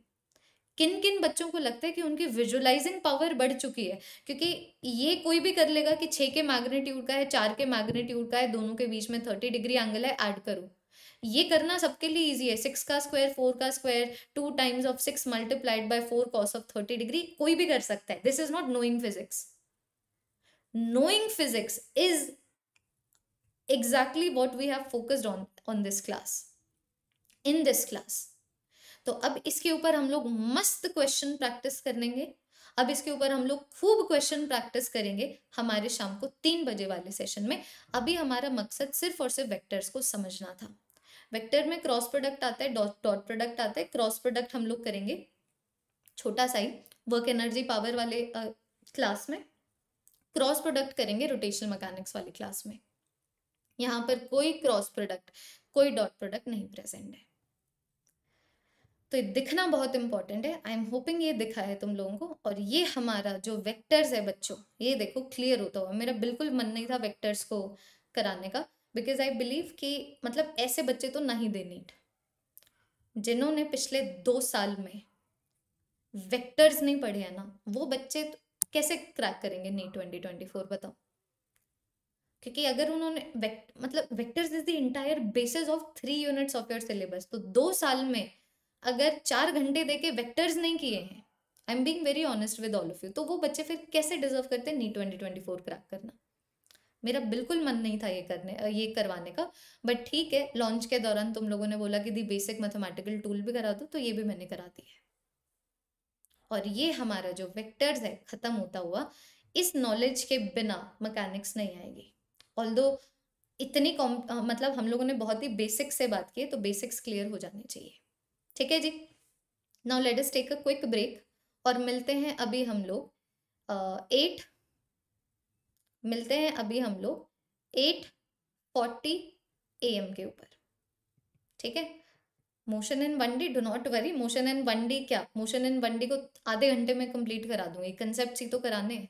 [SPEAKER 1] किन किन बच्चों को लगता है कि उनकी विजुअलाइजिंग पावर बढ़ चुकी है क्योंकि ये कोई भी कर लेगा कि छः के मैग्नेट्यूड का है चार के मैग्नेट्यूड का है दोनों के बीच में थर्टी डिग्री एंगल है ऐड करो ये करना सबके लिए इजी है सिक्स का स्क्वायर फोर का square two times of six multiplied by four cos of thirty degree कोई भी कर सकता है this is not knowing physics knowing physics is exactly what we have focused on on this class in this class तो अब इसके ऊपर हम लोग मस्त क्वेश्चन प्रैक्टिस करेंगे अब इसके ऊपर हम लोग खूब क्वेश्चन प्रैक्टिस करेंगे हमारे शाम को तीन बजे वाले सेशन में अभी हमारा मकसद सिर्फ और सिर्फ वेक्टर्स को समझना था वेक्टर में क्रॉस प्रोडक्ट आता है डॉट डॉट प्रोडक्ट आता है क्रॉस प्रोडक्ट हम लोग करेंगे छोटा सा ही वर्क एनर्जी पावर वाले क्लास में क्रॉस प्रोडक्ट करेंगे रोटेशनल मैकेनिक्स वाली क्लास में यहाँ पर कोई क्रॉस प्रोडक्ट कोई डॉट प्रोडक्ट नहीं प्रेजेंट है तो ये दिखना बहुत इंपॉर्टेंट है आई एम होपिंग ये दिखा है तुम लोगों को और ये हमारा जो वेक्टर्स है बच्चों ये देखो क्लियर होता हुआ मेरा बिल्कुल मन नहीं था वेक्टर्स को कराने का बिकॉज आई बिलीव कि मतलब ऐसे बच्चे तो नहीं दे नीट जिन्होंने पिछले दो साल में वेक्टर्स नहीं पढ़े हैं ना वो बच्चे तो कैसे क्रैक करेंगे नीट ट्वेंटी ट्वेंटी फोर बताओ क्योंकि अगर उन्होंने वेक्ट, मतलब vectors is the entire basis of three units of your syllabus तो दो साल में अगर चार घंटे दे के वैक्टर्स नहीं किए हैं I am being very honest with all of you तो वो बच्चे फिर कैसे डिजर्व करते हैं NEET twenty twenty four crack करना मेरा बिल्कुल मन नहीं था ये करने ये करवाने का बट ठीक है लॉन्च के दौरान तुम लोगों ने बोला कि दी बेसिक मैथमेटिकल टूल भी करा दो तो ये भी मैंने करा दी है और ये हमारा जो वेक्टर्स है ख़त्म होता हुआ इस नॉलेज के बिना मैकेनिक्स नहीं आएगी ऑल दो इतनी कॉम मतलब हम लोगों ने बहुत ही बेसिक से बात की तो बेसिक्स क्लियर हो जाने चाहिए ठीक है जी now let us take a quick break और मिलते हैं अभी हम लोग एट uh, मिलते हैं अभी हम लोग एट फोर्टी ए एम के ऊपर ठीक है motion in one D do not worry motion in one D क्या मोशन इन वन डी को आधे घंटे में कंप्लीट करा दूंगी कंसेप्ट सी तो कराने हैं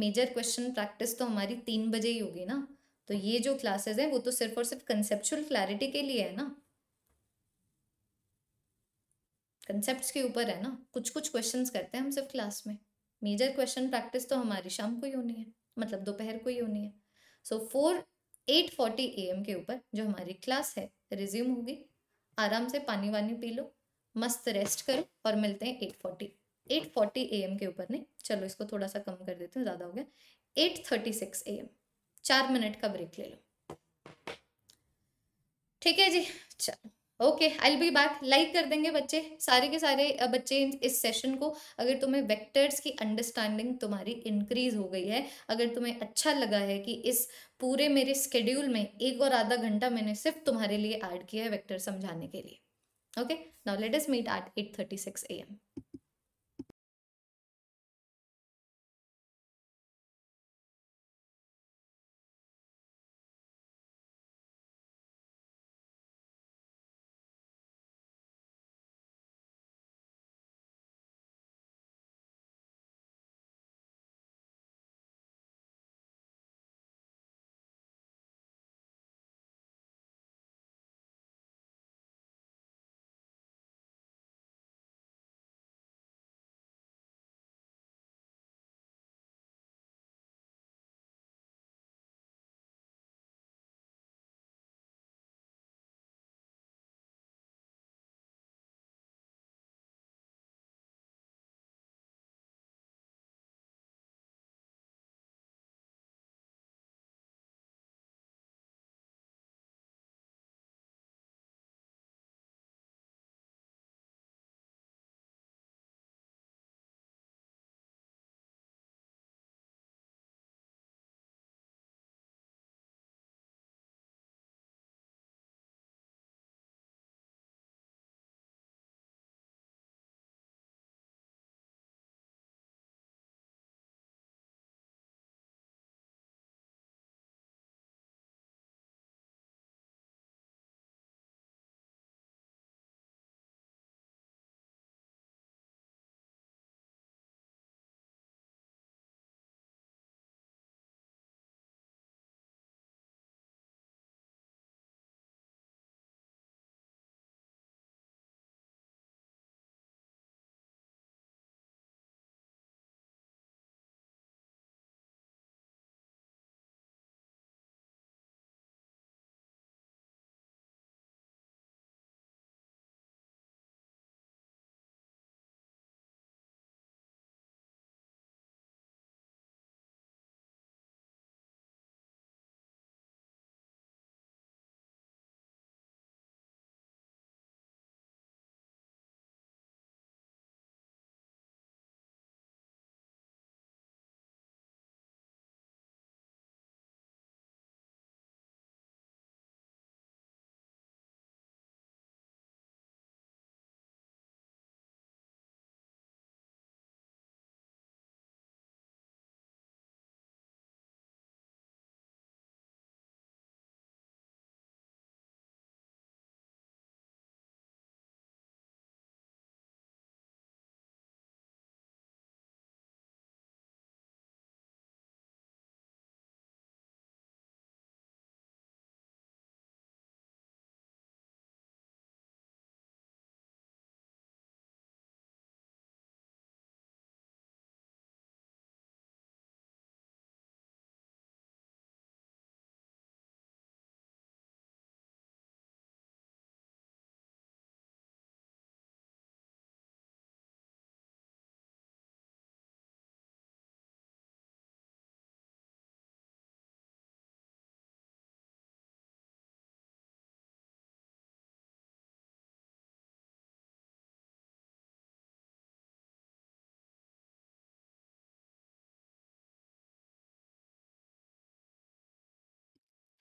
[SPEAKER 1] मेजर क्वेश्चन प्रैक्टिस तो हमारी तीन बजे ही होगी ना तो ये जो क्लासेस है वो तो सिर्फ और सिर्फ कंसेप्चुअल क्लैरिटी के लिए है ना कंसेप्ट के ऊपर है ना कुछ कुछ क्वेश्चंस करते हैं हम सिर्फ क्लास में मेजर क्वेश्चन प्रैक्टिस तो हमारी शाम को ही होनी है मतलब दोपहर को ही होनी है so for eight forty A M के ऊपर जो हमारी क्लास है रिज्यूम होगी आराम से पानी वानी पी लो मस्त रेस्ट करो और मिलते हैं eight forty eight forty A M के ऊपर नहीं चलो इसको थोड़ा सा कम कर देते हैं ज़्यादा हो गया eight thirty six A M चार मिनट का ब्रेक ले लो ठीक है जी चलो okay I be back like कर देंगे बच्चे सारे के सारे बच्चे इस सेशन को अगर तुम्हें वेक्टर्स की अंडरस्टैंडिंग तुम्हारी इंक्रीज हो गई है अगर तुम्हें अच्छा लगा है कि इस पूरे मेरे स्केड्यूल में एक और आधा घंटा मैंने सिर्फ तुम्हारे लिए ऐड किया है वेक्टर समझाने के लिए okay now let us meet at eight thirty six A M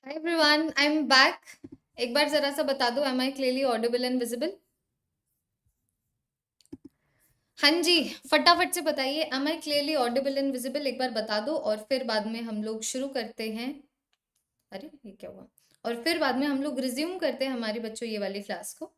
[SPEAKER 1] hi everyone I am back एक बार जरा सा बता दो am I clearly audible and visible हाँ जी फटाफट से बताइए am I clearly audible and visible एक बार बता दो और फिर बाद में हम लोग शुरू करते हैं अरे ये क्या हुआ और फिर बाद में हम लोग रिज्यूम करते हैं हमारे बच्चों ये वाली क्लास को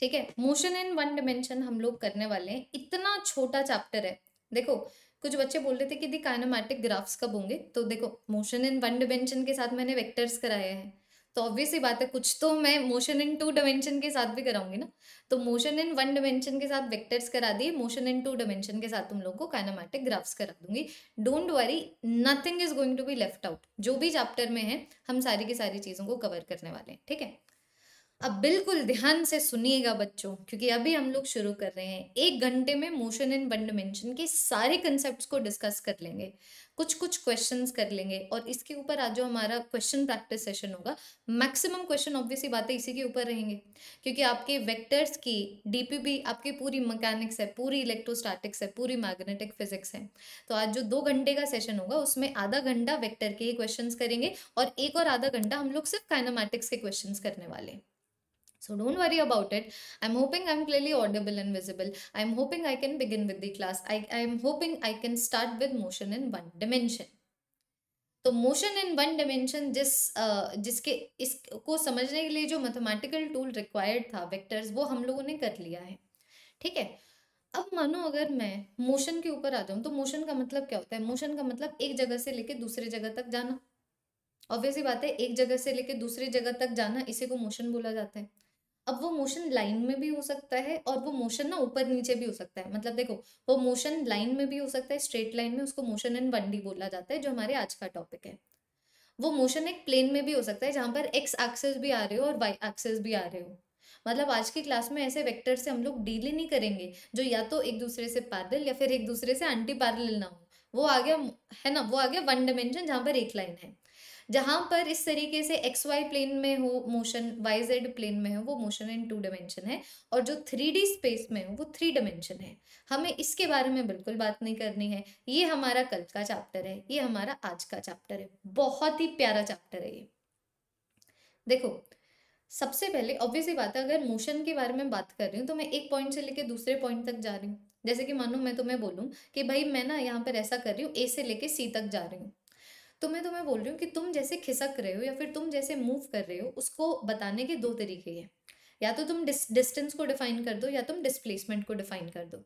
[SPEAKER 1] ठीक है मोशन इन वन डिमेंशन हम लोग करने वाले हैं इतना छोटा चैप्टर है देखो कुछ बच्चे बोल रहे थे कि दी काइनामेटिक ग्राफ्स कब होंगे तो देखो मोशन इन वन डिमेंशन के साथ मैंने वेक्टर्स कराए हैं तो ऑब्वियस ही बात है कुछ तो मैं मोशन इन टू डिमेंशन के साथ भी कराऊंगी ना तो मोशन इन वन डिमेंशन के साथ वेक्टर्स करा दिए मोशन इन टू डिमेंशन के साथ तुम लोगों को काइनामेटिक ग्राफ्स करा दूंगी don't worry nothing is going to be left out जो भी चैप्टर में है हम सारी की सारी चीज़ों को कवर करने वाले हैं ठीक है अब बिल्कुल ध्यान से सुनिएगा बच्चों क्योंकि अभी हम लोग शुरू कर रहे हैं एक घंटे में मोशन इन वन डिमेंशन के सारे कंसेप्ट को डिस्कस कर लेंगे कुछ कुछ क्वेश्चंस कर लेंगे और इसके ऊपर आज जो हमारा क्वेश्चन प्रैक्टिस सेशन होगा मैक्सिमम क्वेश्चन ऑब्वियसली बातें इसी के ऊपर रहेंगे क्योंकि आपके वेक्टर्स की डीपीपी आपकी पूरी मैकेनिक्स है पूरी इलेक्ट्रोस्टैटिक्स है पूरी मैग्नेटिक फिजिक्स है तो आज जो दो घंटे का सेशन होगा उसमें आधा घंटा वेक्टर के ही क्वेश्चन करेंगे और एक और आधा घंटा हम लोग सिर्फ काइनामेटिक्स के क्वेश्चन करने वाले हैं So don't worry about it. I'm hoping I'm clearly audible and visible. I'm hoping I can begin with the class. I, I'm hoping I can start with motion in one dimension. तो motion in one dimension जिस uh, जिसके इसको समझने के लिए जो mathematical tool required था vectors वो हम लोगों ने कर लिया है ठीक है अब मानो अगर मैं मोशन के ऊपर आ जाऊं तो मोशन का मतलब क्या होता है मोशन का मतलब एक जगह से लेके दूसरे जगह तक जाना ऑब्वियसली बात है एक जगह से लेके दूसरी जगह तक जाना इसी को मोशन बोला जाता है अब वो मोशन लाइन में भी हो सकता है और वो मोशन ना ऊपर नीचे भी हो सकता है मतलब देखो वो मोशन लाइन में भी हो सकता है स्ट्रेट लाइन में उसको मोशन इन वन डी बोला जाता है जो हमारे आज का टॉपिक है वो मोशन एक प्लेन में भी हो सकता है जहाँ पर एक्स एक्सेस भी आ रहे हो और वाई एक्सेस भी आ रहे हो मतलब आज की क्लास में ऐसे वेक्टर से हम लोग डील ही नहीं करेंगे जो या तो एक दूसरे से पैरल या फिर एक दूसरे से एंटी पैरल ना हो वो आ गया है ना वो आ गया वन डायमेंशन जहाँ पर एक लाइन है जहाँ पर इस तरीके से एक्स वाई प्लेन में हो मोशन वाई जेड प्लेन में हो वो मोशन इन टू डायमेंशन है और जो थ्री डी स्पेस में हो वो थ्री डायमेंशन है हमें इसके बारे में बिल्कुल बात नहीं करनी है ये हमारा कल का चैप्टर है ये हमारा आज का चैप्टर है बहुत ही प्यारा चैप्टर है ये देखो सबसे पहले ऑब्वियसली बात है अगर मोशन के बारे में बात कर रही हूँ तो मैं एक पॉइंट से लेकर दूसरे पॉइंट तक जा रही हूँ जैसे कि मानो मैं तुम्हें बोलूँ कि भाई मैं ना यहाँ पर ऐसा कर रही हूँ ए से लेके सी तक जा रही हूँ तो मैं तुम्हें बोल रही हूँ कि तुम जैसे खिसक रहे हो या फिर तुम जैसे मूव कर रहे हो उसको बताने के दो तरीके हैं या तो तुम डिस्टेंस को डिफाइन कर दो या तुम डिस्प्लेसमेंट को डिफाइन कर दो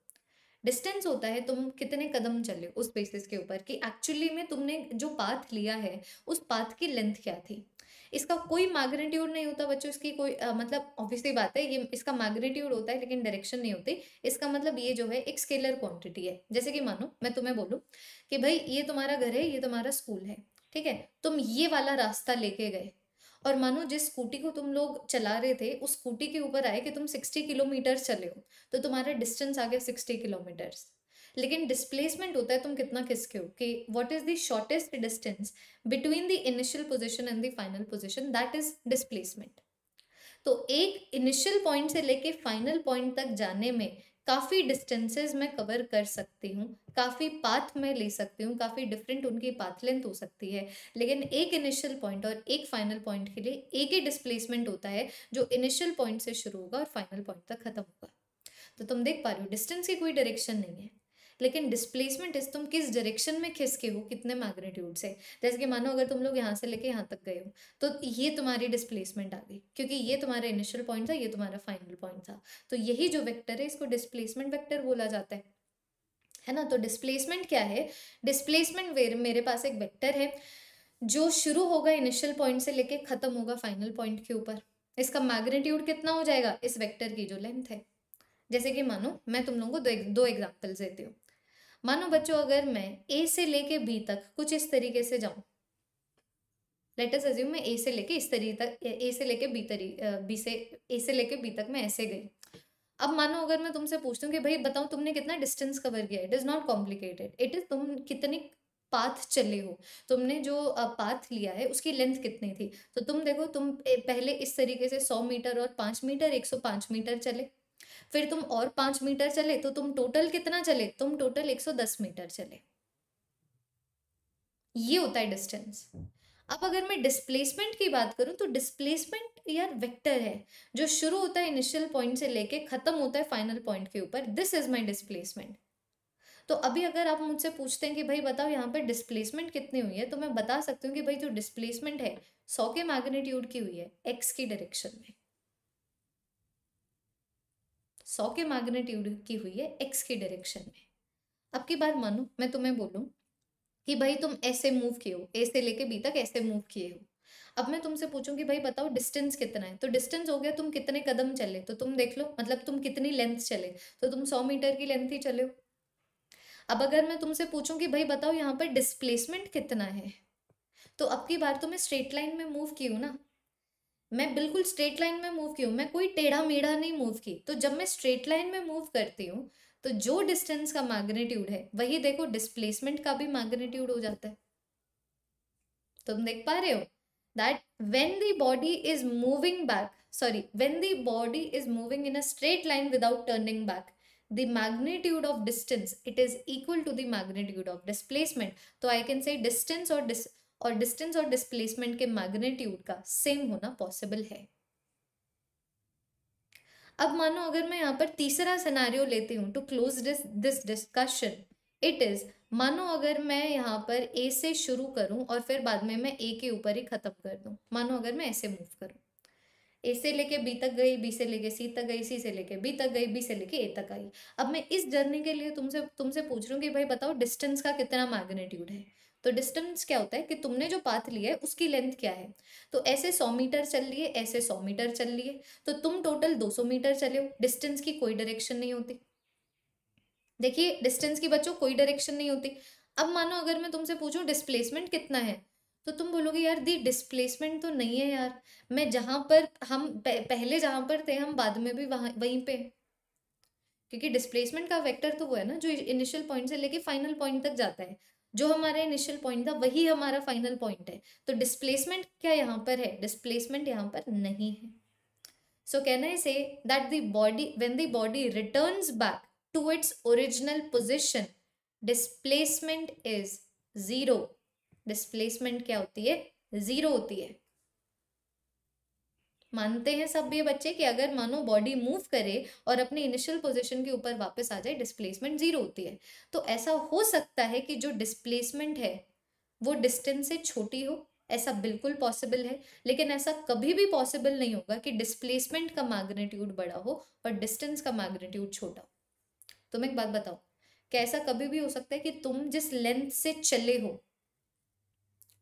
[SPEAKER 1] डिस्टेंस होता है तुम कितने कदम चले उस बेसिस के ऊपर कि एक्चुअली में तुमने जो पाथ लिया है उस पाथ की लेंथ क्या थी इसका कोई मैग्नीट्यूड नहीं होता बच्चों इसकी कोई आ, मतलब ऑब्वियसली बात है ये इसका मैग्नीट्यूड होता है लेकिन डायरेक्शन नहीं होती इसका मतलब ये जो है एक स्केलर क्वांटिटी है जैसे कि मानो मैं तुम्हें बोलूँ कि भाई ये तुम्हारा घर है ये तुम्हारा स्कूल है ठीक है तुम ये वाला रास्ता लेके गए और मानो जिस स्कूटी को तुम लोग चला रहे थे उस स्कूटी के ऊपर आए कि तुम सिक्सटी किलोमीटर चले हो तो तुम्हारा डिस्टेंस आ गया सिक्सटी किलोमीटर्स लेकिन डिस्प्लेसमेंट होता है तुम कितना खिसके हो कि what is the shortest distance between the initial position and the final position that is displacement तो एक इनिशियल पॉइंट से लेके फाइनल पॉइंट तक जाने में काफ़ी डिस्टेंसेज मैं कवर कर सकती हूँ काफ़ी पाथ मैं ले सकती हूँ काफ़ी डिफरेंट उनकी पाथ लेंथ हो सकती है लेकिन एक इनिशियल पॉइंट और एक फाइनल पॉइंट के लिए एक ही डिस्प्लेसमेंट होता है जो इनिशियल पॉइंट से शुरू होगा और फाइनल पॉइंट तक खत्म होगा तो तुम देख पा रहे हो डिस्टेंस की कोई डायरेक्शन नहीं है लेकिन डिस्प्लेसमेंट इस तुम किस डायरेक्शन में खिसके हो कितने मैग्नीट्यूड से जैसे कि मानो अगर तुम लोग यहाँ से लेके यहाँ तक गए हो तो ये तुम्हारी डिस्प्लेसमेंट आ गई क्योंकि ये तुम्हारा इनिशियल पॉइंट था ये तुम्हारा फाइनल पॉइंट था तो यही जो वेक्टर है इसको डिस्प्लेसमेंट वैक्टर बोला जाता है है ना तो डिस्प्लेसमेंट क्या है डिस्प्लेसमेंट मेरे पास एक वेक्टर है जो शुरू होगा इनिशियल पॉइंट से लेके खत्म होगा फाइनल पॉइंट के ऊपर इसका मैग्नीट्यूड कितना हो जाएगा इस वेक्टर की जो लेंथ है जैसे कि मानो मैं तुम लोगों को दो दो एग्जाम्पल्स देती हूँ मानो बच्चों अगर मैं ए से लेके बी तक कुछ इस तरीके से जाऊं अस अज्यूम मैं ए से लेके इस तरीके तक ए से लेके बी तरी बी से ए से लेके बी तक मैं ऐसे गई अब मानो अगर मैं तुमसे पूछती हूँ कि भाई बताओ तुमने कितना डिस्टेंस कवर किया it is not complicated it is तुम कितने पाथ चले हो तुमने जो पाथ लिया है उसकी लेंथ कितनी थी तो तुम देखो तुम पहले इस तरीके से सौ मीटर और पाँच मीटर एक सौ पाँच मीटर चले फिर तुम और पांच मीटर चले तो तुम टोटल कितना चले तुम टोटल एक सौ दस मीटर चले ये होता है डिस्टेंस अब अगर मैं डिस्प्लेसमेंट की बात करूं तो डिस्प्लेसमेंट यार वेक्टर है जो शुरू होता है इनिशियल पॉइंट से लेके खत्म होता है फाइनल पॉइंट के ऊपर दिस इज माई डिस्प्लेसमेंट तो अभी अगर आप मुझसे पूछते हैं कि भाई बताओ यहाँ पर डिस्प्लेसमेंट कितनी हुई है तो मैं बता सकती हूँ कि भाई जो डिस्प्लेसमेंट है सौ के मैग्नीट्यूड की हुई है एक्स की डायरेक्शन में सौ के मैग्नेट्यूड की हुई है एक्स के डायरेक्शन में अब की बात मानो मैं तुम्हें बोलूँ कि भाई तुम ऐसे मूव किए हो ए से लेके बी तक ऐसे मूव किए हो अब मैं तुमसे पूछूं कि भाई बताओ डिस्टेंस कितना है तो डिस्टेंस हो गया तुम कितने कदम चले तो तुम देख लो मतलब तुम कितनी लेंथ चले तो तुम सौ मीटर की लेंथ ही चले हो अब अगर मैं तुमसे पूछूं कि भाई बताओ यहाँ पर डिस्प्लेसमेंट कितना है तो अब की बार तुम्हें स्ट्रेट लाइन में मूव की हूँ ना मैं बिल्कुल स्ट्रेट लाइन में मूव की हूँ मैं कोई टेढ़ा मेढ़ा नहीं मूव की तो जब मैं स्ट्रेट लाइन में मूव करती हूँ तो जो डिस्टेंस का मैग्नेट्यूड है वही देखो डिस्प्लेसमेंट का भी मैग्नेट्यूड हो जाता है तुम देख पा रहे हो that when the body is moving back sorry when the body is moving in a straight line without turning back the magnitude of distance it is equal to the magnitude of displacement तो I can say distance और डिस्ट और distance और displacement के magnitude का same होना possible है अब मानो अगर मैं यहाँ पर तीसरा सिनारियो लेती हूँ to close this this discussion it is मानो अगर मैं यहाँ पर ए से शुरू करूँ और फिर बाद में मैं ए के ऊपर ही खत्म कर दूँ मानो अगर मैं ऐसे मूव करूँ ए से लेके बी तक गई बी से लेके सी तक गई सी से लेके बी तक गई बी से लेके ए तक आई अब मैं इस जर्नी के लिए तुमसे तुमसे पूछ रही हूँ कि भाई बताओ डिस्टेंस का कितना मैग्नेट्यूड है तो डिस्टेंस क्या होता है कि तुमने जो पाथ लिया है उसकी लेंथ क्या है तो ऐसे सौ मीटर चल लिए ऐसे सौ मीटर चल लिए तो तुम टोटल दो सौ मीटर चले हो डिस्टेंस की कोई डायरेक्शन नहीं होती देखिए डिस्टेंस की बच्चों कोई डायरेक्शन नहीं होती अब मानो अगर मैं तुमसे पूछूं डिस्प्लेसमेंट कितना है तो तुम बोलोगे यार दी डिस्प्लेसमेंट तो नहीं है यार मैं जहाँ पर हम पहले जहाँ पर थे हम बाद में भी वहाँ वहीं पे क्योंकि डिस्प्लेसमेंट का वेक्टर तो वो है ना जो इनिशियल पॉइंट से लेके फाइनल पॉइंट तक जाता है जो हमारा इनिशियल पॉइंट था वही हमारा फाइनल पॉइंट है तो डिस्प्लेसमेंट क्या यहाँ पर है डिस्प्लेसमेंट यहाँ पर नहीं है सो can I say that the body when the body return back to its original position displacement is zero displacement क्या होती है जीरो होती है मानते हैं सब ये बच्चे कि अगर मानो बॉडी मूव करे और अपने इनिशियल पोजीशन के ऊपर वापस आ जाए डिस्प्लेसमेंट जीरो होती है तो ऐसा हो सकता है कि जो डिस्प्लेसमेंट है वो डिस्टेंस से छोटी हो ऐसा बिल्कुल पॉसिबल है लेकिन ऐसा कभी भी पॉसिबल नहीं होगा कि डिस्प्लेसमेंट का मैग्नेट्यूड बड़ा हो और डिस्टेंस का मैग्नेट्यूड छोटा हो तुम तो एक बात बताओ क्या ऐसा कभी भी हो सकता है कि तुम जिस लेंथ से चले हो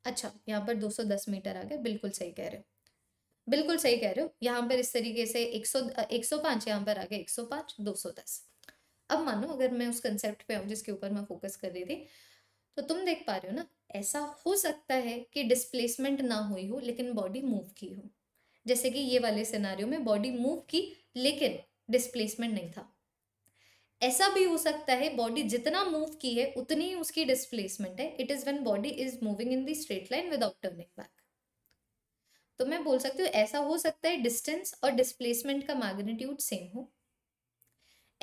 [SPEAKER 1] अच्छा यहाँ पर 210 मीटर आ गए बिल्कुल सही कह रहे हो बिल्कुल सही कह रहे हो यहाँ पर इस तरीके से एक एक सौ सौ पांच यहाँ पर आ दो सौ दस अब मानो अगर मैं उस कंसेप्ट पे आऊँ जिसके ऊपर मैं फोकस कर रही थी तो तुम देख पा रहे हो ना ऐसा हो सकता है कि डिस्प्लेसमेंट ना हुई हो लेकिन बॉडी मूव की हो जैसे कि ये वाले सिनारियों में बॉडी मूव की लेकिन डिस्प्लेसमेंट नहीं था ऐसा भी हो सकता है बॉडी जितना मूव की है उतनी उसकी डिस्प्लेसमेंट है it is when body is moving in the straight line without turning back तो मैं बोल सकती हूँ ऐसा हो सकता है डिस्टेंस और डिस्प्लेसमेंट का मैग्नीट्यूड सेम हो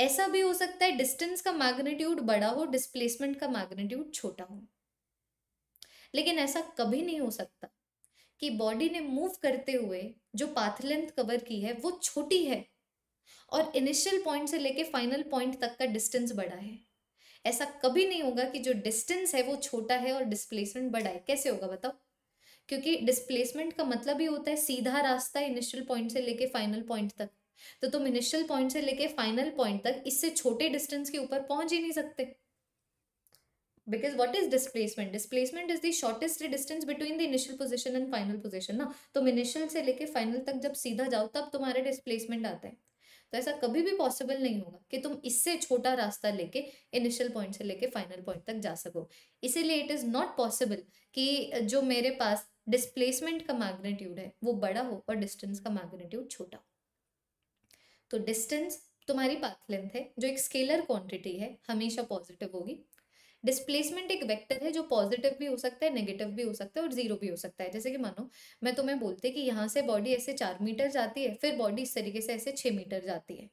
[SPEAKER 1] ऐसा भी हो सकता है डिस्टेंस का मैग्नीट्यूड बड़ा हो डिस्प्लेसमेंट का मैग्नीट्यूड छोटा हो लेकिन ऐसा कभी नहीं हो सकता कि बॉडी ने मूव करते हुए जो पाथ लेंथ कवर की है वो छोटी है और इनिशियल पॉइंट से लेके फाइनल पॉइंट तक का डिस्टेंस बड़ा है ऐसा कभी नहीं होगा कि जो डिस्टेंस है वो छोटा है और डिस्प्लेसमेंट बड़ा है कैसे होगा बताओ क्योंकि डिस्प्लेसमेंट का मतलब ही होता है सीधा रास्ता इनिशियल पॉइंट से लेके फाइनल पॉइंट तक तो तुम इनिशियल पॉइंट से लेके फाइनल पॉइंट तक इससे छोटे डिस्टेंस के ऊपर पहुंच ही नहीं सकते because what is displacement displacement is the shortest distance between the initial position and final position ना तुम इनिशियल से लेके फाइनल तक जब सीधा जाओ तब तुम्हारे डिस्प्लेसमेंट आता है तो ऐसा कभी भी पॉसिबल नहीं होगा कि तुम इससे छोटा रास्ता लेके इनिशियल पॉइंट से लेके फाइनल पॉइंट तक जा सको इसीलिए इट इज़ नॉट पॉसिबल कि जो मेरे पास डिस्प्लेसमेंट का मैग्नीट्यूड है वो बड़ा हो और डिस्टेंस का मैग्नीट्यूड छोटा तो डिस्टेंस तुम्हारी पाथ लेंथ है जो एक स्केलर क्वांटिटी है हमेशा पॉजिटिव होगी डिस्प्लेसमेंट एक वेक्टर है जो पॉजिटिव भी हो सकता है नेगेटिव भी हो सकता है और जीरो भी हो सकता है जैसे कि मानो मैं तुम्हें बोलते कि यहाँ से बॉडी ऐसे चार मीटर जाती है फिर बॉडी इस तरीके से ऐसे छः मीटर जाती है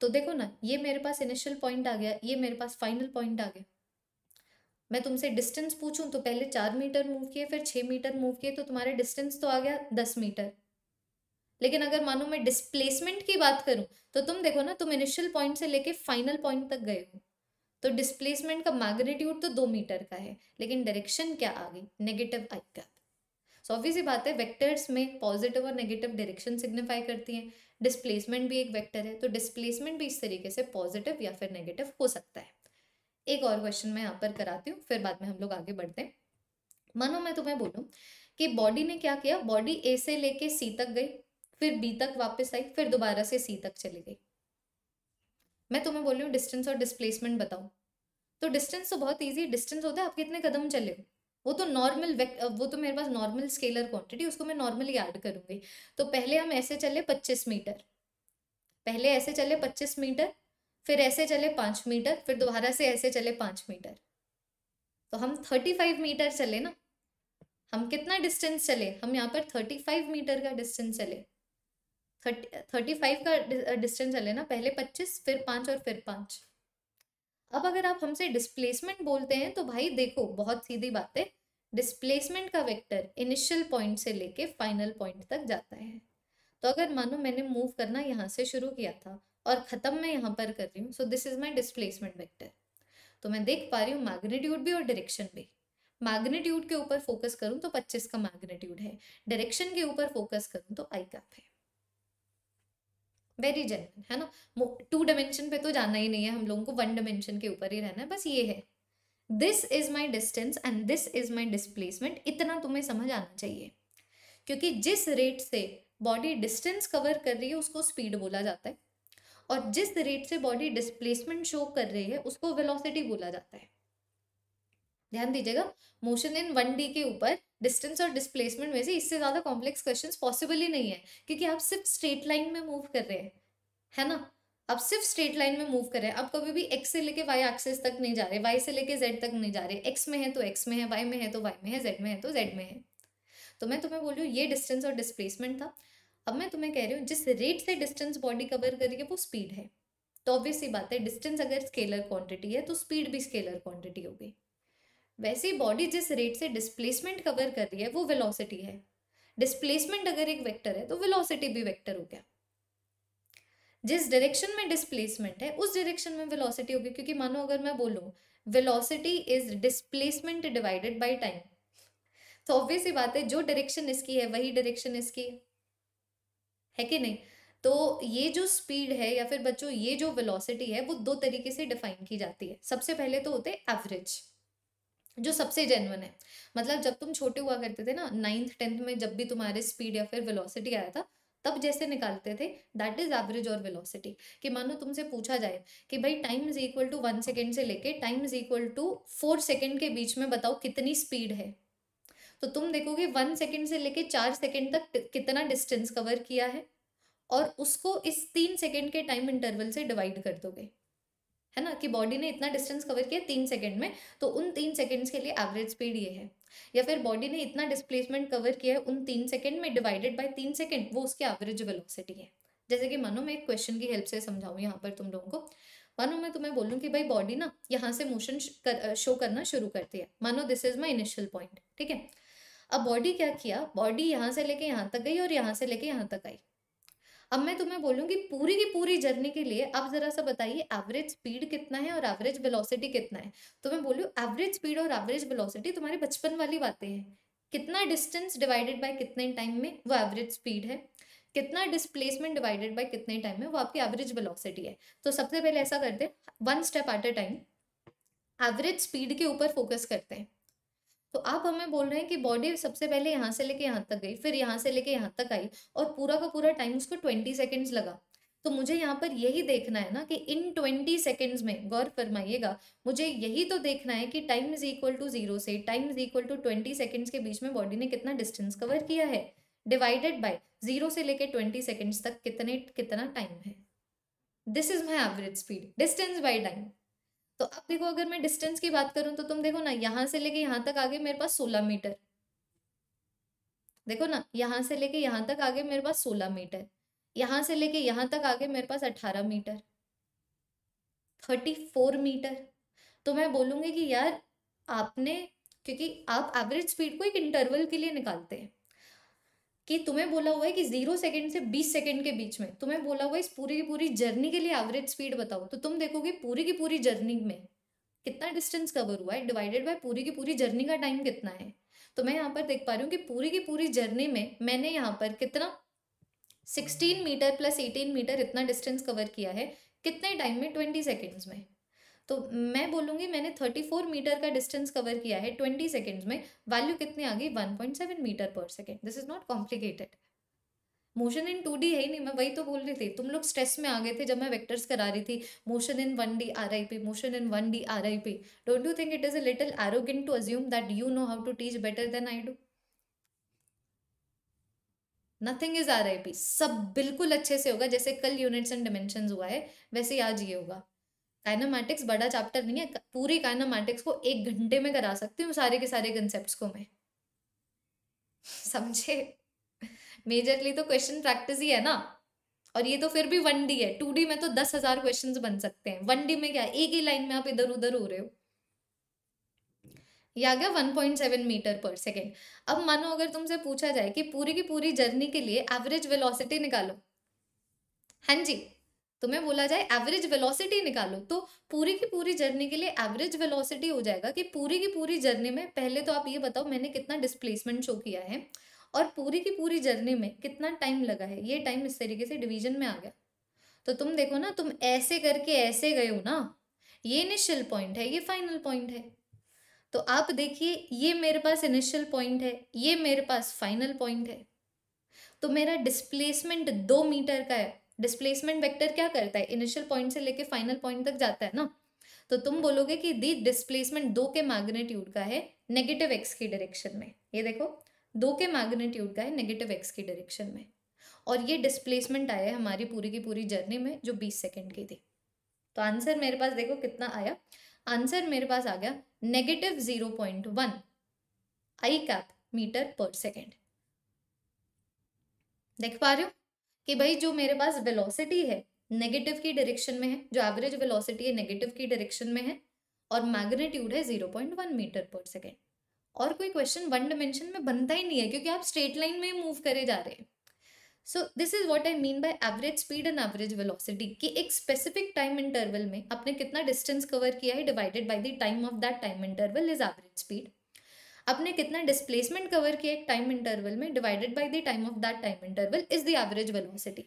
[SPEAKER 1] तो देखो ना ये मेरे पास इनिशियल पॉइंट आ गया ये मेरे पास फाइनल पॉइंट आ गया मैं तुमसे डिस्टेंस पूछूं तो पहले चार मीटर मूव किए फिर छः मीटर मूव किए तो तुम्हारे डिस्टेंस तो आ गया दस मीटर लेकिन अगर मानो मैं डिस्प्लेसमेंट की बात करूं तो तुम देखो ना तुम इनिशियल पॉइंट से लेके फाइनल पॉइंट तक गए हो तो डिस्प्लेसमेंट का मैग्नीट्यूड तो दो मीटर का है लेकिन डायरेक्शन क्या आ गई नेगेटिव आई का सो ऑब्वियस बात है वेक्टर्स में पॉजिटिव और नेगेटिव डायरेक्शन सिग्निफाई करती हैं डिस्प्लेसमेंट भी एक वेक्टर है तो डिस्प्लेसमेंट भी इस तरीके से पॉजिटिव या फिर नेगेटिव हो सकता है एक और क्वेश्चन मैं यहाँ पर कराती हूँ फिर बाद में हम लोग आगे बढ़ते हैं मानो मैं तुम्हें बोलूँ कि बॉडी ने क्या किया बॉडी ए से लेके सी तक गई फिर बी तक वापस आई फिर दोबारा से सी तक चली गई मैं तुम्हें बोल रही हूँ डिस्टेंस और डिस्प्लेसमेंट बताऊँ तो डिस्टेंस तो बहुत ईजी डिस्टेंस होता है आप कितने कदम चले हो वो तो नॉर्मल वो तो मेरे पास नॉर्मल स्केलर क्वांटिटी उसको मैं नॉर्मली ऐड करूंगी तो पहले हम ऐसे चले 25 मीटर पहले ऐसे चले 25 मीटर फिर ऐसे चले पाँच मीटर फिर दोबारा से ऐसे चले पाँच मीटर तो हम थर्टी फाइव मीटर चले ना हम कितना डिस्टेंस चले हम यहाँ पर थर्टी फाइव मीटर का डिस्टेंस चले थर्टी फाइव का डिस्टेंस चले ना पहले पच्चीस फिर पाँच और फिर पाँच अब अगर आप हमसे डिस्प्लेसमेंट बोलते हैं तो भाई देखो बहुत सीधी बात है डिस्प्लेसमेंट का वेक्टर इनिशियल पॉइंट से लेके फाइनल पॉइंट तक जाता है तो अगर मानो मैंने मूव करना यहाँ से शुरू किया था और ख़त्म मैं यहाँ पर कर रही हूँ so this is my displacement vector तो मैं देख पा रही हूँ मैग्नीट्यूड भी और डायरेक्शन भी मैग्नीट्यूड के ऊपर फोकस करूँ तो 25 का मैग्नीट्यूड है डायरेक्शन के ऊपर फोकस करूँ तो आई कैप है वेरी जेनवन है ना टू डायमेंशन पे तो जाना ही नहीं है हम लोगों को वन डायमेंशन के ऊपर ही रहना है बस ये है this is my distance and this is my displacement इतना तुम्हें समझ आना चाहिए क्योंकि जिस रेट से बॉडी डिस्टेंस कवर कर रही है उसको स्पीड बोला जाता है और जिस रेट से बॉडी डिस्प्लेसमेंट शो कर रही है उसको वेलोसिटी बोला जाता है ध्यान दीजिएगा मोशन इन वन डी के ऊपर डिस्टेंस और डिस्प्लेसमेंट में से इससे ज़्यादा कॉम्प्लेक्स क्वेश्चन पॉसिबल ही नहीं है क्योंकि आप सिर्फ स्ट्रेट लाइन में मूव कर रहे हैं है ना आप सिर्फ स्ट्रेट लाइन में मूव कर रहे हैं आप कभी भी एक्स से लेके वाई एक्सेस तक नहीं जा रहे वाई से लेके जेड तक नहीं जा रहे एक्स में है तो एक्स में है वाई में है तो वाई में है जेड में है तो जेड में है तो मैं तुम्हें बोल रही हूँ ये डिस्टेंस और डिस्प्लेसमेंट था अब मैं तुम्हें कह रही हूँ जिस रेट से डिस्टेंस बॉडी कवर कर रही है वो स्पीड है तो ऑब्वियस ही बात है डिस्टेंस अगर स्केलर क्वांटिटी है तो स्पीड भी स्केलर क्वांटिटी होगी वैसे ही बॉडी जिस रेट से डिस्प्लेसमेंट कवर कर रही है वो वेलोसिटी है डिस्प्लेसमेंट अगर एक वेक्टर है तो वेलोसिटी भी वेक्टर हो गया जिस डायरेक्शन में डिस्प्लेसमेंट है उस डायरेक्शन में वेलोसिटी होगी क्योंकि मानो अगर मैं बोलूँ velocity is displacement divided by time तो ऑब्वियस ही बात है जो डायरेक्शन इसकी है वही डायरेक्शन इसकी है है कि नहीं तो ये जो स्पीड है या फिर बच्चों ये जो वेलोसिटी है वो दो तरीके से डिफाइन की जाती है सबसे पहले तो होते हैं एवरेज जो सबसे जेनवन है मतलब जब तुम छोटे हुआ करते थे ना नाइन्थ टेंथ में जब भी तुम्हारे स्पीड या फिर वेलोसिटी आया था तब जैसे निकालते थे दैट इज एवरेज और वेलोसिटी कि मानो तुमसे पूछा जाए कि भाई time is equal to one second से लेके time is equal to four second के बीच में बताओ कितनी स्पीड है तो तुम देखोगे वन सेकेंड से लेके चार सेकेंड तक कितना डिस्टेंस कवर किया है और उसको इस तीन सेकेंड के टाइम इंटरवल से डिवाइड कर दोगे है ना कि बॉडी ने इतना डिस्टेंस कवर किया तीन सेकेंड में तो उन तीन सेकेंड्स के लिए एवरेज स्पीड ये है या फिर बॉडी ने इतना डिस्प्लेसमेंट कवर किया है उन तीन सेकेंड में डिवाइडेड बाई तीन सेकेंड वो उसकी एवरेज वेलोसिटी है जैसे कि मानो मैं एक क्वेश्चन की हेल्प से समझाऊँ यहाँ पर तुम लोगों को मानो मैं तुम्हें बोलूँ कि भाई बॉडी ना यहाँ से मोशन कर, शो करना शुरू करती है मानो this is my initial point ठीक है अब बॉडी क्या किया बॉडी यहाँ से लेके यहाँ तक गई और यहाँ से लेके यहाँ तक आई अब मैं तुम्हें बोलूँगी पूरी की पूरी जर्नी के लिए आप ज़रा सा बताइए एवरेज स्पीड कितना है और एवरेज वेलोसिटी कितना है तो मैं बोलूँ एवरेज स्पीड और एवरेज वेलोसिटी तुम्हारी बचपन वाली बातें हैं कितना डिस्टेंस डिवाइडेड बाय कितने टाइम में वो एवरेज स्पीड है कितना डिस्प्लेसमेंट डिवाइडेड बाय कितने टाइम में वो आपकी एवरेज वेलोसिटी है तो सबसे पहले ऐसा करते हैं one step at a time average speed के ऊपर फोकस करते हैं तो आप हमें बोल रहे हैं कि बॉडी सबसे पहले यहाँ से लेके यहाँ तक गई फिर यहाँ से लेके यहाँ तक आई और पूरा का पूरा टाइम उसको ट्वेंटी सेकेंड्स लगा तो मुझे यहाँ पर यही देखना है ना कि इन ट्वेंटी सेकेंड्स में गौर फरमाइएगा मुझे यही तो देखना है कि time is equal to zero से time is equal to twenty seconds के बीच में बॉडी ने कितना डिस्टेंस कवर किया है डिवाइडेड बाय जीरो से लेके ट्वेंटी सेकेंड्स तक कितने कितना टाइम है this is my average speed distance by time तो अब देखो अगर मैं डिस्टेंस की बात करूं तो तुम देखो ना यहाँ से लेके यहाँ तक आगे मेरे पास सोलह मीटर देखो ना यहाँ से लेके यहाँ तक आगे मेरे पास सोलह मीटर यहाँ से लेके यहाँ तक आगे मेरे पास अट्ठारह मीटर थर्टी फोर मीटर तो मैं बोलूंगी कि यार आपने क्योंकि आप एवरेज स्पीड को एक इंटरवल के लिए निकालते हैं कि तुम्हें बोला हुआ है कि जीरो सेकंड से बीस सेकंड के बीच में तुम्हें बोला हुआ है इस पूरी की पूरी जर्नी के लिए एवरेज स्पीड बताओ तो तुम देखोगे पूरी की पूरी जर्नी में कितना डिस्टेंस कवर हुआ है डिवाइडेड बाय पूरी की पूरी जर्नी का टाइम कितना है तो मैं यहाँ पर देख पा रही हूँ कि पूरी की पूरी जर्नी में मैंने यहाँ पर कितना sixteen meter plus eighteen meter इतना डिस्टेंस कवर किया है कितने टाइम में ट्वेंटी सेकेंड्स में तो मैं बोलूँगी मैंने थर्टी फोर मीटर का डिस्टेंस कवर किया है ट्वेंटी सेकेंड्स में वैल्यू कितनी आ गई one point seven meter per second this is not complicated motion in two D है ही नहीं मैं वही तो बोल रही थी तुम लोग स्ट्रेस में आ गए थे जब मैं वेक्टर्स करा रही थी motion in one D R I P motion in one D R I P don't you think it is a little arrogant to assume that you know how to teach better than I do nothing is R I P सब बिल्कुल अच्छे से होगा जैसे कल units and dimension हुआ है वैसे ही आज ये होगा काइनामेटिक्स बड़ा चैप्टर नहीं है पूरी काइनामेटिक्स को एक घंटे में करा सकती हूँ सारे के सारे कंसेप्ट को मैं समझे मेजरली तो क्वेश्चन प्रैक्टिस ही है ना और ये तो फिर भी वन डी है टू डी में तो दस हजार क्वेश्चन बन सकते हैं वन डी में क्या एक ही लाइन में आप इधर उधर हो रहे हो ये आ गया सेवन मीटर पर सेकेंड अब मानो अगर तुमसे पूछा जाए कि पूरी की पूरी जर्नी के लिए एवरेज वेलोसिटी निकालो हाँ जी तुम्हें तो बोला जाए एवरेज वेलोसिटी निकालो तो पूरी की पूरी जर्नी के लिए एवरेज वेलोसिटी हो जाएगा कि पूरी की पूरी जर्नी में पहले तो आप ये बताओ मैंने कितना डिस्प्लेसमेंट शो किया है और पूरी की पूरी जर्नी में कितना टाइम लगा है ये टाइम इस तरीके से डिवीजन में आ गया तो तुम देखो ना तुम ऐसे करके ऐसे गए हो ना ये इनिशियल पॉइंट है ये फाइनल पॉइंट है तो आप देखिए ये मेरे पास इनिशियल पॉइंट है ये मेरे पास फाइनल पॉइंट है तो मेरा डिस्प्लेसमेंट दो मीटर का है डिस्प्लेसमेंट वेक्टर क्या करता है इनिशियल पॉइंट से लेके फाइनल पॉइंट तक जाता है ना तो तुम बोलोगे कि दी डिस्प्लेसमेंट दो के मैग्नेट्यूड का है नेगेटिव एक्स की डायरेक्शन में ये देखो दो के मैग्नेट्यूड का है नेगेटिव एक्स की डायरेक्शन में और ये डिस्प्लेसमेंट आया है हमारी पूरी की पूरी जर्नी में जो बीस सेकेंड की थी तो आंसर मेरे पास देखो कितना आया आंसर मेरे पास आ गया negative zero point one I cap meter per second देख पा रहे हो कि भाई जो मेरे पास वेलोसिटी है नेगेटिव की डायरेक्शन में है जो एवरेज वेलोसिटी है नेगेटिव की डायरेक्शन में है और मैग्नेट्यूड है zero point one meter per second और कोई क्वेश्चन वन डिमेंशन में बनता ही नहीं है क्योंकि आप स्ट्रेट लाइन में मूव करे जा रहे हैं so this is what I mean by average speed and average velocity कि एक स्पेसिफिक टाइम इंटरवल में आपने कितना डिस्टेंस कवर किया है divided by the time of that time interval is average speed आपने कितना डिस्प्लेसमेंट कवर किया एक टाइम इंटरवल में divided by the time of that time interval is the average velocity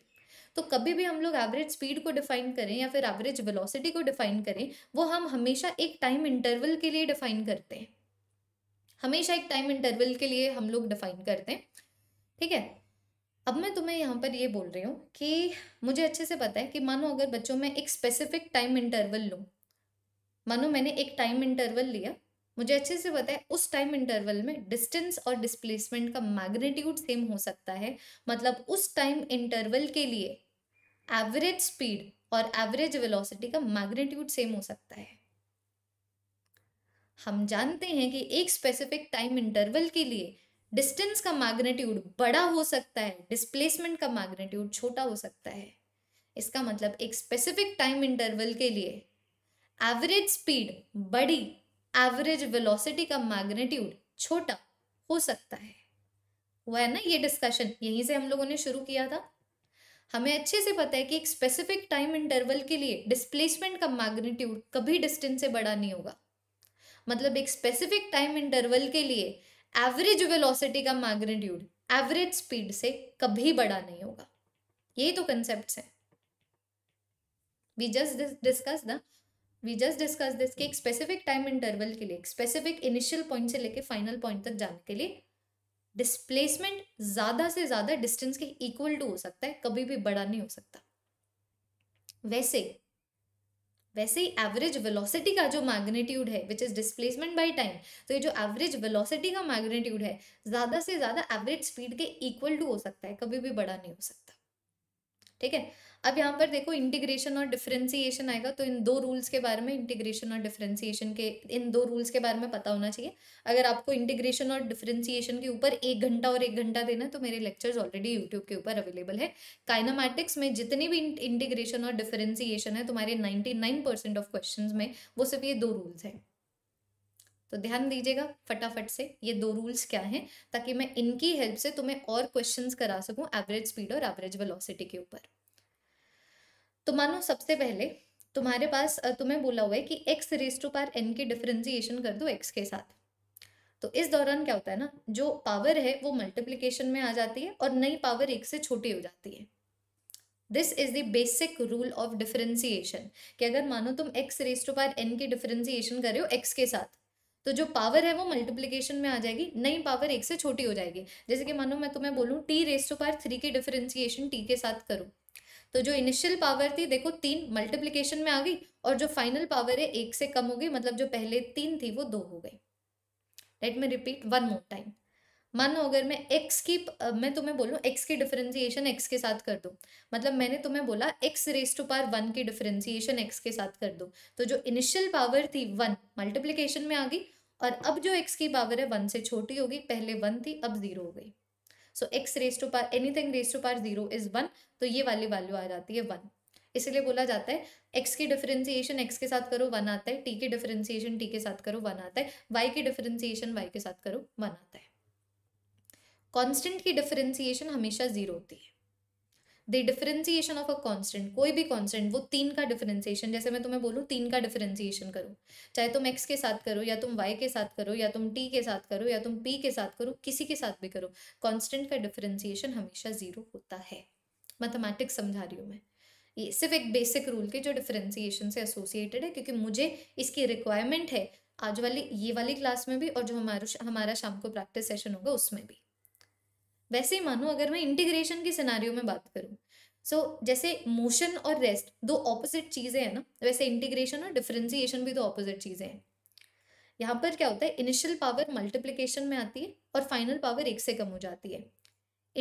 [SPEAKER 1] तो कभी भी हम लोग एवरेज स्पीड को डिफाइन करें या फिर एवरेज वेलोसिटी को डिफाइन करें वो हम हमेशा एक टाइम इंटरवल के लिए डिफाइन करते हैं हमेशा एक टाइम इंटरवल के लिए हम लोग डिफाइन करते हैं ठीक है अब मैं तुम्हें यहाँ पर ये बोल रही हूँ कि मुझे अच्छे से पता है कि मानो अगर बच्चों में एक स्पेसिफिक टाइम इंटरवल लूँ मानो मैंने एक टाइम इंटरवल लिया मुझे अच्छे से पता है उस टाइम इंटरवल में डिस्टेंस और डिस्प्लेसमेंट का मैग्नेट्यूड सेम हो सकता है मतलब उस टाइम इंटरवल के लिए एवरेज स्पीड और एवरेज वेलोसिटी का मैग्नेट्यूड सेम हो सकता है हम जानते हैं कि एक स्पेसिफिक टाइम इंटरवल के लिए डिस्टेंस का मैग्नेट्यूड बड़ा हो सकता है डिस्प्लेसमेंट का मैग्नेट्यूड छोटा हो सकता है इसका मतलब एक स्पेसिफिक टाइम इंटरवल के लिए एवरेज स्पीड बड़ी एवरेज वेलोसिटी का मैग्नेट्यूड छोटा हो सकता है हुआ है ना ये डिस्कशन यहीं से हम लोगों ने शुरू किया था हमें अच्छे से पता है कि एक स्पेसिफिक टाइम इंटरवल के लिए डिस्प्लेसमेंट का मैग्नीट्यूड कभी डिस्टेंस से बड़ा नहीं होगा मतलब एक स्पेसिफिक टाइम इंटरवल के लिए एवरेज वेलोसिटी का मैग्नीट्यूड एवरेज स्पीड से कभी बड़ा नहीं होगा यही तो कंसेप्ट है we just discuss the we just discuss this कि एक स्पेसिफिक टाइम इंटरवल के लिए एक स्पेसिफिक इनिशियल पॉइंट से लेके फाइनल पॉइंट तक जाने के लिए डिस्प्लेसमेंट ज्यादा से ज्यादा डिस्टेंस के इक्वल टू हो सकता है कभी भी बड़ा नहीं हो सकता वैसे वैसे ही एवरेज वेलोसिटी का जो मैग्नीट्यूड है which is displacement by time तो ये जो एवरेज वेलोसिटी का मैग्नीट्यूड है ज्यादा से ज्यादा एवरेज स्पीड के इक्वल टू हो सकता है कभी भी बड़ा नहीं हो सकता ठीक है अब यहाँ पर देखो इंटीग्रेशन और डिफ्रेंसीशन आएगा तो इन दो रूल्स के बारे में इंटीग्रेशन और डिफ्रेंसीशन के इन दो रूल्स के बारे में पता होना चाहिए अगर आपको इंटीग्रेशन और डिफ्रेंसिएशन के ऊपर एक घंटा और एक घंटा देना तो मेरे लेक्चर्स ऑलरेडी यूट्यूब के ऊपर अवेलेबल है काइनामेटिक्स में जितनी भी इंटीग्रेशन और डिफरेंसिएशन है तुम्हारे नाइन्टी ऑफ क्वेश्चन में वो सिर्फ ये दो रूल्स हैं तो ध्यान दीजिएगा फटाफट से ये दो रूल्स क्या हैं ताकि मैं इनकी हेल्प से तुम्हें और क्वेश्चंस करा सकूं एवरेज स्पीड और एवरेज वेलोसिटी के ऊपर तो मानो सबसे पहले तुम्हारे पास तुम्हें बोला हुआ है कि x raise to power n की डिफ्रेंसिएशन कर दो एक्स के साथ तो इस दौरान क्या होता है ना जो पावर है वो मल्टीप्लीकेशन में आ जाती है और नई पावर एक से छोटी हो जाती है this is the basic rule of differentiation कि अगर मानो तुम x raise to power n की डिफरेंसिएशन कर रहे हो एक्स के साथ तो जो पावर है वो मल्टीप्लीकेशन में आ जाएगी नई पावर एक से छोटी हो जाएगी जैसे कि मानो मैं तुम्हें बोलूँ t raise to power three की डिफरेंसिएशन टी के साथ करूँ तो जो इनिशियल पावर थी देखो तीन मल्टीप्लीकेशन में आ गई और जो फाइनल पावर है एक से कम हो गई मतलब जो पहले तीन थी वो दो हो गई let me repeat one more time लो अगर मैं x की मैं तुम्हें बोलूँ x की डिफरेंशिएशन x के साथ कर दूँ मतलब मैंने तुम्हें बोला x raise to power one की डिफरेंशिएशन x के साथ कर दूँ तो जो इनिशियल पावर थी वन मल्टीप्लीकेशन में आ गई और अब जो x की पावर है वन से छोटी होगी पहले वन थी अब जीरो हो गई so x raise to power anything raise to power zero is one तो ये वाली वैल्यू आ जाती है वन इसलिए बोला जाता है एक्स की डिफरेंशिएशन एक्स के साथ करो वन आता है टी की डिफरेंशिएशन टी के साथ करो वन आता है वाई की डिफरेंशिएशन वाई के साथ करो वन आता है कांस्टेंट की डिफरेंशिएशन हमेशा जीरो होती है the differentiation of a constant कोई भी कॉन्स्टेंट वो तीन का डिफरेंसिएशन जैसे मैं तुम्हें बोलूँ तीन का डिफरेंसिएशन करो चाहे तुम एक्स के साथ करो या तुम वाई के साथ करो या तुम टी के साथ करो या तुम पी के साथ करो किसी के साथ भी करो कॉन्स्टेंट का डिफरेंसिएशन हमेशा जीरो होता है मैथमेटिक्स समझा रही हूँ मैं ये सिर्फ एक बेसिक रूल के जो डिफरेंसिएशन से एसोसिएटेड है क्योंकि मुझे इसकी रिक्वायरमेंट है आज वाली ये वाली क्लास में भी और जो हमारा हमारा शाम को प्रैक्टिस सेशन होगा उसमें भी वैसे ही मानो अगर मैं इंटीग्रेशन की सिनारियों में बात करूँ सो so, जैसे मोशन और रेस्ट दो ऑपोजिट चीज़ें हैं ना वैसे इंटीग्रेशन और डिफ्रेंसिएशन भी दो ऑपोजिट चीज़ें हैं यहाँ पर क्या होता है इनिशियल पावर मल्टीप्लिकेशन में आती है और फाइनल पावर एक से कम हो जाती है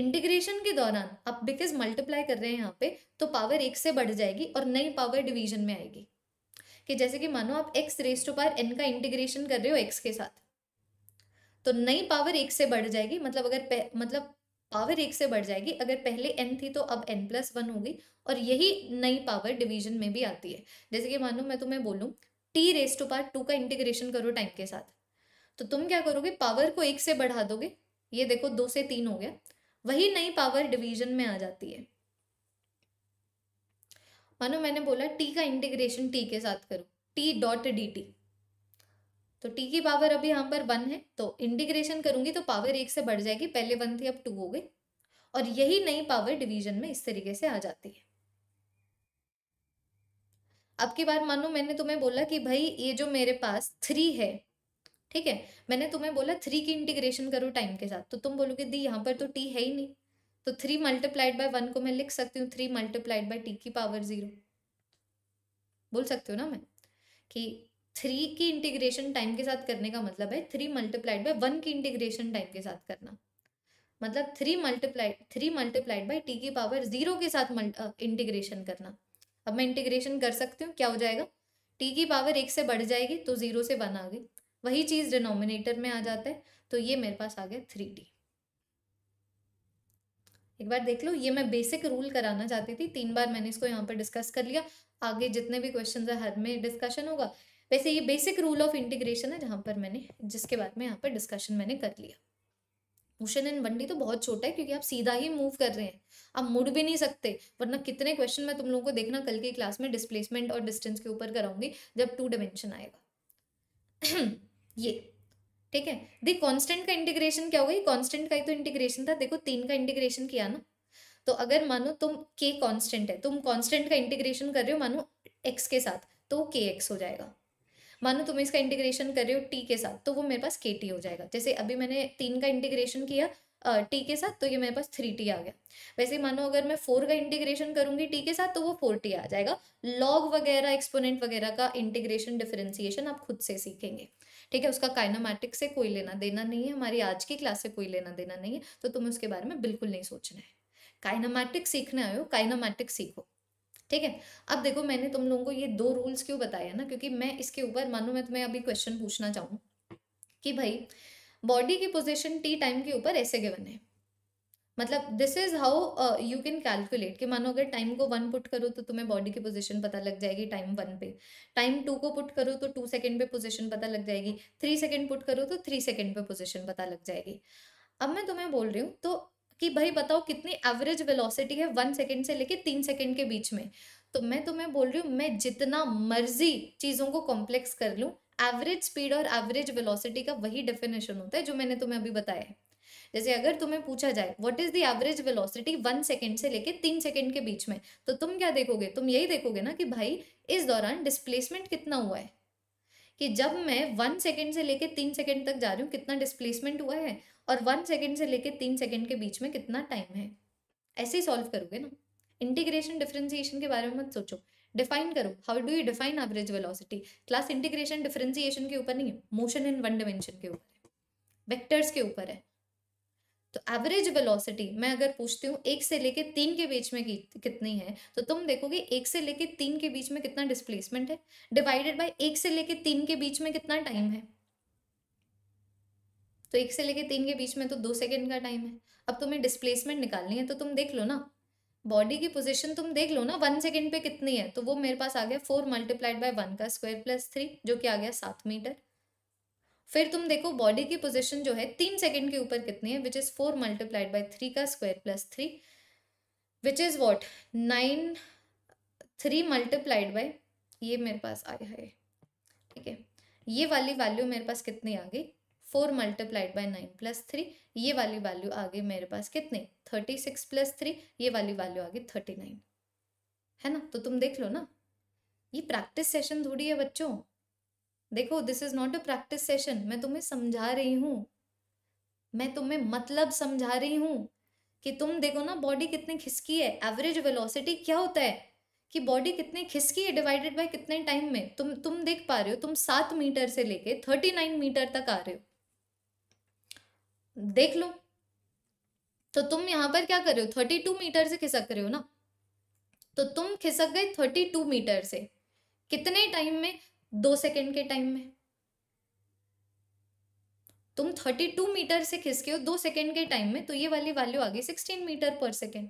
[SPEAKER 1] इंटीग्रेशन के दौरान आप बिकॉज मल्टीप्लाई कर रहे हैं यहाँ पे तो पावर एक से बढ़ जाएगी और नई पावर डिवीजन में आएगी कि जैसे कि मानो आप x raise to power n का इंटीग्रेशन कर रहे हो एक्स के साथ तो नई पावर एक से बढ़ जाएगी मतलब अगर मतलब पावर एक से बढ़ जाएगी अगर पहले एन थी तो अब एन प्लस वन होगी और यही नई पावर डिवीजन में भी आती है जैसे कि मानो मैं तुम्हें बोलूँ t raise to power two का इंटीग्रेशन करो टाइम के साथ तो तुम क्या करोगे पावर को एक से बढ़ा दोगे ये देखो दो से तीन हो गया वही नई पावर डिवीजन में आ जाती है मानो मैंने बोला टी का इंटीग्रेशन टी के साथ करो टी डॉट डी टी तो टी की पावर अभी यहाँ पर वन है तो इंटीग्रेशन करूंगी तो पावर एक से बढ़ जाएगी पहले वन थी अब टू हो गई और यही नई पावर डिवीजन में इस तरीके से आ जाती है अब की बार मानो मैंने तुम्हें बोला कि भाई ये जो मेरे पास थ्री है ठीक है मैंने तुम्हें बोला थ्री की इंटीग्रेशन करो टाइम के साथ तो तुम बोलोगे दी यहाँ पर तो टी है ही नहीं तो थ्री मल्टीप्लाइड बाय वन को मैं लिख सकती हूँ थ्री मल्टीप्लाइड बाय टी की पावर जीरो बोल सकती हूँ ना मैं कि थ्री की इंटीग्रेशन टाइम के साथ करने का मतलब है थ्री मल्टीप्लाइड बाई वन की इंटीग्रेशन टाइम के साथ करना मतलब three multiplied three multiplied by t की पावर जीरो के साथ इंटीग्रेशन करना अब मैं इंटीग्रेशन कर सकती हूँ क्या हो जाएगा टी की पावर एक से बढ़ जाएगी तो जीरो से वन आ गई वही चीज डिनोमिनेटर में आ जाता है तो ये मेरे पास आ गया थ्री डी एक बार देख लो ये मैं बेसिक रूल कराना चाहती थी तीन बार मैंने इसको यहाँ पर डिस्कस कर लिया आगे जितने भी क्वेश्चन है हर में डिस्कशन होगा वैसे ये बेसिक रूल ऑफ इंटीग्रेशन है जहाँ पर मैंने जिसके बारे में यहाँ पर डिस्कशन मैंने कर लिया मोशन एंड बंडी तो बहुत छोटा है क्योंकि आप सीधा ही मूव कर रहे हैं आप मुड़ भी नहीं सकते वरना कितने क्वेश्चन मैं तुम लोगों को देखना कल की क्लास में डिस्प्लेसमेंट और डिस्टेंस के ऊपर कराऊंगी जब टू डिमेंशन आएगा ये ठीक है देख कांस्टेंट का इंटीग्रेशन क्या होगा ये कांस्टेंट का ही तो इंटीग्रेशन था देखो तीन का इंटीग्रेशन किया ना तो अगर मानो तुम के कांस्टेंट है तुम कांस्टेंट का इंटीग्रेशन कर रहे हो मानो एक्स के साथ तो के एक्स हो जाएगा मानो तुम इसका इंटीग्रेशन कर रहे हो टी के साथ तो वो मेरे पास के टी हो जाएगा जैसे अभी मैंने तीन का इंटीग्रेशन किया टी के साथ तो ये मेरे पास थ्री टी आ गया वैसे मानो अगर मैं फोर का इंटीग्रेशन करूंगी टी के साथ तो वो फोर टी आ जाएगा लॉग वगैरह एक्सपोनेंट वगैरह का इंटीग्रेशन डिफरेंशिएशन आप खुद से सीखेंगे ठीक है उसका काइनामेटिक से कोई लेना देना नहीं है हमारी आज की क्लास से कोई लेना देना नहीं है तो तुम्हें उसके बारे में बिल्कुल नहीं सोचना है काइनामेटिक सीखने आयो हो काइनामेटिक सीखो ठीक है अब देखो मैंने तुम लोगों को ये दो रूल्स क्यों बताया ना क्योंकि मैं इसके ऊपर मानो मैं तुम्हें अभी क्वेश्चन पूछना चाहूँ कि भाई बॉडी की पोजिशन टी टाइम के ऊपर ऐसे गिवन है मतलब this is how you can calculate कि मानो अगर टाइम को वन पुट करो तो तुम्हें बॉडी की पोजीशन पता लग जाएगी टाइम वन पे टाइम टू को पुट करो तो टू सेकंड पे पोजीशन पता लग जाएगी थ्री सेकंड पुट करो तो थ्री सेकंड पे पोजीशन पता लग जाएगी अब मैं तुम्हें बोल रही हूँ तो कि भाई बताओ कितनी एवरेज वेलोसिटी है वन सेकेंड से लेके तीन सेकेंड के बीच में तो मैं तुम्हें बोल रही हूँ मैं जितना मर्जी चीज़ों को कॉम्प्लेक्स कर लूँ एवरेज स्पीड और एवरेज वेलोसिटी का वही डेफिनेशन होता है जो मैंने तुम्हें अभी बताया है जैसे अगर तुम्हें पूछा जाए what is the average velocity one second से लेके तीन सेकेंड के बीच में तो तुम क्या देखोगे तुम यही देखोगे ना कि भाई इस दौरान डिस्प्लेसमेंट कितना हुआ है कि जब मैं वन सेकेंड से लेके तीन सेकेंड तक जा रही हूँ कितना डिस्प्लेसमेंट हुआ है और वन सेकेंड से लेके तीन सेकेंड के बीच में कितना टाइम है ऐसे ही सॉल्व करोगे ना इंटीग्रेशन डिफ्रेंसिएशन के बारे में मत सोचो डिफाइन करो how do you define average velocity class integration differentiation के ऊपर नहीं है मोशन इन वन डिमेंशन के ऊपर है वेक्टर्स के ऊपर है तो एवरेज वेलोसिटी मैं अगर पूछती हूँ एक से लेके तीन के बीच में कितनी है तो तुम देखोगे एक से लेके तीन के बीच में कितना डिस्प्लेसमेंट है डिवाइडेड बाय एक से लेके तीन के बीच में कितना टाइम है तो एक से लेके तीन के बीच में तो दो सेकेंड का टाइम है अब तुम्हें डिस्प्लेसमेंट निकालनी है तो तुम देख लो ना बॉडी की पोजीशन तुम देख लो ना वन सेकेंड पे कितनी है तो वो मेरे पास आ गया फोर मल्टीप्लाइड बाय वन का स्क्वायर प्लस थ्री जो कि आ गया सात मीटर फिर तुम देखो बॉडी की पोजिशन जो है तीन सेकेंड के ऊपर कितनी है which is four multiplied by three का square plus three which is what nine three multiplied by ये मेरे पास आया है ठीक है ये वाली वैल्यू मेरे पास कितनी आ गई four multiplied by nine plus three ये वाली वैल्यू आ गई मेरे पास कितनी थर्टी सिक्स प्लस थ्री ये वाली वैल्यू आ गई थर्टी नाइन है ना तो तुम देख लो ना ये प्रैक्टिस सेशन थोड़ी है बच्चों देखो this is not a practice session मैं तुम्हें समझा रही हूँ मैं तुम्हें मतलब समझा रही हूँ कि तुम देखो ना बॉडी कितने खिसकी है एवरेज वेलोसिटी क्या होता है कि बॉडी कितने खिसकी है डिवाइडेड बाय कितने टाइम में तुम तुम देख पा रहे हो तुम सात मीटर से लेके थर्टी नाइन मीटर तक आ रहे हो देख लो तो तुम यहाँ पर क्या कर रहे हो थर्टी टू मीटर से खिसक रहे हो ना तो तुम खिसक गए थर्टी टू मीटर से कितने टाइम में दो सेकेंड के टाइम में तुम थर्टी टू मीटर से खिसके हो दो सेकेंड के टाइम में तो ये वाली वैल्यू आ गई sixteen meter per second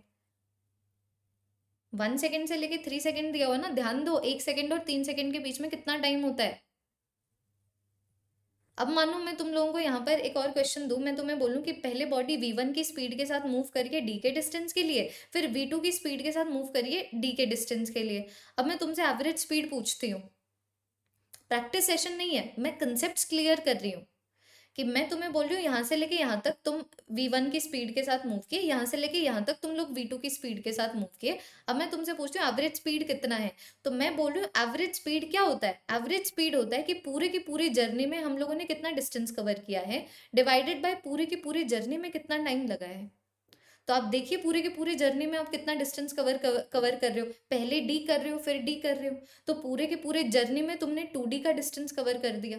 [SPEAKER 1] one second से लेके थ्री सेकेंड दिया हुआ ना ध्यान दो एक सेकेंड और तीन सेकेंड के बीच में कितना टाइम होता है अब मानो मैं तुम लोगों को यहाँ पर एक और क्वेश्चन दूँ मैं तुम्हें बोलूँ कि पहले बॉडी वी वन की स्पीड के साथ मूव करिए डी के डिस्टेंस के लिए फिर वी टू की स्पीड के साथ मूव करिए डी के डिस्टेंस के लिए अब मैं तुमसे एवरेज स्पीड पूछती हूँ प्रैक्टिस सेशन नहीं है मैं कंसेप्ट क्लियर कर रही हूँ कि मैं तुम्हें बोल रही हूँ यहाँ से लेके यहाँ तक तुम वी वन की स्पीड के साथ मूव किए यहाँ से लेके यहाँ तक तुम लोग वी टू की स्पीड के साथ मूव किए अब मैं तुमसे पूछ रही हूँ एवरेज स्पीड कितना है तो मैं बोल रही हूँ एवरेज स्पीड क्या होता है एवरेज स्पीड होता है कि पूरे की पूरी जर्नी में हम लोगों ने कितना डिस्टेंस कवर किया है डिवाइडेड बाय पूरे की पूरी जर्नी में कितना टाइम लगा है तो आप देखिए पूरे के पूरे जर्नी में आप कितना डिस्टेंस कवर कवर कर रहे हो पहले डी कर रहे हो फिर डी कर रहे हो तो पूरे के पूरे जर्नी में तुमने टू डी का डिस्टेंस कवर कर दिया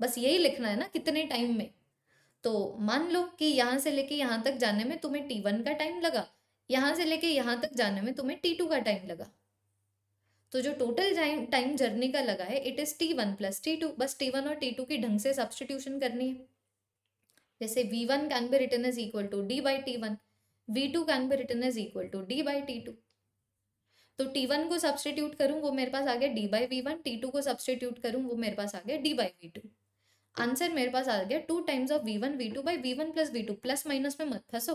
[SPEAKER 1] बस यही लिखना है ना कितने टाइम में तो मान लो कि यहाँ से लेके यहाँ तक जाने में तुम्हें टी वन का टाइम लगा यहाँ से लेके यहाँ तक जाने में तुम्हें टी टू का टाइम लगा तो जो टोटल टाइम जर्नी का लगा है it is T one plus T two बस टी वन और टी टू की ढंग से सब्सटीट्यूशन करनी है जैसे V one can be return is equal to D by T one v2 can be written as equal to d by t2 तो t1 को सब्सटीट्यूट करूं वो मेरे पास आ गया d by v1 t2 को सब्सटीट्यूट करूं वो मेरे पास आ गया d by v2 आंसर मेरे पास आ गया two times of V one V two by V one plus V two plus minus में मत फंसो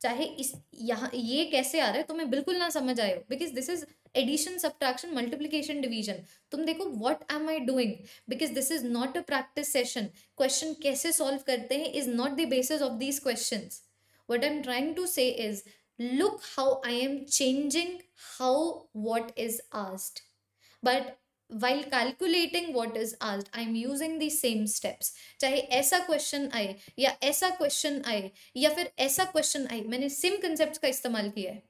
[SPEAKER 1] चाहे इस यहाँ ये कैसे आ रहा है तुम्हें बिल्कुल ना समझ आए हो because this is addition subtraction multiplication division तुम देखो what am I doing because this is not a practice session question कैसे सॉल्व करते हैं is not the basis of these questions what i'm trying to say is look how i am changing how what is asked but while calculating what is asked i am using the same steps chahe aisa question aaye ya aisa question aaye ya fir aisa question aaye maine same concepts ka istemal kiya hai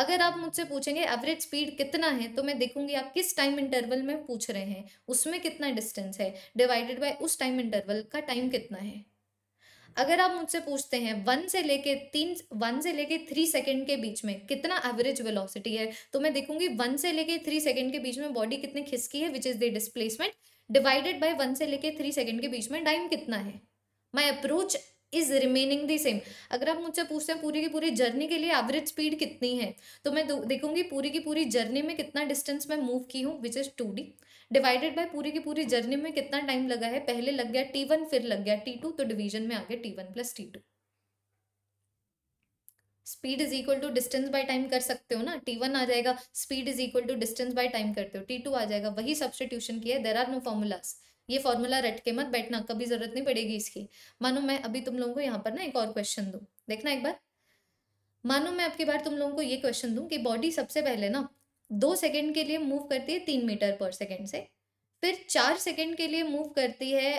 [SPEAKER 1] अगर आप मुझसे पूछेंगे average speed कितना है तो मैं देखूंगी आप किस टाइम इंटरवल में पूछ रहे हैं उसमें कितना डिस्टेंस है डिवाइडेड बाय उस टाइम इंटरवल का टाइम कितना है अगर आप मुझसे पूछते हैं वन से लेके तीन वन से लेके थ्री सेकेंड के बीच में कितना एवरेज वेलोसिटी है तो मैं देखूंगी वन से लेके थ्री सेकेंड के बीच में बॉडी कितनी खिसकी है which is the displacement divided by one से लेके थ्री सेकेंड के बीच में टाइम कितना है my approach is remaining the same अगर आप मुझसे पूछते हैं पूरी की पूरी जर्नी के लिए एवरेज स्पीड कितनी है तो मैं देखूंगी पूरी की पूरी जर्नी में कितना डिस्टेंस मैं मूव की हूँ which is two D divided by पूरी की पूरी जर्नी में कितना टाइम लगा है पहले लग गया टी वन फिर लग गया टी टू तो डिवीजन में आ गया T one plus T two speed is equal to distance by time कर सकते हो ना टी वन आ जाएगा speed is equal to distance by time करते हो टी टू आ जाएगा वही सब्सटीट्यूशन किया है देर आर नो फॉर्मूलाज ये फॉर्मूला रट के मत बैठना कभी जरूरत नहीं पड़ेगी इसकी मानो मैं अभी तुम लोगों को यहाँ पर ना एक और क्वेश्चन दूँ देखना एक बार मानो मैं आपकी बार तुम लोगों को ये क्वेश्चन दूँ कि बॉडी सबसे पहले ना दो सेकेंड के लिए मूव करती है तीन मीटर पर सेकेंड से फिर चार सेकेंड के लिए मूव करती है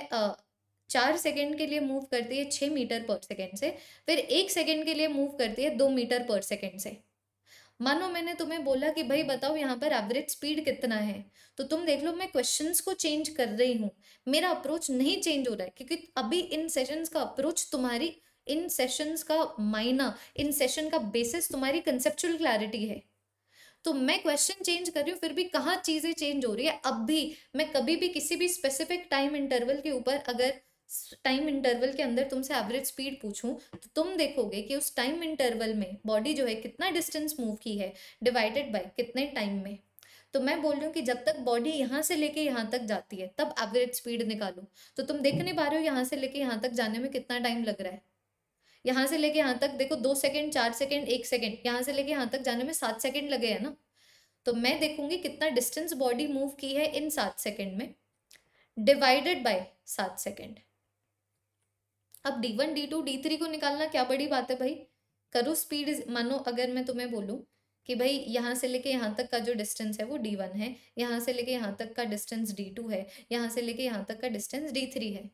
[SPEAKER 1] चार सेकेंड के लिए मूव करती है छः मीटर पर सेकेंड से फिर एक सेकेंड के लिए मूव करती है दो मीटर पर सेकेंड से मानो मैंने तुम्हें बोला कि भाई बताओ यहाँ पर एवरेज स्पीड कितना है तो तुम देख लो मैं क्वेश्चंस को चेंज कर रही हूँ मेरा अप्रोच नहीं चेंज हो रहा है क्योंकि अभी इन सेशंस का अप्रोच तुम्हारी इन सेशंस का मायना इन सेशन का बेसिस तुम्हारी कंसेप्चुअल क्लैरिटी है तो मैं क्वेश्चन चेंज कर रही हूँ फिर भी कहाँ चीज़ें चेंज हो रही है अब भी मैं कभी भी किसी भी स्पेसिफिक टाइम इंटरवल के ऊपर अगर टाइम इंटरवल के अंदर तुमसे एवरेज स्पीड पूछूं तो तुम देखोगे कि उस टाइम इंटरवल में बॉडी जो है कितना डिस्टेंस मूव की है डिवाइडेड बाय कितने टाइम में तो मैं बोल रही हूँ कि जब तक बॉडी यहाँ से लेके यहाँ तक जाती है तब एवरेज स्पीड निकालो तो तुम देख नहीं पा रहे हो यहाँ से लेके यहाँ तक जाने में कितना टाइम लग रहा है यहाँ से लेके यहाँ तक देखो दो सेकेंड चार सेकेंड एक सेकेंड यहाँ से लेके यहाँ तक जाने में सात सेकेंड लगे हैं ना तो मैं देखूंगी कितना डिस्टेंस बॉडी मूव की है इन सात सेकेंड में डिवाइडेड बाय सात सेकेंड अब D one D two D three को निकालना क्या बड़ी बात है भाई करो स्पीड मानो अगर मैं तुम्हें बोलूँ कि भाई यहाँ से लेके यहाँ तक का जो डिस्टेंस है वो डी वन है यहाँ से लेके यहाँ तक का डिस्टेंस डी टू है यहाँ से लेके यहाँ तक का डिस्टेंस डी थ्री है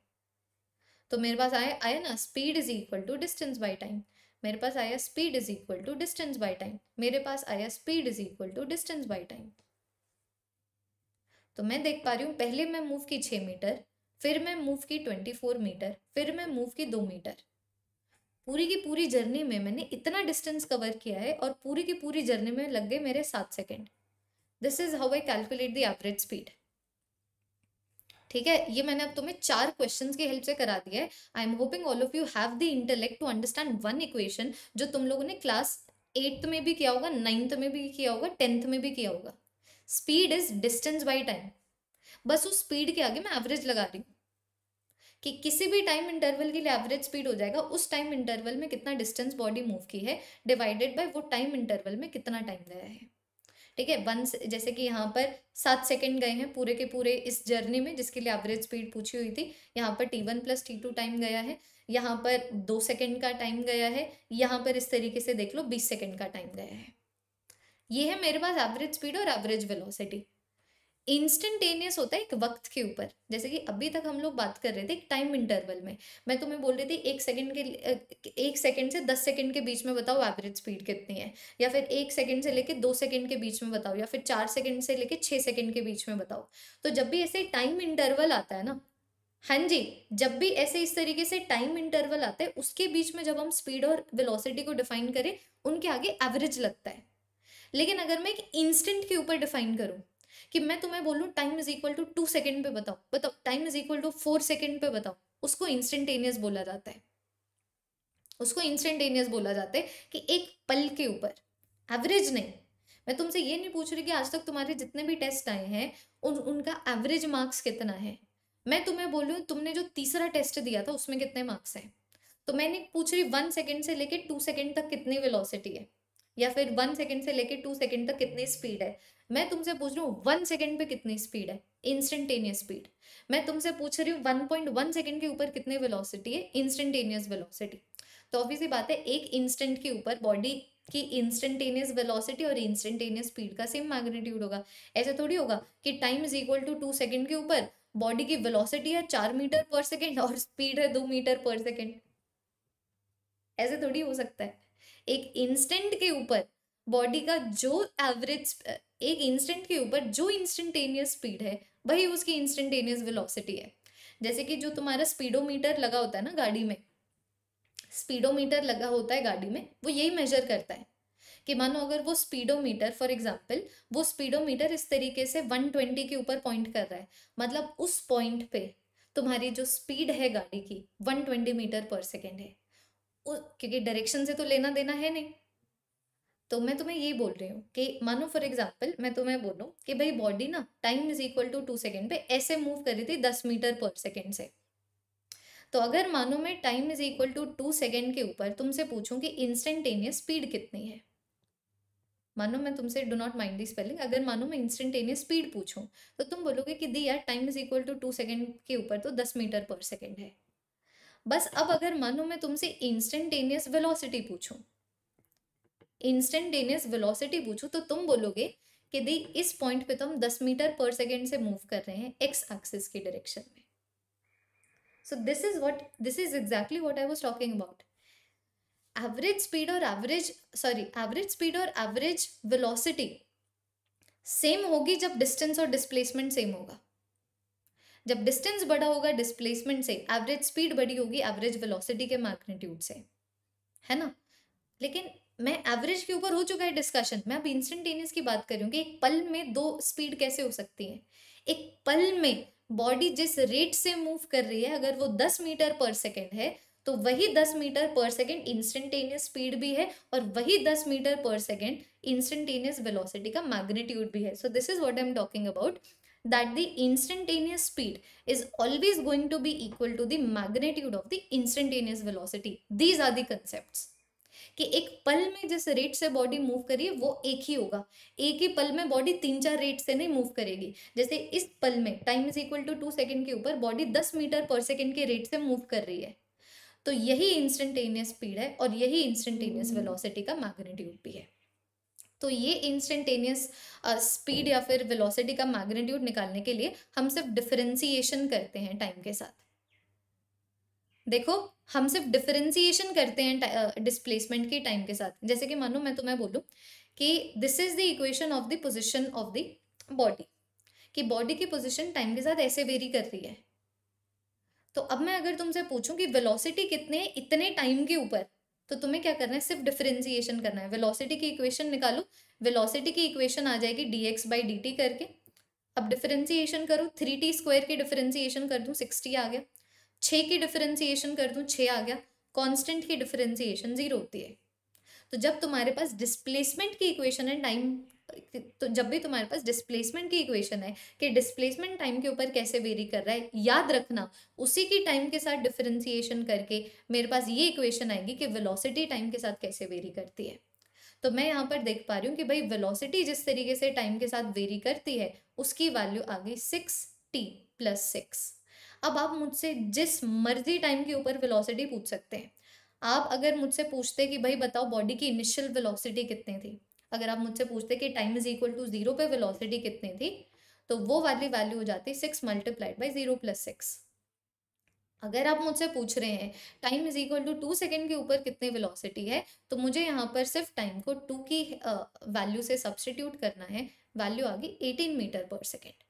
[SPEAKER 1] तो मेरे पास आया आया ना speed is equal to distance by time मेरे पास आया speed is equal to distance by time मेरे पास आया speed is equal to distance by time तो मैं देख पा रही हूँ पहले मैं मूव की छः मीटर फिर मैं मूव की ट्वेंटी फोर मीटर फिर मैं मूव की दो मीटर पूरी की पूरी जर्नी में मैंने इतना डिस्टेंस कवर किया है और पूरी की पूरी जर्नी में लग गए मेरे सात second this is how I calculate the average speed ठीक है ये मैंने अब तुम्हें चार क्वेश्चंस की हेल्प से करा दिया है I am hoping all of you have the intellect to understand one equation जो तुम लोगों ने क्लास एट्थ में भी किया होगा नाइन्थ में भी किया होगा टेंथ में भी किया होगा speed is distance by time बस उस स्पीड के आगे मैं एवरेज लगा रही हूँ कि किसी भी टाइम इंटरवल के लिए एवरेज स्पीड हो जाएगा उस टाइम इंटरवल में कितना डिस्टेंस बॉडी मूव की है डिवाइडेड बाई वो टाइम इंटरवल में कितना टाइम गया है ठीक है वन जैसे कि यहाँ पर सात सेकेंड गए हैं पूरे के पूरे इस जर्नी में जिसके लिए एवरेज स्पीड पूछी हुई थी यहाँ पर T one plus T two time गया है यहाँ पर दो सेकेंड का टाइम गया है यहाँ पर इस तरीके से देख लो बीस सेकेंड का टाइम गया है ये है मेरे पास एवरेज स्पीड और एवरेज वेलोसिटी इंस्टेंटेनियस होता है एक वक्त के ऊपर जैसे कि अभी तक हम लोग बात कर रहे थे एक टाइम इंटरवल में मैं तुम्हें बोल रही थी एक सेकंड के एक सेकंड से दस सेकंड के बीच में बताओ एवरेज स्पीड कितनी है या फिर एक सेकंड से लेके दो सेकंड के बीच में बताओ या फिर चार सेकंड से लेके छः सेकंड के बीच में बताओ तो जब भी ऐसे टाइम इंटरवल आता है ना हाँ जी जब भी ऐसे इस तरीके से टाइम इंटरवल आता है उसके बीच में जब हम स्पीड और वेलोसिटी को डिफाइन करें उनके आगे एवरेज लगता है लेकिन अगर मैं एक इंस्टेंट के ऊपर डिफाइन करूँ कि मैं तुम्हें बोलूँ time is equal to two second पे बताओ बताओ time is equal to four second पे बताओ उसको इंस्टेंटेनियस बोला जाता है उसको इंस्टेंटेनियस बोला जाता है कि एक पल के ऊपर एवरेज नहीं मैं तुमसे ये नहीं पूछ रही कि आज तक तुम्हारे जितने भी टेस्ट आए हैं उन उनका एवरेज मार्क्स कितना है मैं तुम्हें बोलूँ तुमने जो तीसरा टेस्ट दिया था उसमें कितने मार्क्स हैं तो मैंने पूछ रही वन सेकेंड से लेकर टू सेकेंड तक कितनी वेलोसिटी है या फिर वन सेकेंड से लेकर टू सेकेंड तक कितनी स्पीड है मैं तुमसे पूछ रही हूँ वन सेकेंड पे कितनी स्पीड है इंस्टेंटेनियस स्पीड मैं तुमसे पूछ रही हूँ वन पॉइंट वन सेकेंड के ऊपर कितनी वेलोसिटी है इंस्टेंटेनियस वेलोसिटी तो ऑब्वियसली बात है एक इंस्टेंट के ऊपर बॉडी कि इंस्टेंटेनियस वेलोसिटी और इंस्टेंटेनियस स्पीड का सेम मैग्नीट्यूड होगा ऐसे थोड़ी होगा कि time is equal to two second के ऊपर बॉडी की वेलोसिटी है चार मीटर पर सेकेंड और स्पीड है दो मीटर पर सेकेंड ऐसे थोड़ी हो सकता है एक इंस्टेंट के ऊपर बॉडी का जो एवरेज एक इंस्टेंट के ऊपर जो इंस्टेंटेनियस स्पीड है वही उसकी इंस्टेंटेनियस वेलोसिटी है जैसे कि जो तुम्हारा स्पीडोमीटर लगा होता है ना गाड़ी में स्पीडोमीटर लगा होता है गाड़ी में वो यही मेजर करता है कि मानो अगर वो स्पीडोमीटर फॉर एग्जाम्पल वो स्पीडोमीटर इस तरीके से 120 के ऊपर पॉइंट कर रहा है मतलब उस पॉइंट पे तुम्हारी जो स्पीड है गाड़ी की 120 मीटर पर सेकेंड है क्योंकि डायरेक्शन से तो लेना देना है नहीं तो मैं तुम्हें ये बोल रही हूँ कि मानो फॉर एग्जाम्पल मैं तुम्हें बोलूँ कि भाई बॉडी ना time is equal to two second पे ऐसे मूव कर रही थी दस मीटर पर सेकेंड से तो अगर मानो मैं time is equal to two second के ऊपर तुमसे पूछूं कि इंस्टेंटेनियस स्पीड कितनी है मानो मैं तुमसे do not mind the spelling अगर मानो मैं इंस्टेंटेनियस स्पीड पूछूं तो तुम बोलोगे कि दी यार time is equal to two second के ऊपर तो दस मीटर पर सेकेंड है बस अब अगर मानो मैं तुमसे इंस्टेंटेनियस वेलोसिटी पूछूं इंस्टेंटेनियस वेलोसिटी पूछूँ तो तुम बोलोगे कि दी इस पॉइंट पे तो हम दस मीटर पर सेकेंड से मूव कर रहे हैं एक्स एक्सिस के डायरेक्शन में so this is what this is exactly what I was talking about average speed और एवरेज सॉरी एवरेज स्पीड और एवरेज वेलोसिटी सेम होगी जब डिस्टेंस और डिस्प्लेसमेंट सेम होगा जब डिस्टेंस बड़ा होगा डिस्प्लेसमेंट से एवरेज स्पीड बड़ी होगी एवरेज वेलोसिटी के मैग्नीट्यूड से है ना लेकिन मैं एवरेज के ऊपर हो चुका है डिस्कशन मैं अब इंस्टेंटेनियस की बात करूँ कि एक पल में दो स्पीड कैसे हो सकती है एक पल में बॉडी जिस रेट से मूव कर रही है अगर वो दस मीटर पर सेकेंड है तो वही दस metre per second instantaneous speed भी है और वही दस metre per second instantaneous velocity का मैग्नीट्यूड भी है so this is what I am talking about that the instantaneous speed is always going to be equal to the magnitude of the instantaneous velocity these are the concepts कि एक पल में जिस rate से body move करी वो एक ही होगा एक ही पल में बॉडी तीन चार रेट से नहीं मूव करेगी जैसे इस पल में time is equal to two second के ऊपर बॉडी दस मीटर पर सेकेंड के रेट से मूव कर रही है तो यही इंस्टेंटेनियस स्पीड है और यही इंस्टेंटेनियस वेलोसिटी hmm. का मैग्नेट्यूड भी है तो ये इंस्टेंटेनियस स्पीड या फिर वेलोसिटी का मैग्नेट्यूड निकालने के लिए हम सिर्फ डिफरेंसिएशन करते हैं टाइम के साथ देखो हम सिर्फ डिफरेंसिएशन करते हैं डिस्प्लेसमेंट के टाइम के साथ जैसे कि मानो मैं तुम्हें बोलूँ कि this is the equation of the position of the body कि बॉडी की पोजिशन टाइम के साथ ऐसे वेरी कर रही है तो अब मैं अगर तुमसे पूछूं कि वेलोसिटी कितने है इतने टाइम के ऊपर तो तुम्हें क्या करना है सिर्फ डिफरेंशिएशन करना है वेलोसिटी की इक्वेशन निकालो वेलोसिटी की इक्वेशन आ जाएगी D X by D T करके अब डिफरेंशिएशन करो थ्री टी स्क्वायर की डिफरेंशिएशन कर दूँ सिक्सटी आ गया छः की डिफ्रेंसीशन कर दूँ छः आ गया कांस्टेंट की डिफ्रेंसीशन ज़ीरो होती है तो जब तुम्हारे पास डिस्प्लेसमेंट की इक्वेशन है टाइम तो जब भी तुम्हारे पास डिस्प्लेसमेंट की इक्वेशन है कि डिस्प्लेसमेंट टाइम के ऊपर कैसे वेरी कर रहा है याद रखना उसी की टाइम के साथ डिफ्रेंसिएशन करके मेरे पास ये इक्वेशन आएगी कि वेलोसिटी टाइम के साथ कैसे वेरी करती है तो मैं यहाँ पर देख पा रही हूँ कि भाई वेलोसिटी जिस तरीके से टाइम के साथ वेरी करती है उसकी वैल्यू आ गई सिक्स टी प्लस सिक्स अब आप मुझसे जिस मर्जी टाइम के ऊपर वेलोसिटी पूछ सकते हैं आप अगर मुझसे पूछते कि भाई बताओ बॉडी की इनिशियल वेलोसिटी कितनी थी अगर आप मुझसे पूछते कि time is equal to zero पे वेलोसिटी कितनी थी तो वो वाली वैल्यू हो जाती है six multiplied by zero plus six अगर आप मुझसे पूछ रहे हैं time is equal to two second के ऊपर कितनी वेलोसिटी है तो मुझे यहाँ पर सिर्फ टाइम को टू की वैल्यू से सब्सटीट्यूट करना है वैल्यू आ गई एटीन मीटर पर सेकेंड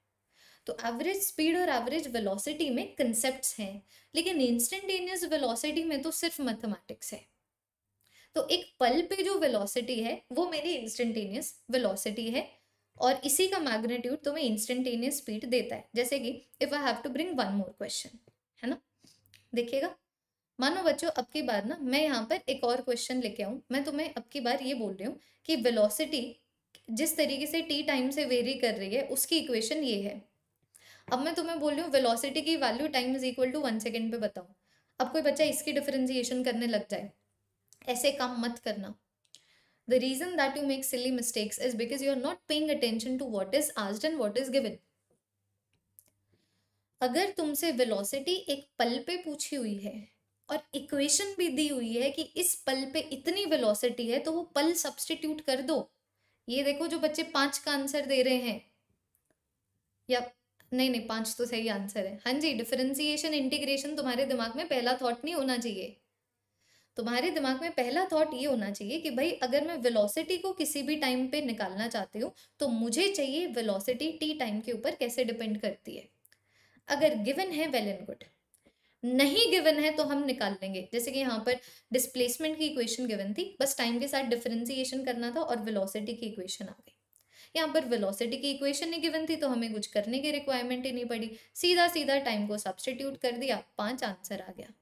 [SPEAKER 1] तो एवरेज स्पीड और एवरेज वेलोसिटी में कंसेप्ट हैं लेकिन इंस्टेंटेनियस वेलोसिटी में तो सिर्फ मैथमेटिक्स है तो एक पल पे जो वेलोसिटी है वो मेरी इंस्टेंटेनियस वेलोसिटी है और इसी का मैग्नेट्यूड तुम्हें इंस्टेंटेनियस स्पीड देता है जैसे कि if I have to bring one more question है ना देखिएगा मानो बच्चों अब की बार ना मैं यहाँ पर एक और क्वेश्चन लेके आऊँ मैं तुम्हें अब की बार ये बोल रही हूँ कि वेलोसिटी जिस तरीके से टी टाइम से वेरी कर रही है उसकी इक्वेशन ये है अब मैं तुम्हें बोल रही हूँ वेलोसिटी की value time is equal to one second पे बताऊँ अब कोई बच्चा इसकी डिफ्रेंसिएशन करने लग जाए ऐसे काम मत करना the reason that you make silly mistakes is because you are not paying attention to what is asked and what is given अगर तुमसे वेलोसिटी एक पल पे पूछी हुई है और इक्वेशन भी दी हुई है कि इस पल पे इतनी वेलोसिटी है तो वो पल सब्सटीट्यूट कर दो ये देखो जो बच्चे पांच का आंसर दे रहे हैं या नहीं नहीं पांच तो सही आंसर है हाँ जी डिफरेंसिएशन इंटीग्रेशन तुम्हारे दिमाग में पहला थॉट नहीं होना चाहिए तुम्हारे दिमाग में पहला थॉट ये होना चाहिए कि भाई अगर मैं वेलोसिटी को किसी भी टाइम पे निकालना चाहती हूँ तो मुझे चाहिए वेलोसिटी टी टाइम के ऊपर कैसे डिपेंड करती है अगर गिवन है वेल एंड गुड नहीं गिवन है तो हम निकाल लेंगे जैसे कि यहाँ पर डिस्प्लेसमेंट की इक्वेशन गिवन थी बस टाइम के साथ डिफरेंशिएशन करना था और वेलोसिटी की इक्वेशन आ गई यहाँ पर वेलोसिटी की इक्वेशन नहीं गिवन थी तो हमें कुछ करने की रिक्वायरमेंट ही नहीं पड़ी सीधा सीधा टाइम को सब्सटीट्यूट कर दिया पाँच आंसर आ गया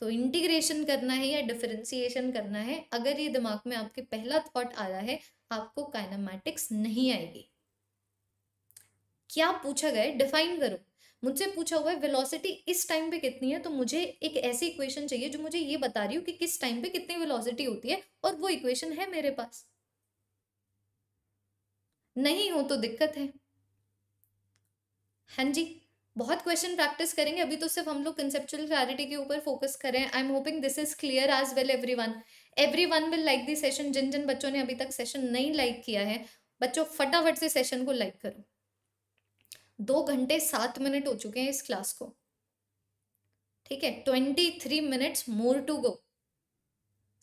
[SPEAKER 1] तो इंटीग्रेशन करना है या डिफरेंसिएशन करना है अगर ये दिमाग में आपके पहला थॉट आया है आपको काइनामेटिक्स नहीं आएगी क्या पूछा गया डिफाइन करो मुझसे पूछा हुआ है वेलोसिटी इस टाइम पे कितनी है तो मुझे एक ऐसी इक्वेशन चाहिए जो मुझे ये बता रही हो कि किस टाइम पे कितनी वेलोसिटी होती है और वो इक्वेशन है मेरे पास नहीं हो तो दिक्कत है हाँ जी बहुत क्वेश्चन प्रैक्टिस करेंगे अभी तो सिर्फ हम लोग कंसेप्चुअल क्लैरिटी के ऊपर फोकस कर रहे हैं I am hoping this is clear as well everyone everyone will like this session जिन जिन बच्चों ने अभी तक सेशन नहीं लाइक किया है बच्चों फटाफट से सेशन को लाइक करो दो घंटे सात मिनट हो चुके हैं इस क्लास को ठीक है twenty three minutes more to go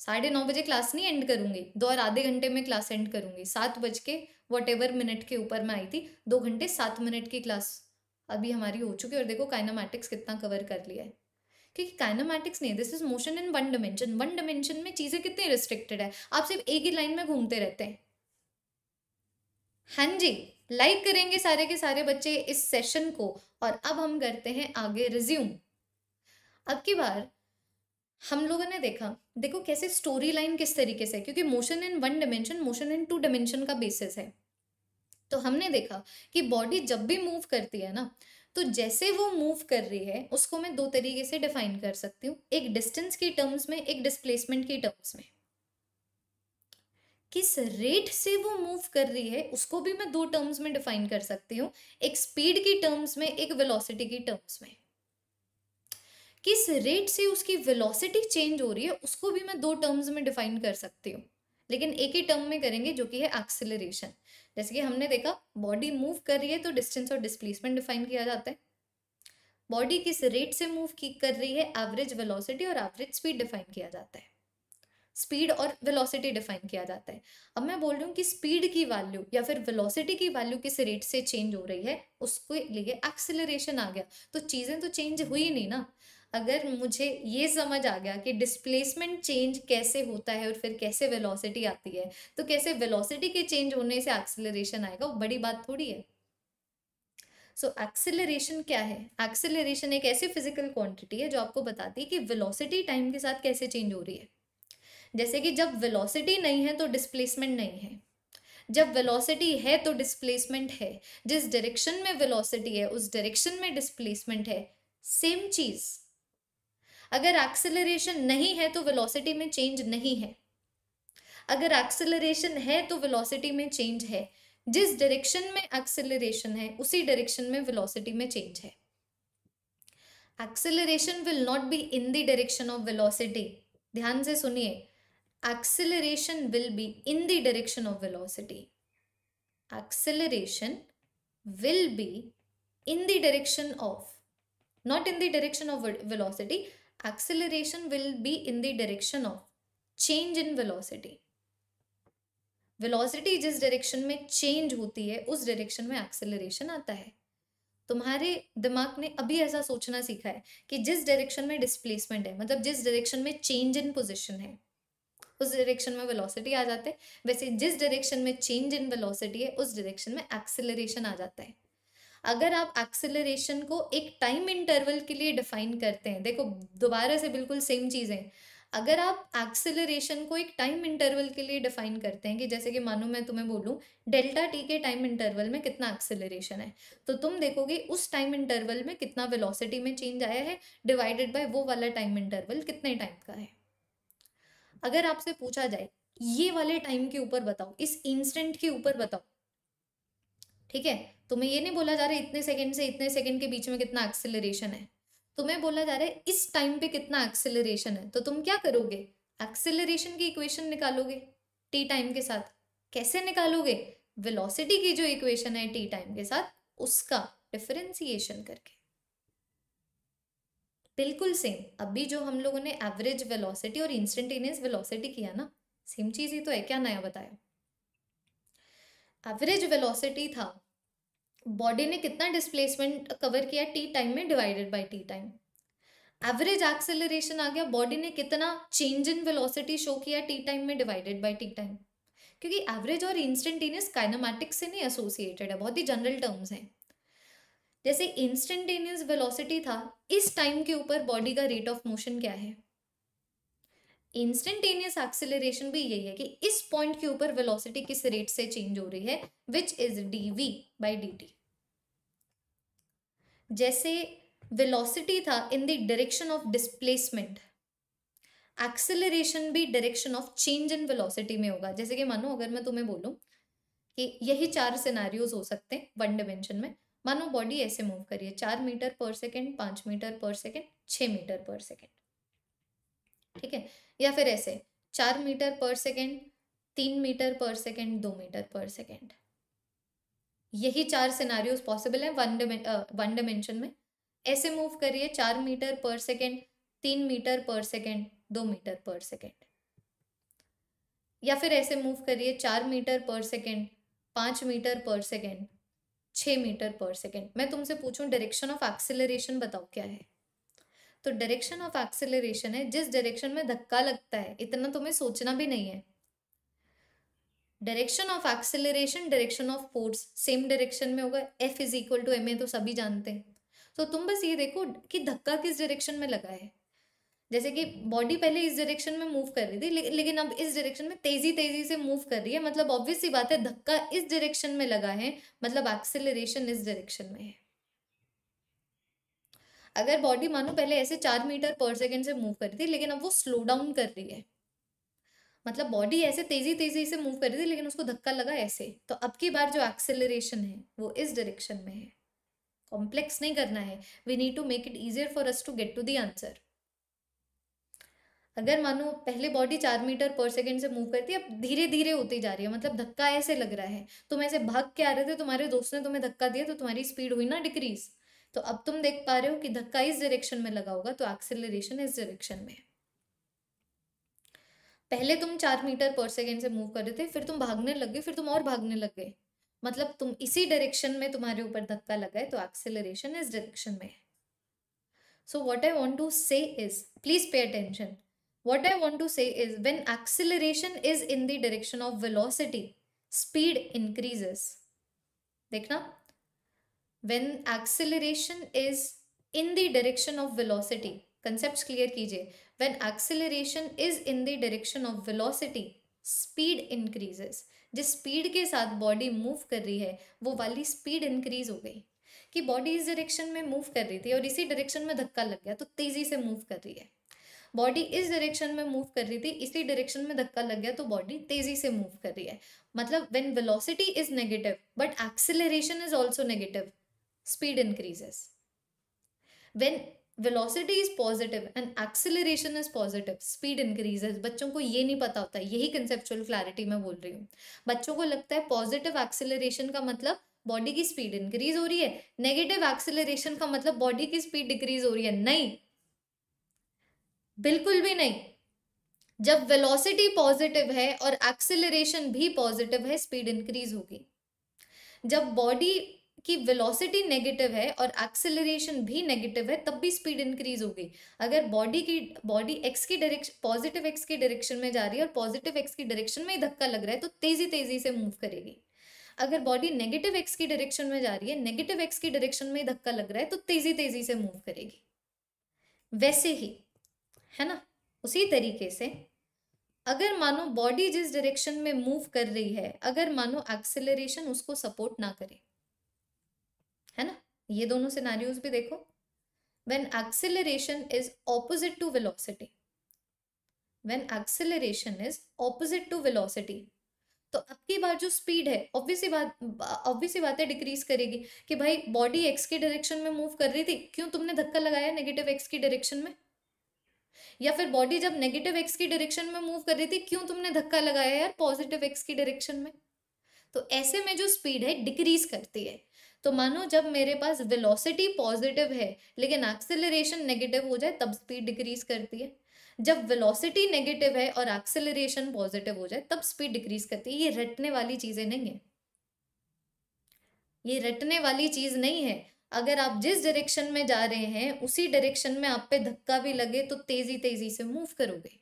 [SPEAKER 1] साढ़े नौ बजे क्लास नहीं एंड करूंगी दो और आधे घंटे में क्लास एंड करूंगी सात बज के वट एवर मिनट के ऊपर मैं आई थी दो घंटे सात मिनट की क्लास अभी हमारी हो चुकी है और देखो काइनामेटिक्स कितना कवर कर लिया है क्योंकि काइनामेटिक्स नहीं this is motion in one dimension one dimension में चीज़ें कितनी रिस्ट्रिक्टेड है आप सिर्फ एक ही लाइन में घूमते रहते हैं हाँ जी लाइक करेंगे सारे के सारे बच्चे इस सेशन को और अब हम करते हैं आगे रिज्यूम अब की बार हम लोगों ने देखा देखो कैसे स्टोरी लाइन किस तरीके से क्योंकि motion in one dimension motion in two dimension का बेसिस है तो हमने देखा कि बॉडी जब भी मूव करती है ना तो जैसे वो मूव कर रही है उसको मैं दो तरीके से डिफाइन कर सकती हूँ एक डिस्टेंस की टर्म्स में एक डिस्प्लेसमेंट की टर्म्स में किस रेट से वो मूव कर रही है उसको भी मैं दो टर्म्स में डिफाइन कर सकती हूँ एक स्पीड की टर्म्स में एक वेलोसिटी की टर्म्स में किस रेट से उसकी वेलोसिटी चेंज हो रही है उसको भी मैं दो टर्म्स में डिफाइन कर सकती हूँ लेकिन एक ही टर्म में करेंगे जो कि है एक्सेलरेशन जैसे कि हमने देखा बॉडी मूव कर रही है तो डिस्टेंस और डिस्प्लेसमेंट डिफाइन किया जाता है बॉडी किस रेट से मूव की कर रही है एवरेज वेलोसिटी और एवरेज स्पीड डिफाइन किया जाता है स्पीड और वेलोसिटी डिफाइन किया जाता है अब मैं बोल रही हूँ कि स्पीड की वैल्यू या फिर वेलोसिटी की वैल्यू किस रेट से चेंज हो रही है उसके लिए एक्सेलरेशन आ गया तो चीज़ें तो चेंज हुई नहीं ना अगर मुझे ये समझ आ गया कि डिस्प्लेसमेंट चेंज कैसे होता है और फिर कैसे वेलोसिटी आती है तो कैसे वेलोसिटी के चेंज होने से एक्सेलरेशन आएगा वो बड़ी बात थोड़ी है सो so, एक्सेलरेशन क्या है एक्सेलरेशन एक ऐसी फिजिकल क्वांटिटी है जो आपको बताती है कि वेलोसिटी टाइम के साथ कैसे चेंज हो रही है जैसे कि जब वेलोसिटी नहीं है तो डिस्प्लेसमेंट नहीं है जब वेलोसिटी है तो डिस्प्लेसमेंट है जिस डायरेक्शन में वेलोसिटी है उस डायरेक्शन में डिस्प्लेसमेंट है सेम चीज़ अगर एक्सेलरेशन नहीं है तो वेलोसिटी में चेंज नहीं है अगर एक्सेलरेशन है तो वेलोसिटी में चेंज है जिस डायरेक्शन में एक्सेलरेशन है उसी डायरेक्शन में वेलोसिटी में चेंज है acceleration will not be in the direction of velocity ध्यान से सुनिए acceleration will be in the direction of velocity acceleration will be in the direction of not in the direction of velocity acceleration will be in the direction of change in velocity velocity जिस direction में change होती है उस direction में acceleration आता है तुम्हारे दिमाग ने अभी ऐसा सोचना सीखा है कि जिस डायरेक्शन में डिस्प्लेसमेंट है मतलब जिस डायरेक्शन में चेंज इन पोजिशन है उस डायरेक्शन में वेलोसिटी आ जाते हैं वैसे जिस डायरेक्शन में चेंज इन वेलोसिटी है उस डायरेक्शन में एक्सेलरेशन आ जाता है अगर आप एक्सेलरेशन को एक टाइम इंटरवल के लिए डिफाइन करते हैं देखो दोबारा से बिल्कुल सेम चीज़ें अगर आप एक्सेलरेशन को एक टाइम इंटरवल के लिए डिफाइन करते हैं कि जैसे कि मानो मैं तुम्हें बोलूं डेल्टा टी के टाइम इंटरवल में कितना एक्सेलरेशन है तो तुम देखोगे उस टाइम इंटरवल में कितना वेलोसिटी में चेंज आया है डिवाइडेड बाय वो वाला टाइम इंटरवल कितने टाइम का है अगर आपसे पूछा जाए ये वाले टाइम के ऊपर बताओ इस इंस्टेंट के ऊपर बताओ ठीक है तुम्हें ये नहीं बोला जा रहा है इतने सेकंड से इतने सेकंड के बीच में कितना एक्सेलरेशन है तुम्हें बोला जा रहा है इस टाइम पे कितना एक्सेलरेशन है तो तुम क्या करोगे एक्सेलरेशन की इक्वेशन निकालोगे टी टाइम के साथ कैसे निकालोगे वेलोसिटी की जो इक्वेशन है टी टाइम के साथ उसका डिफरेंसिएशन करके बिल्कुल सेम अभी जो हम लोगों ने एवरेज वेलोसिटी और इंस्टेंटेनियस वेलोसिटी किया ना सेम चीज ही तो है क्या नया बताया एवरेज वेलोसिटी था बॉडी ने कितना डिस्प्लेसमेंट कवर किया टी टाइम में divided by T time average acceleration आ गया बॉडी ने कितना चेंज इन वेलोसिटी शो किया टी टाइम में डिवाइडेड बाय टी टाइम क्योंकि एवरेज और इंस्टेंटेनियस काइनामेटिक्स से नहीं एसोसिएटेड है बहुत ही जनरल टर्म्स हैं जैसे इंस्टेंटेनियस वेलोसिटी था इस टाइम के ऊपर बॉडी का रेट ऑफ मोशन क्या है इंस्टेंटेनियस एक्सेलरेशन भी यही है कि इस पॉइंट के ऊपर वेलोसिटी किस रेट से चेंज हो रही है which is D V by D T जैसे वेलोसिटी था in the direction of displacement acceleration भी direction of change in velocity में होगा जैसे कि मानो अगर मैं तुम्हें बोलूँ कि यही चार सिनारियोज हो सकते हैं वन डिमेंशन में मानो बॉडी ऐसे मूव करिए चार मीटर पर सेकेंड पांच मीटर पर सेकेंड छ मीटर पर सेकेंड ठीक है या फिर ऐसे चार मीटर पर सेकेंड तीन मीटर पर सेकेंड दो मीटर पर सेकेंड यही चार सिनारियोज पॉसिबल हैं वन वन डिमेंशन में ऐसे मूव करिए चार मीटर पर सेकेंड तीन मीटर पर सेकेंड दो मीटर पर सेकेंड या फिर ऐसे मूव करिए चार मीटर पर सेकेंड पाँच मीटर पर सेकेंड छः मीटर पर सेकेंड मैं तुमसे पूछूं डायरेक्शन ऑफ एक्सेलरेशन बताओ क्या है तो डायरेक्शन ऑफ एक्सेलरेशन है जिस डायरेक्शन में धक्का लगता है इतना तुम्हें सोचना भी नहीं है direction of acceleration direction of force same direction में होगा F is equal to M A तो सभी जानते हैं तो तुम बस ये देखो कि धक्का किस डायरेक्शन में लगा है जैसे कि बॉडी पहले इस डायरेक्शन में मूव कर रही थी ले, लेकिन अब इस डायरेक्शन में तेजी तेजी से मूव कर रही है मतलब ऑब्वियस सी बात है धक्का इस डायरेक्शन में लगा है मतलब एक्सेलरेशन इस डायरेक्शन में है अगर बॉडी मानो पहले ऐसे चार मीटर पर सेकेंड से मूव कर रही थी लेकिन अब वो स्लो डाउन कर रही है मतलब बॉडी ऐसे तेजी तेजी से मूव कर रही थी लेकिन उसको धक्का लगा ऐसे तो अब की बार जो एक्सेलरेशन है वो इस डायरेक्शन में है कॉम्प्लेक्स नहीं करना है we need to make it easier for us to get to the answer अगर मानो पहले बॉडी चार मीटर पर सेकेंड से मूव करती है अब धीरे धीरे होती जा रही है मतलब धक्का ऐसे लग रहा है तुम ऐसे भाग के आ रहे थे तुम्हारे दोस्त ने तुम्हें धक्का दिया तो तुम्हारी स्पीड हुई ना डिक्रीज तो अब तुम देख पा रहे हो कि धक्का इस डायरेक्शन में लगा होगा तो एक्सेलरेशन इस डायरेक्शन में पहले तुम चार मीटर पर सेकेंड से मूव कर रहे थे फिर तुम भागने लग गए फिर तुम और भागने लग गए मतलब तुम इसी डायरेक्शन में तुम्हारे ऊपर धक्का लगा है तो एक्सेलरेशन इस डायरेक्शन में है so what I want to say is please pay attention what I want to say is when acceleration is in the direction of velocity speed increases देखना when acceleration is in the direction of velocity concept clear कीजिए when acceleration is in the direction of velocity speed increases जिस speed के साथ body move कर रही है वो वाली स्पीड इंक्रीज हो गई कि बॉडी इस डायरेक्शन में मूव कर रही थी और इसी डायरेक्शन में धक्का लग गया तो तेजी से मूव कर रही है बॉडी इस डायरेक्शन में मूव कर रही थी इसी डायरेक्शन में धक्का लग गया तो बॉडी तेजी से मूव कर रही है मतलब when velocity is negative but acceleration is also negative speed increases when velocity is positive and acceleration is positive speed increases बच्चों को ये नहीं पता होता यही कंसेप्चुअल क्लैरिटी मैं बोल रही हूँ बच्चों को लगता है पॉजिटिव acceleration का मतलब बॉडी की स्पीड इंक्रीज हो रही है नेगेटिव acceleration का मतलब बॉडी की स्पीड डिक्रीज हो रही है नहीं बिल्कुल भी नहीं जब वेलोसिटी पॉजिटिव है और एक्सिलरेशन भी पॉजिटिव है स्पीड इंक्रीज होगी जब बॉडी कि वेलोसिटी नेगेटिव है और एक्सेलरेशन भी नेगेटिव है तब भी स्पीड इंक्रीज हो गई अगर बॉडी की बॉडी एक्स की डायरेक्शन पॉजिटिव एक्स की डायरेक्शन में जा रही है और पॉजिटिव एक्स की डायरेक्शन में ही धक्का लग रहा है तो तेजी तेजी से मूव करेगी अगर बॉडी नेगेटिव एक्स की डायरेक्शन में जा रही है नेगेटिव एक्स की डायरेक्शन में ही धक्का लग रहा है तो तेजी तेजी से मूव करेगी वैसे ही है ना उसी तरीके से अगर मानो बॉडी जिस डायरेक्शन में मूव कर रही है अगर मानो एक्सेलरेशन उसको सपोर्ट ना करे है ना ये दोनों सिनारियोज भी देखो when acceleration is opposite to velocity when acceleration is opposite to velocity तो अब की बार जो स्पीड है ऑब्वियसली बात ऑब्वियसली बातें डिक्रीज करेगी कि भाई बॉडी एक्स के डायरेक्शन में मूव कर रही थी क्यों तुमने धक्का लगाया नेगेटिव एक्स की डायरेक्शन में या फिर बॉडी जब नेगेटिव एक्स की डायरेक्शन में मूव कर रही थी क्यों तुमने धक्का लगाया यार पॉजिटिव एक्स की डायरेक्शन में तो ऐसे में जो स्पीड है डिक्रीज करती है तो मानो जब मेरे पास वेलोसिटी पॉजिटिव है लेकिन एक्सेलरेशन नेगेटिव हो जाए तब स्पीड डिक्रीज करती है जब वेलोसिटी नेगेटिव है और एक्सेलरेशन पॉजिटिव हो जाए तब स्पीड डिक्रीज करती है ये रटने वाली चीज़ें नहीं है ये रटने वाली चीज़ नहीं है अगर आप जिस डायरेक्शन में जा रहे हैं उसी डायरेक्शन में आप पे धक्का भी लगे तो तेज़ी तेज़ी से मूव करोगे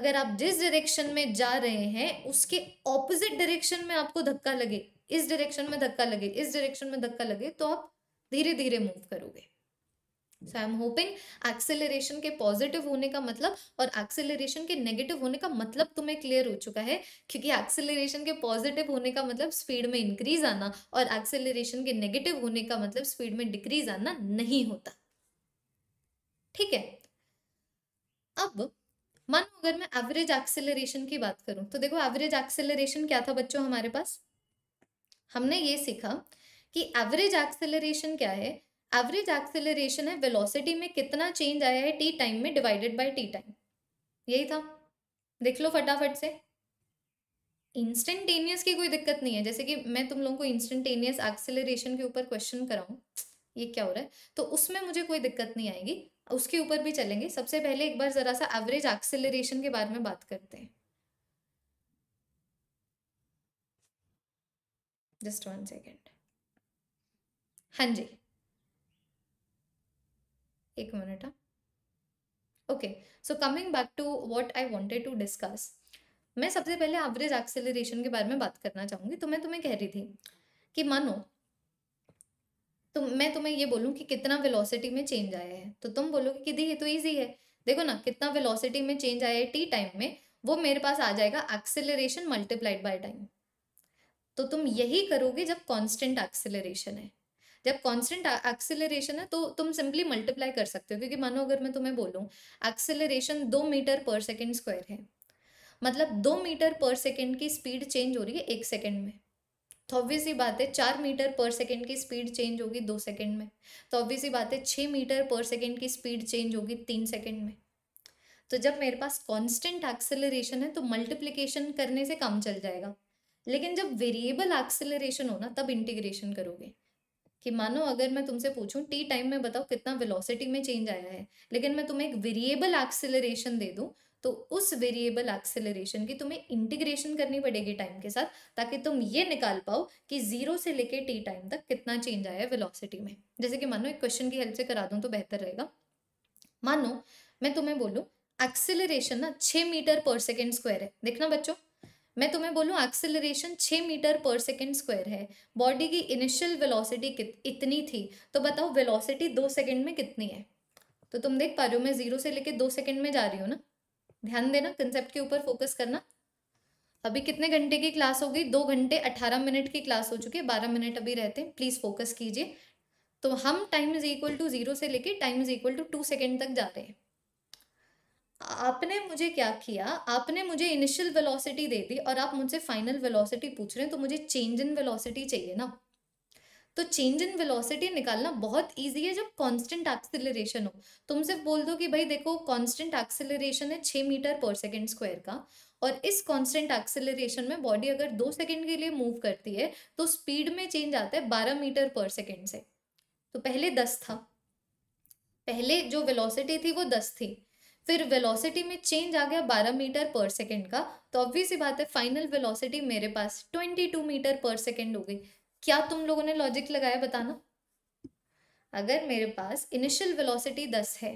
[SPEAKER 1] अगर आप जिस डायरेक्शन में जा रहे हैं उसके ऑपोजिट डायरेक्शन में आपको धक्का लगे इस डायरेक्शन में धक्का लगे इस डायरेक्शन में धक्का लगे तो आप धीरे धीरे मूव करोगे so I am hoping acceleration के पॉजिटिव होने का मतलब और एक्सेलरेशन के नेगेटिव होने का मतलब तुम्हें क्लियर हो चुका है क्योंकि एक्सेलरेशन के पॉजिटिव होने का मतलब स्पीड में इंक्रीज आना और एक्सेलरेशन के नेगेटिव होने का मतलब स्पीड में डिक्रीज आना नहीं होता ठीक है अब मानो अगर मैं एवरेज एक्सेलरेशन की बात करूं तो देखो एवरेज एक्सेलरेशन क्या था बच्चों हमारे पास हमने ये सीखा कि एवरेज एक्सेलरेशन क्या है एवरेज एक्सेलरेशन है वेलोसिटी में कितना चेंज आया है टी टाइम में डिवाइडेड बाय टी टाइम यही था देख लो फटाफट से इंस्टेंटेनियस की कोई दिक्कत नहीं है जैसे कि मैं तुम लोगों को इंस्टेंटेनियस एक्सेलरेशन के ऊपर क्वेश्चन कराऊं ये क्या हो रहा है तो उसमें मुझे कोई दिक्कत नहीं आएगी उसके ऊपर भी चलेंगे सबसे पहले एक बार ज़रा सा एवरेज एक्सेलरेशन के बारे में बात करते हैं जस्ट वन सेकेंड हाँ जी एक minute okay so coming back to what I wanted to discuss मैं सबसे पहले एवरेज एक्सेलरेशन के बारे में बात करना चाहूंगी तो मैं तुम्हें कह रही थी कि मानो तो मैं तुम्हें ये बोलूँ कि कितना वेलोसिटी में चेंज आया है तो तुम बोलोगे कि दी ये तो ईजी है देखो ना कितना वेलोसिटी में चेंज आया है टी टाइम में वो मेरे पास आ जाएगा एक्सेलरेशन मल्टीप्लाइड बाय टाइम तो तुम यही करोगे जब कांस्टेंट एक्सेलरेशन है जब कांस्टेंट एक्सेलरेशन है तो तुम सिंपली मल्टीप्लाई कर सकते हो क्योंकि मानो अगर मैं तुम्हें बोलूँ एक्सेलरेशन दो मीटर पर सेकेंड स्क्वायर है मतलब दो मीटर पर सेकेंड की स्पीड चेंज हो रही है एक सेकेंड में तो ऑब्वियसली बात है चार मीटर पर सेकेंड की स्पीड चेंज होगी दो सेकेंड में तो ऑब्वियसली बात है छः मीटर पर सेकेंड की स्पीड चेंज होगी तीन सेकेंड में तो जब मेरे पास कांस्टेंट एक्सेलरेशन है तो मल्टीप्लिकेशन करने से काम चल जाएगा लेकिन जब वेरिएबल एक्सेलरेशन हो ना तब इंटीग्रेशन करोगे कि मानो अगर मैं तुमसे पूछूं टी टाइम में बताओ कितना वेलोसिटी में चेंज आया है लेकिन मैं तुम्हें एक वेरिएबल एक्सेलरेशन दे दूं तो उस वेरिएबल एक्सेलरेशन की तुम्हें इंटीग्रेशन करनी पड़ेगी टाइम के साथ ताकि तुम ये निकाल पाओ कि जीरो से लेके टी टाइम तक कितना चेंज आया है वेलोसिटी में जैसे कि मानो एक क्वेश्चन की हेल्प से करा दूं तो बेहतर रहेगा मानो मैं तुम्हें बोलूं एक्सेलरेशन ना छह मीटर पर सेकेंड स्क्वायर है देखना बच्चों मैं तुम्हें बोलूँ एक्सेलरेशन छः मीटर पर सेकेंड स्क्वायर है बॉडी की इनिशियल वेलोसिटी इतनी थी तो बताओ वेलोसिटी दो सेकेंड में कितनी है तो तुम देख पा रहे हो मैं जीरो से लेके दो सेकेंड में जा रही हूँ ना ध्यान देना कंसेप्ट के ऊपर फोकस करना अभी कितने घंटे की क्लास हो गई दो घंटे अठारह मिनट की क्लास हो चुकी है बारह मिनट अभी रहते हैं प्लीज़ फोकस कीजिए तो हम time is equal to zero से लेके time is equal to two second तक जाते हैं आपने मुझे क्या किया आपने मुझे इनिशियल वेलोसिटी दे दी और आप मुझसे फाइनल वेलोसिटी पूछ रहे हैं तो मुझे चेंज इन वेलोसिटी चाहिए ना तो चेंज इन वेलोसिटी निकालना बहुत इजी है जब कांस्टेंट एक्सेलरेशन हो तुम सिर्फ बोल दो कि भाई देखो कांस्टेंट एक्सेलरेशन है छः मीटर पर सेकेंड स्क्वायर का और इस कांस्टेंट एक्सेलरेशन में बॉडी अगर दो सेकेंड के लिए मूव करती है तो स्पीड में चेंज आता है बारह मीटर पर सेकेंड से तो पहले दस था पहले जो वेलोसिटी थी वो दस थी फिर वेलोसिटी में चेंज आ गया 12 मीटर पर सेकेंड का तो ऑब्वियस ही बात है फाइनल वेलोसिटी मेरे पास 22 मीटर पर सेकेंड हो गई क्या तुम लोगों ने लॉजिक लगाया बताना अगर मेरे पास इनिशियल वेलोसिटी 10 है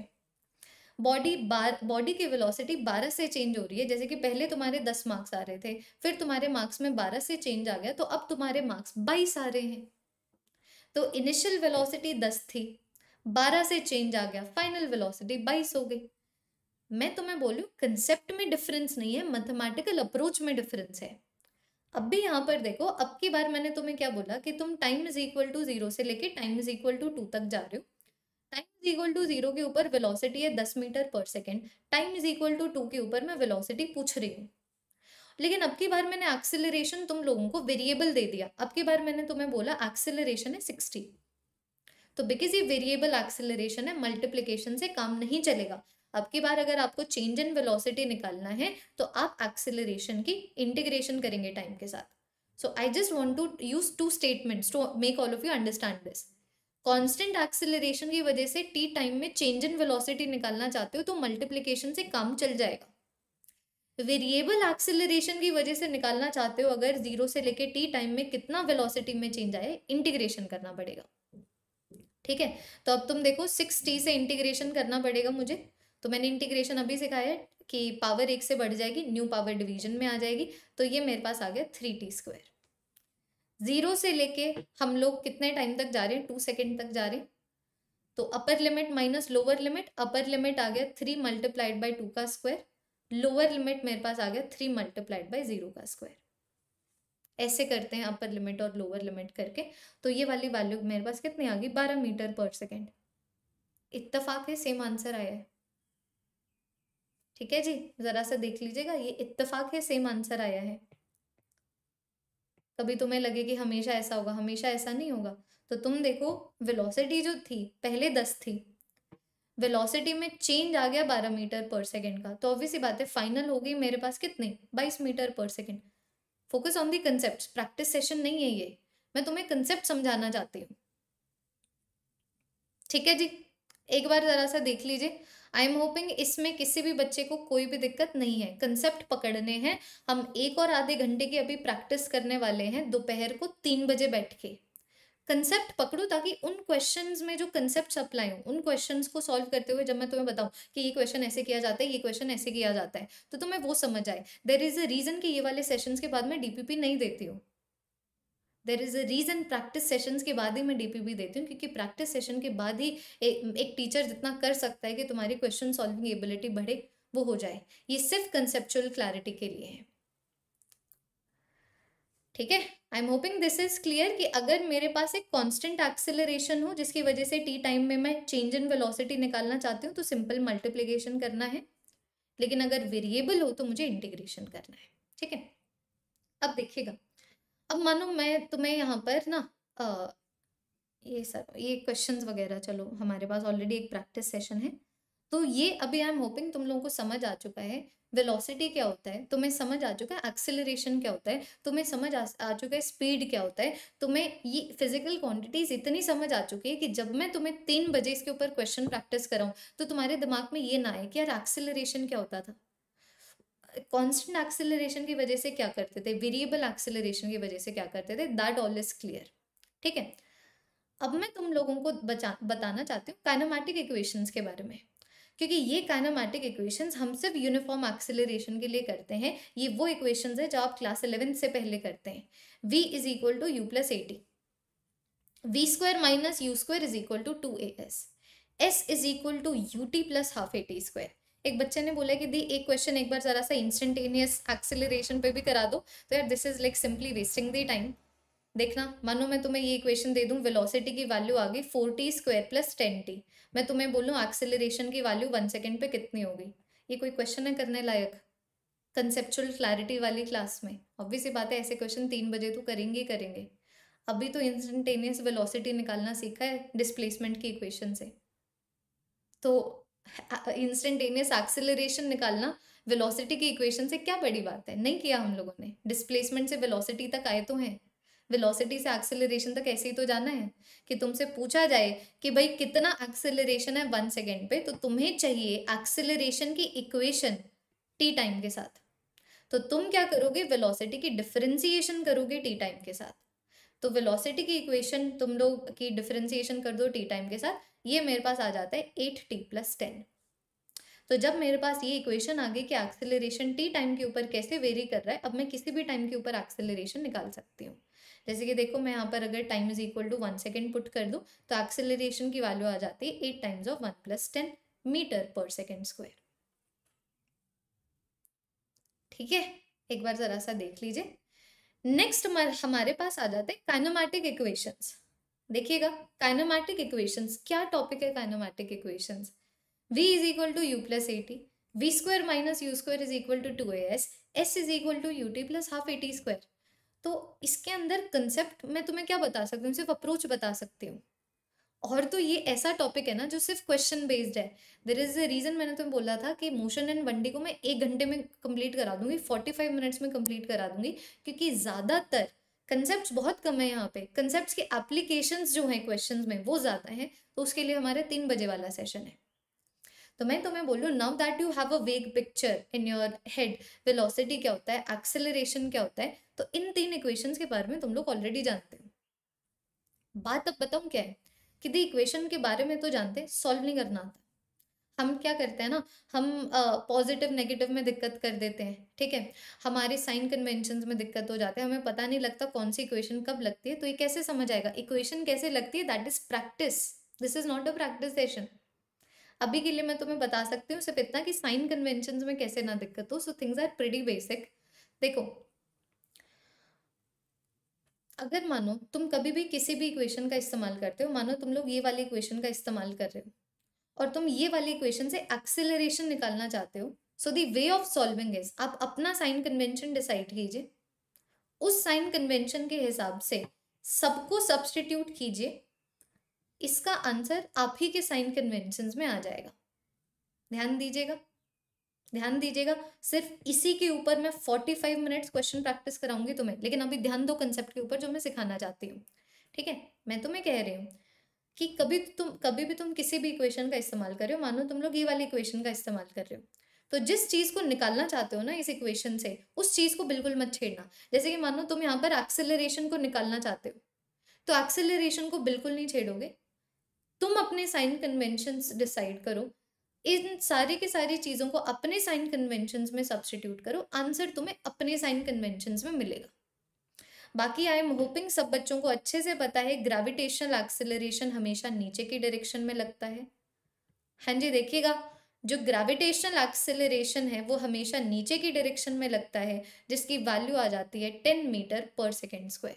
[SPEAKER 1] बॉडी बार बॉडी की वेलोसिटी 12 से चेंज हो रही है जैसे कि पहले तुम्हारे 10 मार्क्स आ रहे थे फिर तुम्हारे मार्क्स में 12 से चेंज आ गया तो अब तुम्हारे मार्क्स बाईस आ रहे हैं तो इनिशियल वेलोसिटी दस थी बारह से चेंज आ गया फाइनल वेलोसिटी बाईस हो गई मैं तुम्हें बोलू कंसेप्ट में डिफरेंस नहीं है मैथमेटिकल अप्रोच में डिफरेंस है अब भी यहाँ पर देखो अब की बार मैंने तुम्हें क्या बोला कि तुम time is equal to zero से लेके time is equal to two तक जा रहे हो time is equal to zero के ऊपर वेलोसिटी है दस metre per second time is equal to two के ऊपर मैं वेलोसिटी पूछ रही हूँ लेकिन अब की बार मैंने एक्सेलरेशन तुम लोगों को वेरिएबल दे दिया अब की बार मैंने तुम्हें बोला एक्सेलरेशन है सिक्सटी तो बिकॉज ये वेरिएबल एक्सेलरेशन है मल्टीप्लीकेशन से काम नहीं चलेगा अब की बार अगर आपको चेंज इन वेलोसिटी निकालना है तो आप एक्सिलेशन की इंटीग्रेशन करेंगे टाइम के साथ so I just want to use two statements to make all of you understand this constant acceleration की वजह से टी टाइम में चेंज इन वेलोसिटी निकालना चाहते हो तो मल्टीप्लीकेशन से काम चल जाएगा वेरिएबल एक्सिलरेशन की वजह से निकालना चाहते हो अगर जीरो से लेके टी टाइम में कितना वेलोसिटी में चेंज आए इंटीग्रेशन करना पड़ेगा ठीक है तो अब तुम देखो सिक्स टी से इंटीग्रेशन करना पड़ेगा मुझे तो मैंने इंटीग्रेशन अभी सिखाया कि पावर एक से बढ़ जाएगी न्यू पावर डिवीजन में आ जाएगी तो ये मेरे पास आ गया थ्री टी स्क्वायर जीरो से लेके हम लोग कितने टाइम तक जा रहे हैं टू सेकेंड तक जा रहे हैं तो upper limit minus lower limit upper limit आ गया थ्री मल्टीप्लाइड बाई टू का स्क्वायर लोअर लिमिट मेरे पास आ गया थ्री मल्टीप्लाइड बाई जीरो का स्क्वायर ऐसे करते हैं अपर लिमिट और लोअर लिमिट करके तो ये वाली वैल्यू मेरे पास कितनी आ गई बारह मीटर पर सेकेंड इतफाक है सेम आंसर आया है ठीक है जी जरा सा देख लीजिएगा ये इत्तेफाक है सेम आंसर आया है कभी तुम्हें लगे कि हमेशा ऐसा होगा हमेशा ऐसा नहीं होगा तो तुम देखो वेलोसिटी जो थी पहले दस थी वेलोसिटी में चेंज आ गया बारह मीटर पर सेकेंड का तो ऑब्वियस ही बात है फाइनल हो गई मेरे पास कितने बाईस metre per second focus on the concept practice session नहीं है ये मैं तुम्हें कंसेप्ट समझाना चाहती हूँ ठीक है जी एक बार जरा सा देख लीजिए आई एम होपिंग इसमें किसी भी बच्चे को कोई भी दिक्कत नहीं है कंसेप्ट पकड़ने हैं हम एक और आधे घंटे की अभी प्रैक्टिस करने वाले हैं दोपहर को तीन बजे बैठ के कंसेप्ट पकड़ो ताकि उन क्वेश्चंस में जो कंसेप्ट अप्लाई हूँ उन क्वेश्चंस को सॉल्व करते हुए जब मैं तुम्हें बताऊँ कि ये क्वेश्चन ऐसे किया जाता है ये क्वेश्चन ऐसे किया जाता है तो तुम्हें वो समझ आए देर इज अ रीजन कि ये वाले सेशंस के बाद मैं डीपीपी नहीं देती हूँ there is a reason practice sessions के बाद ही मैं डीपीबी देती हूँ क्योंकि प्रैक्टिस सेशन के बाद ही ए, एक टीचर जितना कर सकता है कि तुम्हारी क्वेश्चन सॉल्विंग एबिलिटी बढ़े वो हो जाए ये सिर्फ कंसेप्चुअल क्लैरिटी के लिए है ठीक है I am hoping this is clear कि अगर मेरे पास एक कॉन्स्टेंट एक्सेलरेशन हो जिसकी वजह से टी टाइम में मैं चेंज इन वेलोसिटी निकालना चाहती हूँ तो सिंपल मल्टीप्लीकेशन करना है लेकिन अगर वेरिएबल हो तो मुझे इंटीग्रेशन करना है ठीक है अब देखिएगा अब मानो मैं तुम्हें यहाँ पर ना आ, ये सर ये क्वेश्चंस वगैरह चलो हमारे पास ऑलरेडी एक प्रैक्टिस सेशन है तो ये अभी आई एम होपिंग तुम लोगों को समझ आ चुका है वेलोसिटी क्या होता है तुम्हें समझ आ चुका है एक्सेलरेशन क्या होता है तुम्हें समझ आ, आ चुका है स्पीड क्या होता है तुम्हें ये फिजिकल क्वांटिटीज इतनी समझ आ चुकी है कि जब मैं तुम्हें तीन बजे इसके ऊपर क्वेश्चन प्रैक्टिस कराऊँ तो तुम्हारे दिमाग में ये ना आए कि यार एक्सेलरेशन क्या होता था कॉन्स्टेंट एक्सेलरेशन की वजह से क्या करते थे वेरिएबल एक्सेलरेशन की वजह से क्या करते थे दैट ऑल इज क्लियर ठीक है अब मैं तुम लोगों को बचा बताना चाहती हूँ काइनामेटिक इक्वेशंस के बारे में क्योंकि ये काइनामेटिक इक्वेशंस हम सिर्फ यूनिफॉर्म एक्सेलरेशन के लिए करते हैं ये वो इक्वेशंस है जो आप क्लास इलेवेंथ से पहले करते हैं v is equal to u plus a t v square minus u square is equal to two a s s is equal to u t plus half a t square एक बच्चे ने बोला कि दी एक क्वेश्चन एक बार जरा सा इंस्टेंटेनियस एक्सेलरेशन पे भी करा दो तो यार this is like simply wasting the time देखना मानो मैं तुम्हें ये इक्वेशन दे दूं वेलोसिटी की वैल्यू आ गई four t square plus ten t मैं तुम्हें बोलूँ एक्सेलरेशन की वैल्यू वन सेकेंड पे कितनी होगी ये कोई क्वेश्चन है करने लायक कंसेप्चुअल क्लैरिटी वाली क्लास में ऑब्वियस ये बात है ऐसे क्वेश्चन तीन बजे तो करेंगे ही करेंगे अभी तो इंस्टेंटेनियस वेलोसिटी निकालना सीखा है डिस्प्लेसमेंट की इक्वेशन से तो इंस्टेंटेनियस एक्सिलरेशन निकालना वेलोसिटी की इक्वेशन से क्या बड़ी बात है नहीं किया हम लोगों ने डिस्प्लेसमेंट से वेलोसिटी तक आए तो हैं वेलोसिटी से एक्सेलरेशन तक ऐसे ही तो जाना है कि तुमसे पूछा जाए कि भाई कितना एक्सेलरेशन है वन सेकेंड पे तो तुम्हें चाहिए एक्सिलरेशन की इक्वेशन टी टाइम के साथ तो तुम क्या करोगे वेलोसिटी की डिफ्रेंसिएशन करोगे टी टाइम के साथ तो वेलोसिटी की इक्वेशन तुम लोग की डिफ्रेंसीशन कर दो टी टाइम के साथ ये मेरे पास आ जाता है एट टी प्लस टेन तो जब मेरे पास ये इक्वेशन आ गई कि एक्सेलरेशन टी टाइम के ऊपर कैसे वेरी कर रहा है अब मैं किसी भी टाइम के ऊपर एक्सेलरेशन निकाल सकती हूँ जैसे कि देखो मैं यहाँ पर अगर time is equal to one second put कर दूँ तो एक्सेलरेशन की वैल्यू आ जाती है eight times of one plus ten metre per second square ठीक है एक बार ज़रा सा देख लीजिए नेक्स्ट हमारे पास आ जाते हैं काइनोमैटिक इक्वेशंस देखिएगा काइनोमैटिक इक्वेशंस क्या टॉपिक है kinematic equations v is equal to u plus a t v square minus u square is equal to two a s s is equal to u t plus half a t square तो इसके अंदर concept मैं तुम्हें क्या बता सकती हूँ सिर्फ अप्रोच बता सकती हूँ और तो ये ऐसा टॉपिक है ना जो सिर्फ क्वेश्चन बेस्ड है देर इज अ रीजन मैंने तुम्हें बोला था कि मोशन एंड वनडे को मैं एक घंटे में कंप्लीट करा दूंगी फोर्टी फाइव मिनट्स में कंप्लीट करा दूंगी क्योंकि ज़्यादातर कंसेप्ट बहुत कम है यहाँ पे कंसेप्ट के एप्लीकेशन जो हैं क्वेश्चन में वो ज़्यादा है तो उसके लिए हमारा तीन बजे वाला सेशन है तो मैं तुम्हें बोल रही now that you have a vague picture in your head velocity क्या होता है एक्सेलरेशन क्या होता है तो इन तीन इक्वेशंस के बारे में तुम लोग ऑलरेडी जानते हो बात अब बताऊँ क्या है दी इक्वेशन के बारे में तो जानते हैं सॉल्व नहीं करना आता हम क्या करते हैं ना हम पॉजिटिव नेगेटिव में दिक्कत कर देते हैं ठीक है हमारे साइन कन्वेंशन में दिक्कत हो जाते हैं हमें पता नहीं लगता कौन सी इक्वेशन कब लगती है तो ये कैसे समझ आएगा इक्वेशन कैसे लगती है that is practice this is not a practice session अभी के लिए मैं तुम्हें बता सकती हूँ सिर्फ इतना कि साइन कन्वेंशन में कैसे ना दिक्कत हो so things are pretty basic देखो अगर मानो तुम कभी भी किसी भी इक्वेशन का इस्तेमाल करते हो मानो तुम लोग ये वाली इक्वेशन का इस्तेमाल कर रहे हो और तुम ये वाली इक्वेशन से एक्सेलरेशन निकालना चाहते हो so the way of solving is आप अपना साइन कन्वेंशन डिसाइड कीजिए उस साइन कन्वेंशन के हिसाब से सबको सब्सटीट्यूट कीजिए इसका आंसर आप ही के साइन कन्वेंशन में आ जाएगा ध्यान दीजिएगा ध्यान दीजिएगा सिर्फ इसी के ऊपर मैं 45 मिनट्स क्वेश्चन प्रैक्टिस कराऊंगी तुम्हें लेकिन अभी ध्यान दो कंसेप्ट के ऊपर जो मैं सिखाना चाहती हूँ ठीक है मैं तुम्हें कह रही हूँ कि कभी तुम कभी भी तुम किसी भी इक्वेशन का इस्तेमाल कर रहे हो मानो तुम लोग ये वाली इक्वेशन का इस्तेमाल कर रहे हो तो जिस चीज को निकालना चाहते हो ना इस इक्वेशन से उस चीज को बिल्कुल मत छेड़ना जैसे कि मानो तुम यहाँ पर एक्सेलरेशन को निकालना चाहते हो तो एक्सेलरेशन को बिल्कुल नहीं छेड़ोगे तुम अपने साइन कन्वेंशन डिसाइड करो इन सारी की सारी चीज़ों को अपने साइन कन्वेंशन में सब्सटीट्यूट करो आंसर तुम्हें अपने साइन कन्वेंशन में मिलेगा बाकी आई एम होपिंग सब बच्चों को अच्छे से पता है ग्रेविटेशनल एक्सेलरेशन हमेशा नीचे की डायरेक्शन में लगता है हाँ जी देखिएगा जो ग्रेविटेशनल एक्सेलरेशन है वो हमेशा नीचे की डायरेक्शन में लगता है जिसकी वैल्यू आ जाती है ten metre per second square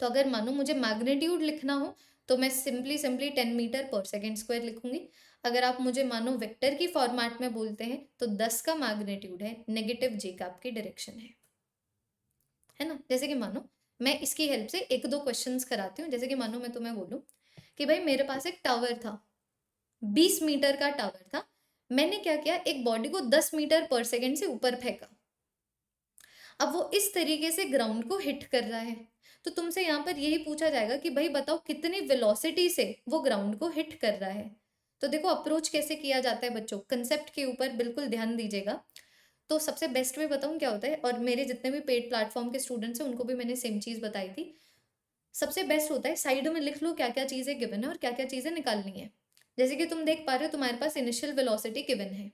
[SPEAKER 1] तो अगर मानो मुझे मैग्नेट्यूड लिखना हो तो मैं simply simply ten metre per second square लिखूंगी अगर आप मुझे मानो वेक्टर की फॉर्मेट में बोलते हैं तो दस का मैग्नेट्यूड है नेगेटिव जे का आपकी डायरेक्शन है है ना जैसे कि मानो मैं इसकी हेल्प से एक दो क्वेश्चंस कराती हूँ जैसे कि मानो मैं तुम्हें बोलूँ कि भाई मेरे पास एक टावर था बीस मीटर का टावर था मैंने क्या किया एक बॉडी को दस मीटर पर सेकेंड से ऊपर फेंका अब वो इस तरीके से ग्राउंड को हिट कर रहा है तो तुमसे यहाँ पर यही पूछा जाएगा कि भाई बताओ कितनी वेलोसिटी से वो ग्राउंड को हिट कर रहा है तो देखो अप्रोच कैसे किया जाता है बच्चों कंसेप्ट के ऊपर बिल्कुल ध्यान दीजिएगा तो सबसे बेस्ट वे बताऊँ क्या होता है और मेरे जितने भी पेड प्लेटफॉर्म के स्टूडेंट्स हैं उनको भी मैंने सेम चीज़ बताई थी सबसे बेस्ट होता है साइड में लिख लो क्या क्या चीज़ें गिवन है और क्या क्या चीज़ें निकालनी है जैसे कि तुम देख पा रहे हो तुम्हारे पास इनिशियल वेलोसिटी गिवन है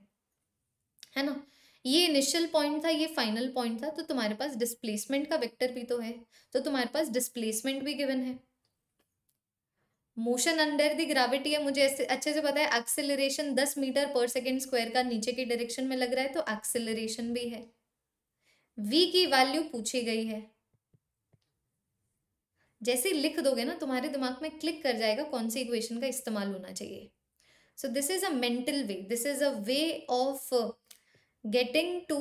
[SPEAKER 1] है ना ये इनिशियल पॉइंट था ये फाइनल पॉइंट था तो तुम्हारे पास डिस्प्लेसमेंट का वेक्टर भी तो है तो तुम्हारे पास डिस्प्लेसमेंट भी गिवन है मोशन अंडर दी ग्राविटी है मुझे अच्छे से पता है एक्सेलरेशन दस मीटर पर सेकेंड स्क्वायर का नीचे की डायरेक्शन में लग रहा है तो एक्सेलरेशन भी है v की वैल्यू पूछी गई है जैसे लिख दोगे ना तुम्हारे दिमाग में क्लिक कर जाएगा कौन सी इक्वेशन का इस्तेमाल होना चाहिए so this is a mental way this is a way of getting to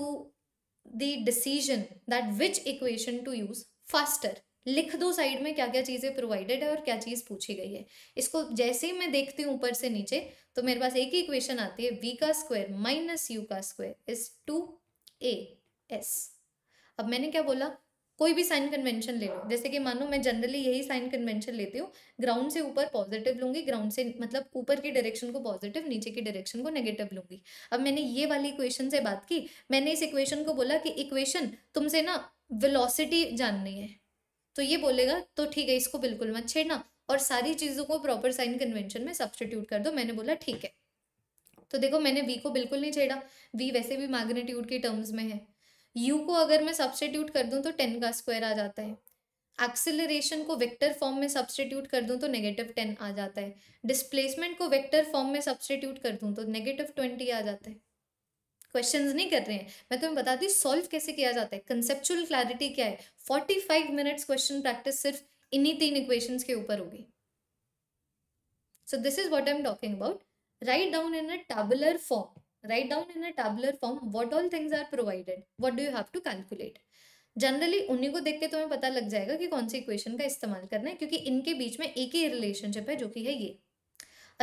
[SPEAKER 1] the decision that which equation to use faster लिख दो साइड में क्या क्या चीज़ें प्रोवाइडेड है और क्या चीज़ पूछी गई है इसको जैसे ही मैं देखती हूँ ऊपर से नीचे तो मेरे पास एक ही इक्वेशन आती है वी का स्क्वायर माइनस यू का square is two a s अब मैंने क्या बोला कोई भी साइन कन्वेंशन ले लो जैसे कि मानो मैं जनरली यही साइन कन्वेंशन लेती हूँ ग्राउंड से ऊपर पॉजिटिव लूंगी ग्राउंड से मतलब ऊपर की डायरेक्शन को पॉजिटिव नीचे की डायरेक्शन को नेगेटिव लूंगी अब मैंने ये वाली इक्वेशन से बात की मैंने इस इक्वेशन को बोला कि इक्वेशन तुमसे ना वेलोसिटी जाननी है तो ये बोलेगा तो ठीक है इसको बिल्कुल मत छेड़ना और सारी चीज़ों को प्रॉपर साइन कन्वेंशन में सब्सटीट्यूट कर दो मैंने बोला ठीक है तो देखो मैंने वी को बिल्कुल नहीं छेड़ा वी वैसे भी मैग्नेट्यूड के टर्म्स में है यू को अगर मैं सब्सटीट्यूट कर दूँ तो टेन का स्क्वायर आ जाता है एक्सिलेशन को वेक्टर फॉर्म में सब्सटीट्यूट कर दूँ तो नेगेटिव टेन आ जाता है डिस्प्लेसमेंट को वेक्टर फॉर्म में सब्सटीट्यूट कर दूँ तो नेगेटिव ट्वेंटी आ जाता है क्वेश्चंस नहीं कर रहे हैं मैं तुम्हें बताती हूँ सॉल्व कैसे किया जाता है कंसेप्चुअल क्लैरिटी क्या है forty five minutes question practice सिर्फ इन्हीं तीन इक्वेशन के ऊपर होगी so this is what I am talking about write down in a tabular form write down in a tabular form what all things are provided what do you have to calculate generally उन्हीं को देख के तुम्हें पता लग जाएगा कि कौन सी इक्वेशन का इस्तेमाल करना है क्योंकि इनके बीच में एक ही रिलेशनशिप है जो कि है ये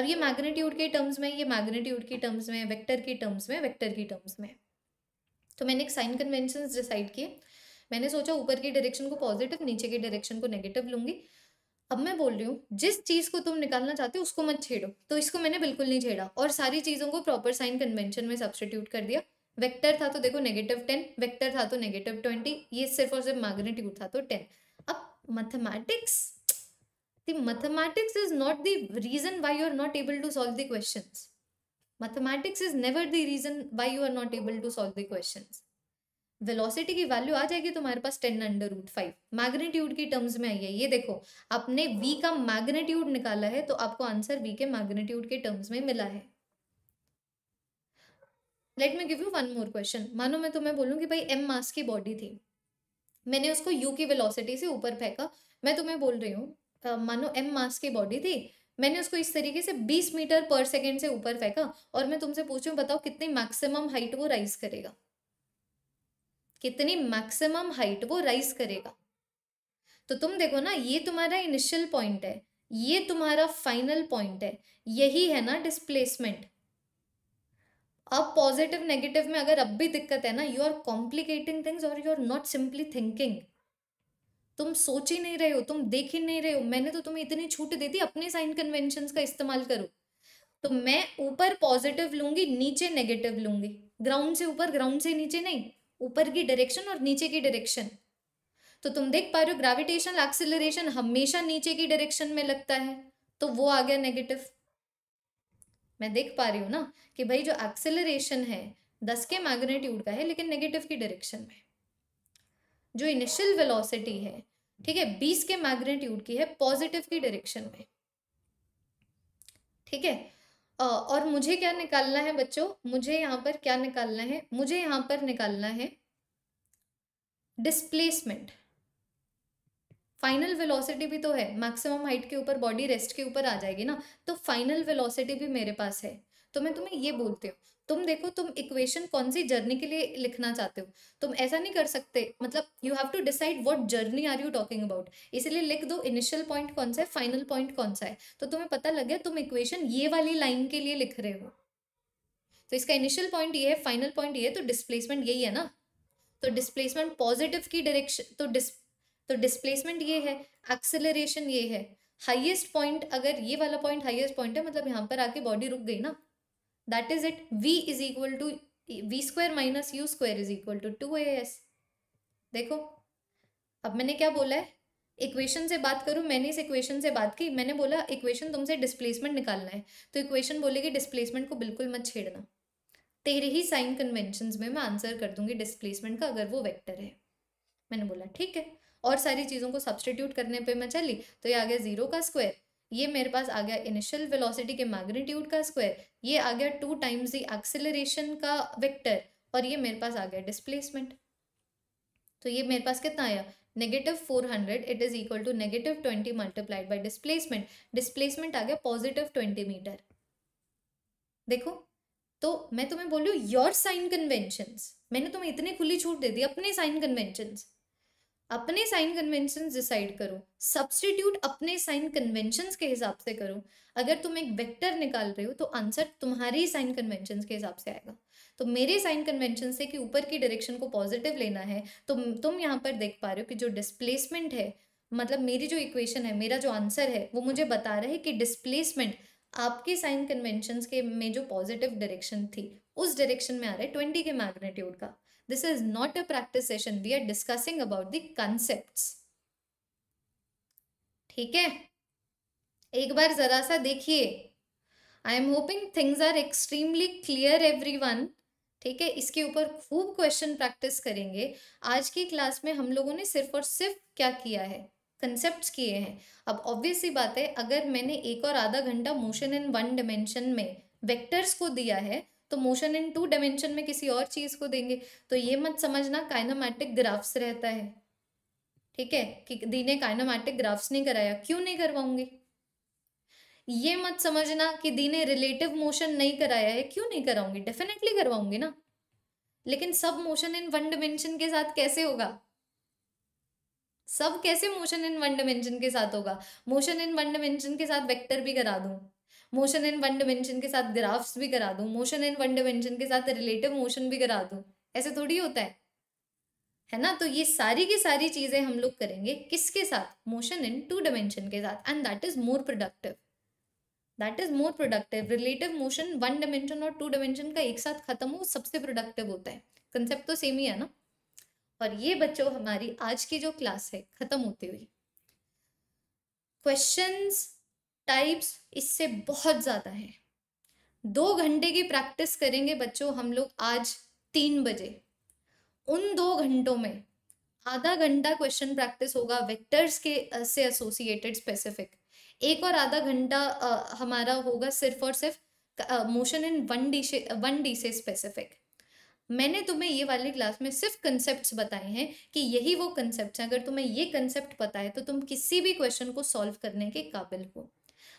[SPEAKER 1] अब ये मैग्नीट्यूड के टर्म्स में ये मैग्नीट्यूड के टर्म्स में वेक्टर के टर्म्स में वेक्टर के टर्म्स में तो मैंने एक साइन कन्वेंशन डिसाइड किए मैंने सोचा ऊपर की डायरेक्शन को पॉजिटिव नीचे की डायरेक्शन को नेगेटिव लूंगी अब मैं बोल रही हूँ जिस चीज को तुम निकालना चाहते हो उसको मत छेड़ो तो इसको मैंने बिल्कुल नहीं छेड़ा और सारी चीजों को प्रॉपर साइन कन्वेंशन में सब्सटीट्यूट कर दिया वेक्टर था तो देखो नेगेटिव टेन वेक्टर था तो नेगेटिव ट्वेंटी ये सिर्फ और सिर्फ मैग्नीट्यूड था तो टेन अब mathematics the mathematics is not the reason why are not able to solve the questions mathematics is never the reason why you are not able to solve the questions velocity की value आ जाएगी तुम्हारे पास ten under root five magnitude की terms में आई है ये देखो आपने वी का मैग्नेट्यूड निकाला है तो आपको आंसर वी के मैग्नेट्यूड के टर्म्स में मिला है let me give you one more question मानो मैं तुम्हें बोलूँ कि भाई एम मास की बॉडी थी मैंने उसको यू की वेलोसिटी से ऊपर फेंका मैं तुम्हें बोल रही हूँ मानो एम मास की बॉडी थी मैंने उसको इस तरीके से 20 मीटर पर सेकेंड से ऊपर फेंका और मैं तुमसे पूछूं बताओ कितनी मैक्सिमम हाइट वो राइज करेगा कितनी मैक्सिमम हाइट वो राइज करेगा तो तुम देखो ना ये तुम्हारा इनिशियल पॉइंट है ये तुम्हारा फाइनल पॉइंट है यही है ना डिस्प्लेसमेंट अब पॉजिटिव नेगेटिव में अगर अब भी दिक्कत है ना यू आर कॉम्प्लिकेटिंग थिंग्स और you are not simply thinking तुम सोच ही नहीं रहे हो तुम देख ही नहीं रहे हो मैंने तो तुम्हें इतनी छूट दे दी अपने साइन कन्वेंशन का इस्तेमाल करो तो मैं ऊपर पॉजिटिव लूंगी नीचे नेगेटिव लूंगी ग्राउंड से ऊपर ग्राउंड से नीचे नहीं ऊपर की डायरेक्शन और नीचे की डायरेक्शन तो तुम देख पा रहे हो ग्रेविटेशन एक्सिलरेशन हमेशा नीचे की डायरेक्शन में लगता है तो वो आ गया नेगेटिव मैं देख पा रही हूँ ना कि भाई जो एक्सेलरेशन है दस के मैग्नेट्यूड का है लेकिन नेगेटिव की डायरेक्शन में जो इनिशियल वेलोसिटी है ठीक है बीस के मैग्नेट्यूड की है पॉजिटिव की डायरेक्शन में ठीक है और मुझे क्या निकालना है बच्चों मुझे यहाँ पर क्या निकालना है मुझे यहाँ पर निकालना है डिस्प्लेसमेंट फाइनल वेलोसिटी भी तो है मैक्सिमम हाइट के ऊपर बॉडी रेस्ट के ऊपर आ जाएगी ना तो फाइनल वेलोसिटी भी मेरे पास है तो मैं तुम्हें ये बोलती हूँ तुम देखो तुम इक्वेशन कौन सी जर्नी के लिए लिखना चाहते हो तुम ऐसा नहीं कर सकते मतलब you have to decide what journey are you talking about इसलिए लिख दो इनिशियल पॉइंट कौन सा है फाइनल पॉइंट कौन सा है तो तुम्हें पता लग गया तुम इक्वेशन ये वाली लाइन के लिए लिख रहे हो तो इसका इनिशियल पॉइंट ये है फाइनल पॉइंट ये है तो डिस्प्लेसमेंट यही है ना तो डिस्प्लेसमेंट पॉजिटिव की डायरेक्शन तो डिस तो डिस्प्लेसमेंट ये है एक्सेलरेशन ये है हाईएस्ट पॉइंट अगर ये वाला पॉइंट हाईएस्ट पॉइंट है मतलब यहाँ पर आके बॉडी रुक गई ना that is it v is equal to v square minus u square is equal to two a s देखो अब मैंने क्या बोला है इक्वेशन से बात करूं मैंने इस इक्वेशन से बात की मैंने बोला इक्वेशन तुमसे डिस्प्लेसमेंट निकालना है तो इक्वेशन बोलेगी डिस्प्लेसमेंट को बिल्कुल मत छेड़ना तेरे ही साइन कन्वेंशन में मैं आंसर कर दूंगी डिस्प्लेसमेंट का अगर वो वेक्टर है मैंने बोला ठीक है और सारी चीज़ों को सब्सटीट्यूट करने पे मैं चली तो ये आ गया जीरो का स्क्वायर ये मेरे पास आ गया इनिशियल वेलोसिटी के मैग्नीट्यूड का स्क्वायर ये आ गया टू टाइम्स दी एक्सेलरेशन का वेक्टर और ये मेरे पास आ गया डिस्प्लेसमेंट तो ये मेरे पास कितना आया negative four hundred it is equal to negative twenty multiplied by displacement displacement आ गया पॉजिटिव ट्वेंटी मीटर देखो तो मैं तुम्हें बोलू योर साइन कन्वेंशन मैंने तुम्हें इतनी खुली छूट दे दी अपने साइन कन्वेंशन अपने साइन कन्वेंशन डिसाइड करो सब्सटीट्यूट अपने साइन कन्वेंशन के हिसाब से करो अगर तुम एक वेक्टर निकाल रहे हो तो आंसर तुम्हारे ही साइन कन्वेंशन के हिसाब से आएगा तो मेरे साइन कन्वेंशन से कि ऊपर की डायरेक्शन को पॉजिटिव लेना है तो तुम यहाँ पर देख पा रहे हो कि जो डिस्प्लेसमेंट है मतलब मेरी जो इक्वेशन है मेरा जो आंसर है वो मुझे बता रहा है कि डिस्प्लेसमेंट आपके साइन कन्वेंशन के में जो पॉजिटिव डायरेक्शन थी उस डायरेक्शन में आ रहा है ट्वेंटी के मैग्नेट्यूड का This is not a practice session. We are discussing about the concepts. ठीक है एक बार जरा सा देखिए I am hoping things are extremely clear everyone ठीक है इसके ऊपर खूब क्वेश्चन प्रैक्टिस करेंगे आज की क्लास में हम लोगों ने सिर्फ और सिर्फ क्या किया है कंसेप्ट किए हैं अब ऑब्वियस ही बात है अगर मैंने एक और आधा घंटा मोशन इन वन डिमेंशन में वेक्टर्स को दिया है तो मोशन इन टू डायमेंशन में किसी और चीज़ को देंगे तो ये मत समझना काइनामेटिक ग्राफ्स रहता है ठीक है कि दी ने काइनामेटिक ग्राफ्स नहीं कराया क्यों नहीं करवाऊंगी ये मत समझना कि दी ने रिलेटिव मोशन नहीं कराया है क्यों नहीं कराऊंगी डेफिनेटली करवाऊंगी ना लेकिन सब मोशन इन वन डिमेंशन के साथ कैसे होगा सब कैसे मोशन इन वन डिमेंशन के साथ होगा मोशन इन वन डिमेंशन के साथ वेक्टर भी करा दूं मोशन इन वन डिमेंशन के साथ ग्राफ्स भी करा दूं मोशन इन वन डिमेंशन के साथ रिलेटिव मोशन भी करा दूं ऐसे थोड़ी होता है है ना तो ये सारी की सारी चीज़ें हम लोग करेंगे किसके साथ मोशन इन टू डिमेंशन के साथ and that is more productive that is more productive relative motion one dimension और टू डिमेंशन का एक साथ खत्म हो सबसे प्रोडक्टिव होता है कंसेप्ट तो सेम ही है ना और ये बच्चों हमारी आज की जो क्लास है खत्म होती हुई क्वेश्चंस टाइप्स इससे बहुत ज़्यादा है दो घंटे की प्रैक्टिस करेंगे बच्चों हम लोग आज तीन बजे उन दो घंटों में आधा घंटा क्वेश्चन प्रैक्टिस होगा वेक्टर्स के से एसोसिएटेड स्पेसिफिक एक और आधा घंटा हमारा होगा सिर्फ और सिर्फ मोशन इन वन डी से वन डी से स्पेसिफिक मैंने तुम्हें ये वाली क्लास में सिर्फ कंसेप्ट बताए हैं कि यही वो कंसेप्ट अगर तुम्हें ये कंसेप्ट पता है तो तुम किसी भी क्वेश्चन को सॉल्व करने के काबिल हो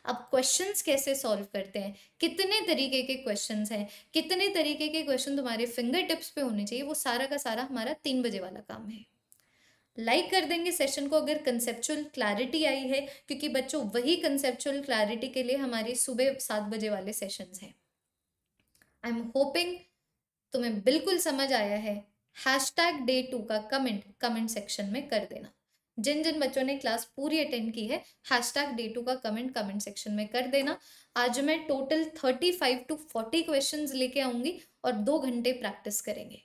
[SPEAKER 1] अब क्वेश्चंस कैसे सॉल्व करते हैं कितने तरीके के क्वेश्चंस हैं कितने तरीके के क्वेश्चन तुम्हारे फिंगर टिप्स पे होने चाहिए वो सारा का सारा हमारा तीन बजे वाला काम है लाइक like कर देंगे सेशन को अगर कंसेप्चुअल क्लैरिटी आई है क्योंकि बच्चों वही कंसेप्चुअल क्लैरिटी के लिए हमारे सुबह सात बजे वाले सेशंस हैं आई एम होपिंग तुम्हें बिल्कुल समझ आया है हैश टैग डे टू का कमेंट कमेंट सेक्शन में कर देना जिन जिन बच्चों ने क्लास पूरी अटेंड की है हैश टैग डे टू का कमेंट कमेंट सेक्शन में कर देना आज मैं total thirty five to forty question लेके आऊंगी और दो घंटे प्रैक्टिस करेंगे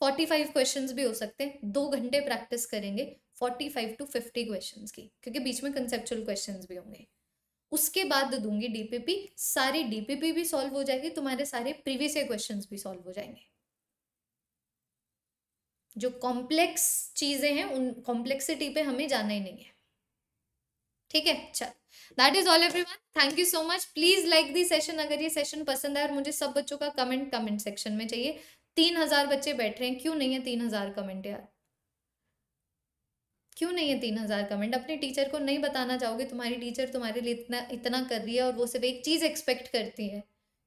[SPEAKER 1] फोर्टी फाइव क्वेश्चन भी हो सकते हैं दो घंटे प्रैक्टिस करेंगे forty five to fifty question की क्योंकि बीच में कंसेप्चुअल क्वेश्चन भी होंगे उसके बाद दूंगी डीपीपी सारी डीपीपी भी सॉल्व हो जाएगी तुम्हारे सारे प्रीवियस ईयर भी सॉल्व हो जाएंगे जो कॉम्प्लेक्स चीज़ें हैं उन कॉम्प्लेक्सिटी पे हमें जाना ही नहीं है ठीक है चल that is all everyone thank you so much please like the session अगर ये सेशन पसंद है और मुझे सब बच्चों का कमेंट कमेंट सेक्शन में चाहिए तीन हजार बच्चे बैठ रहे हैं क्यों नहीं है तीन हजार कमेंट यार क्यों नहीं है तीन हजार कमेंट अपने टीचर को नहीं बताना चाहोगे तुम्हारी टीचर तुम्हारे लिए इतना इतना कर रही है और वो सिर्फ एक चीज एक्सपेक्ट करती है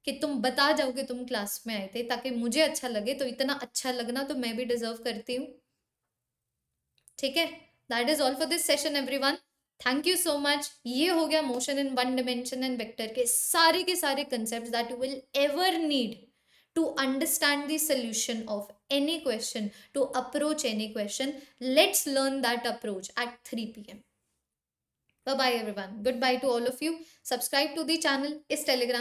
[SPEAKER 1] कि तुम बता जाओ कि तुम क्लास में आए थे ताकि मुझे अच्छा लगे तो इतना अच्छा लगना तो मैं भी डिजर्व करती हूँ ठीक है that is all for this session everyone thank you so much ये हो गया motion in one dimension and vector के सारे के सारे concept that you will ever need to understand the solution of any question, to approach any question. Let's learn that approach at 3 p.m. Bye-bye everyone. Goodbye to all of you. Subscribe to the channel is Telegram.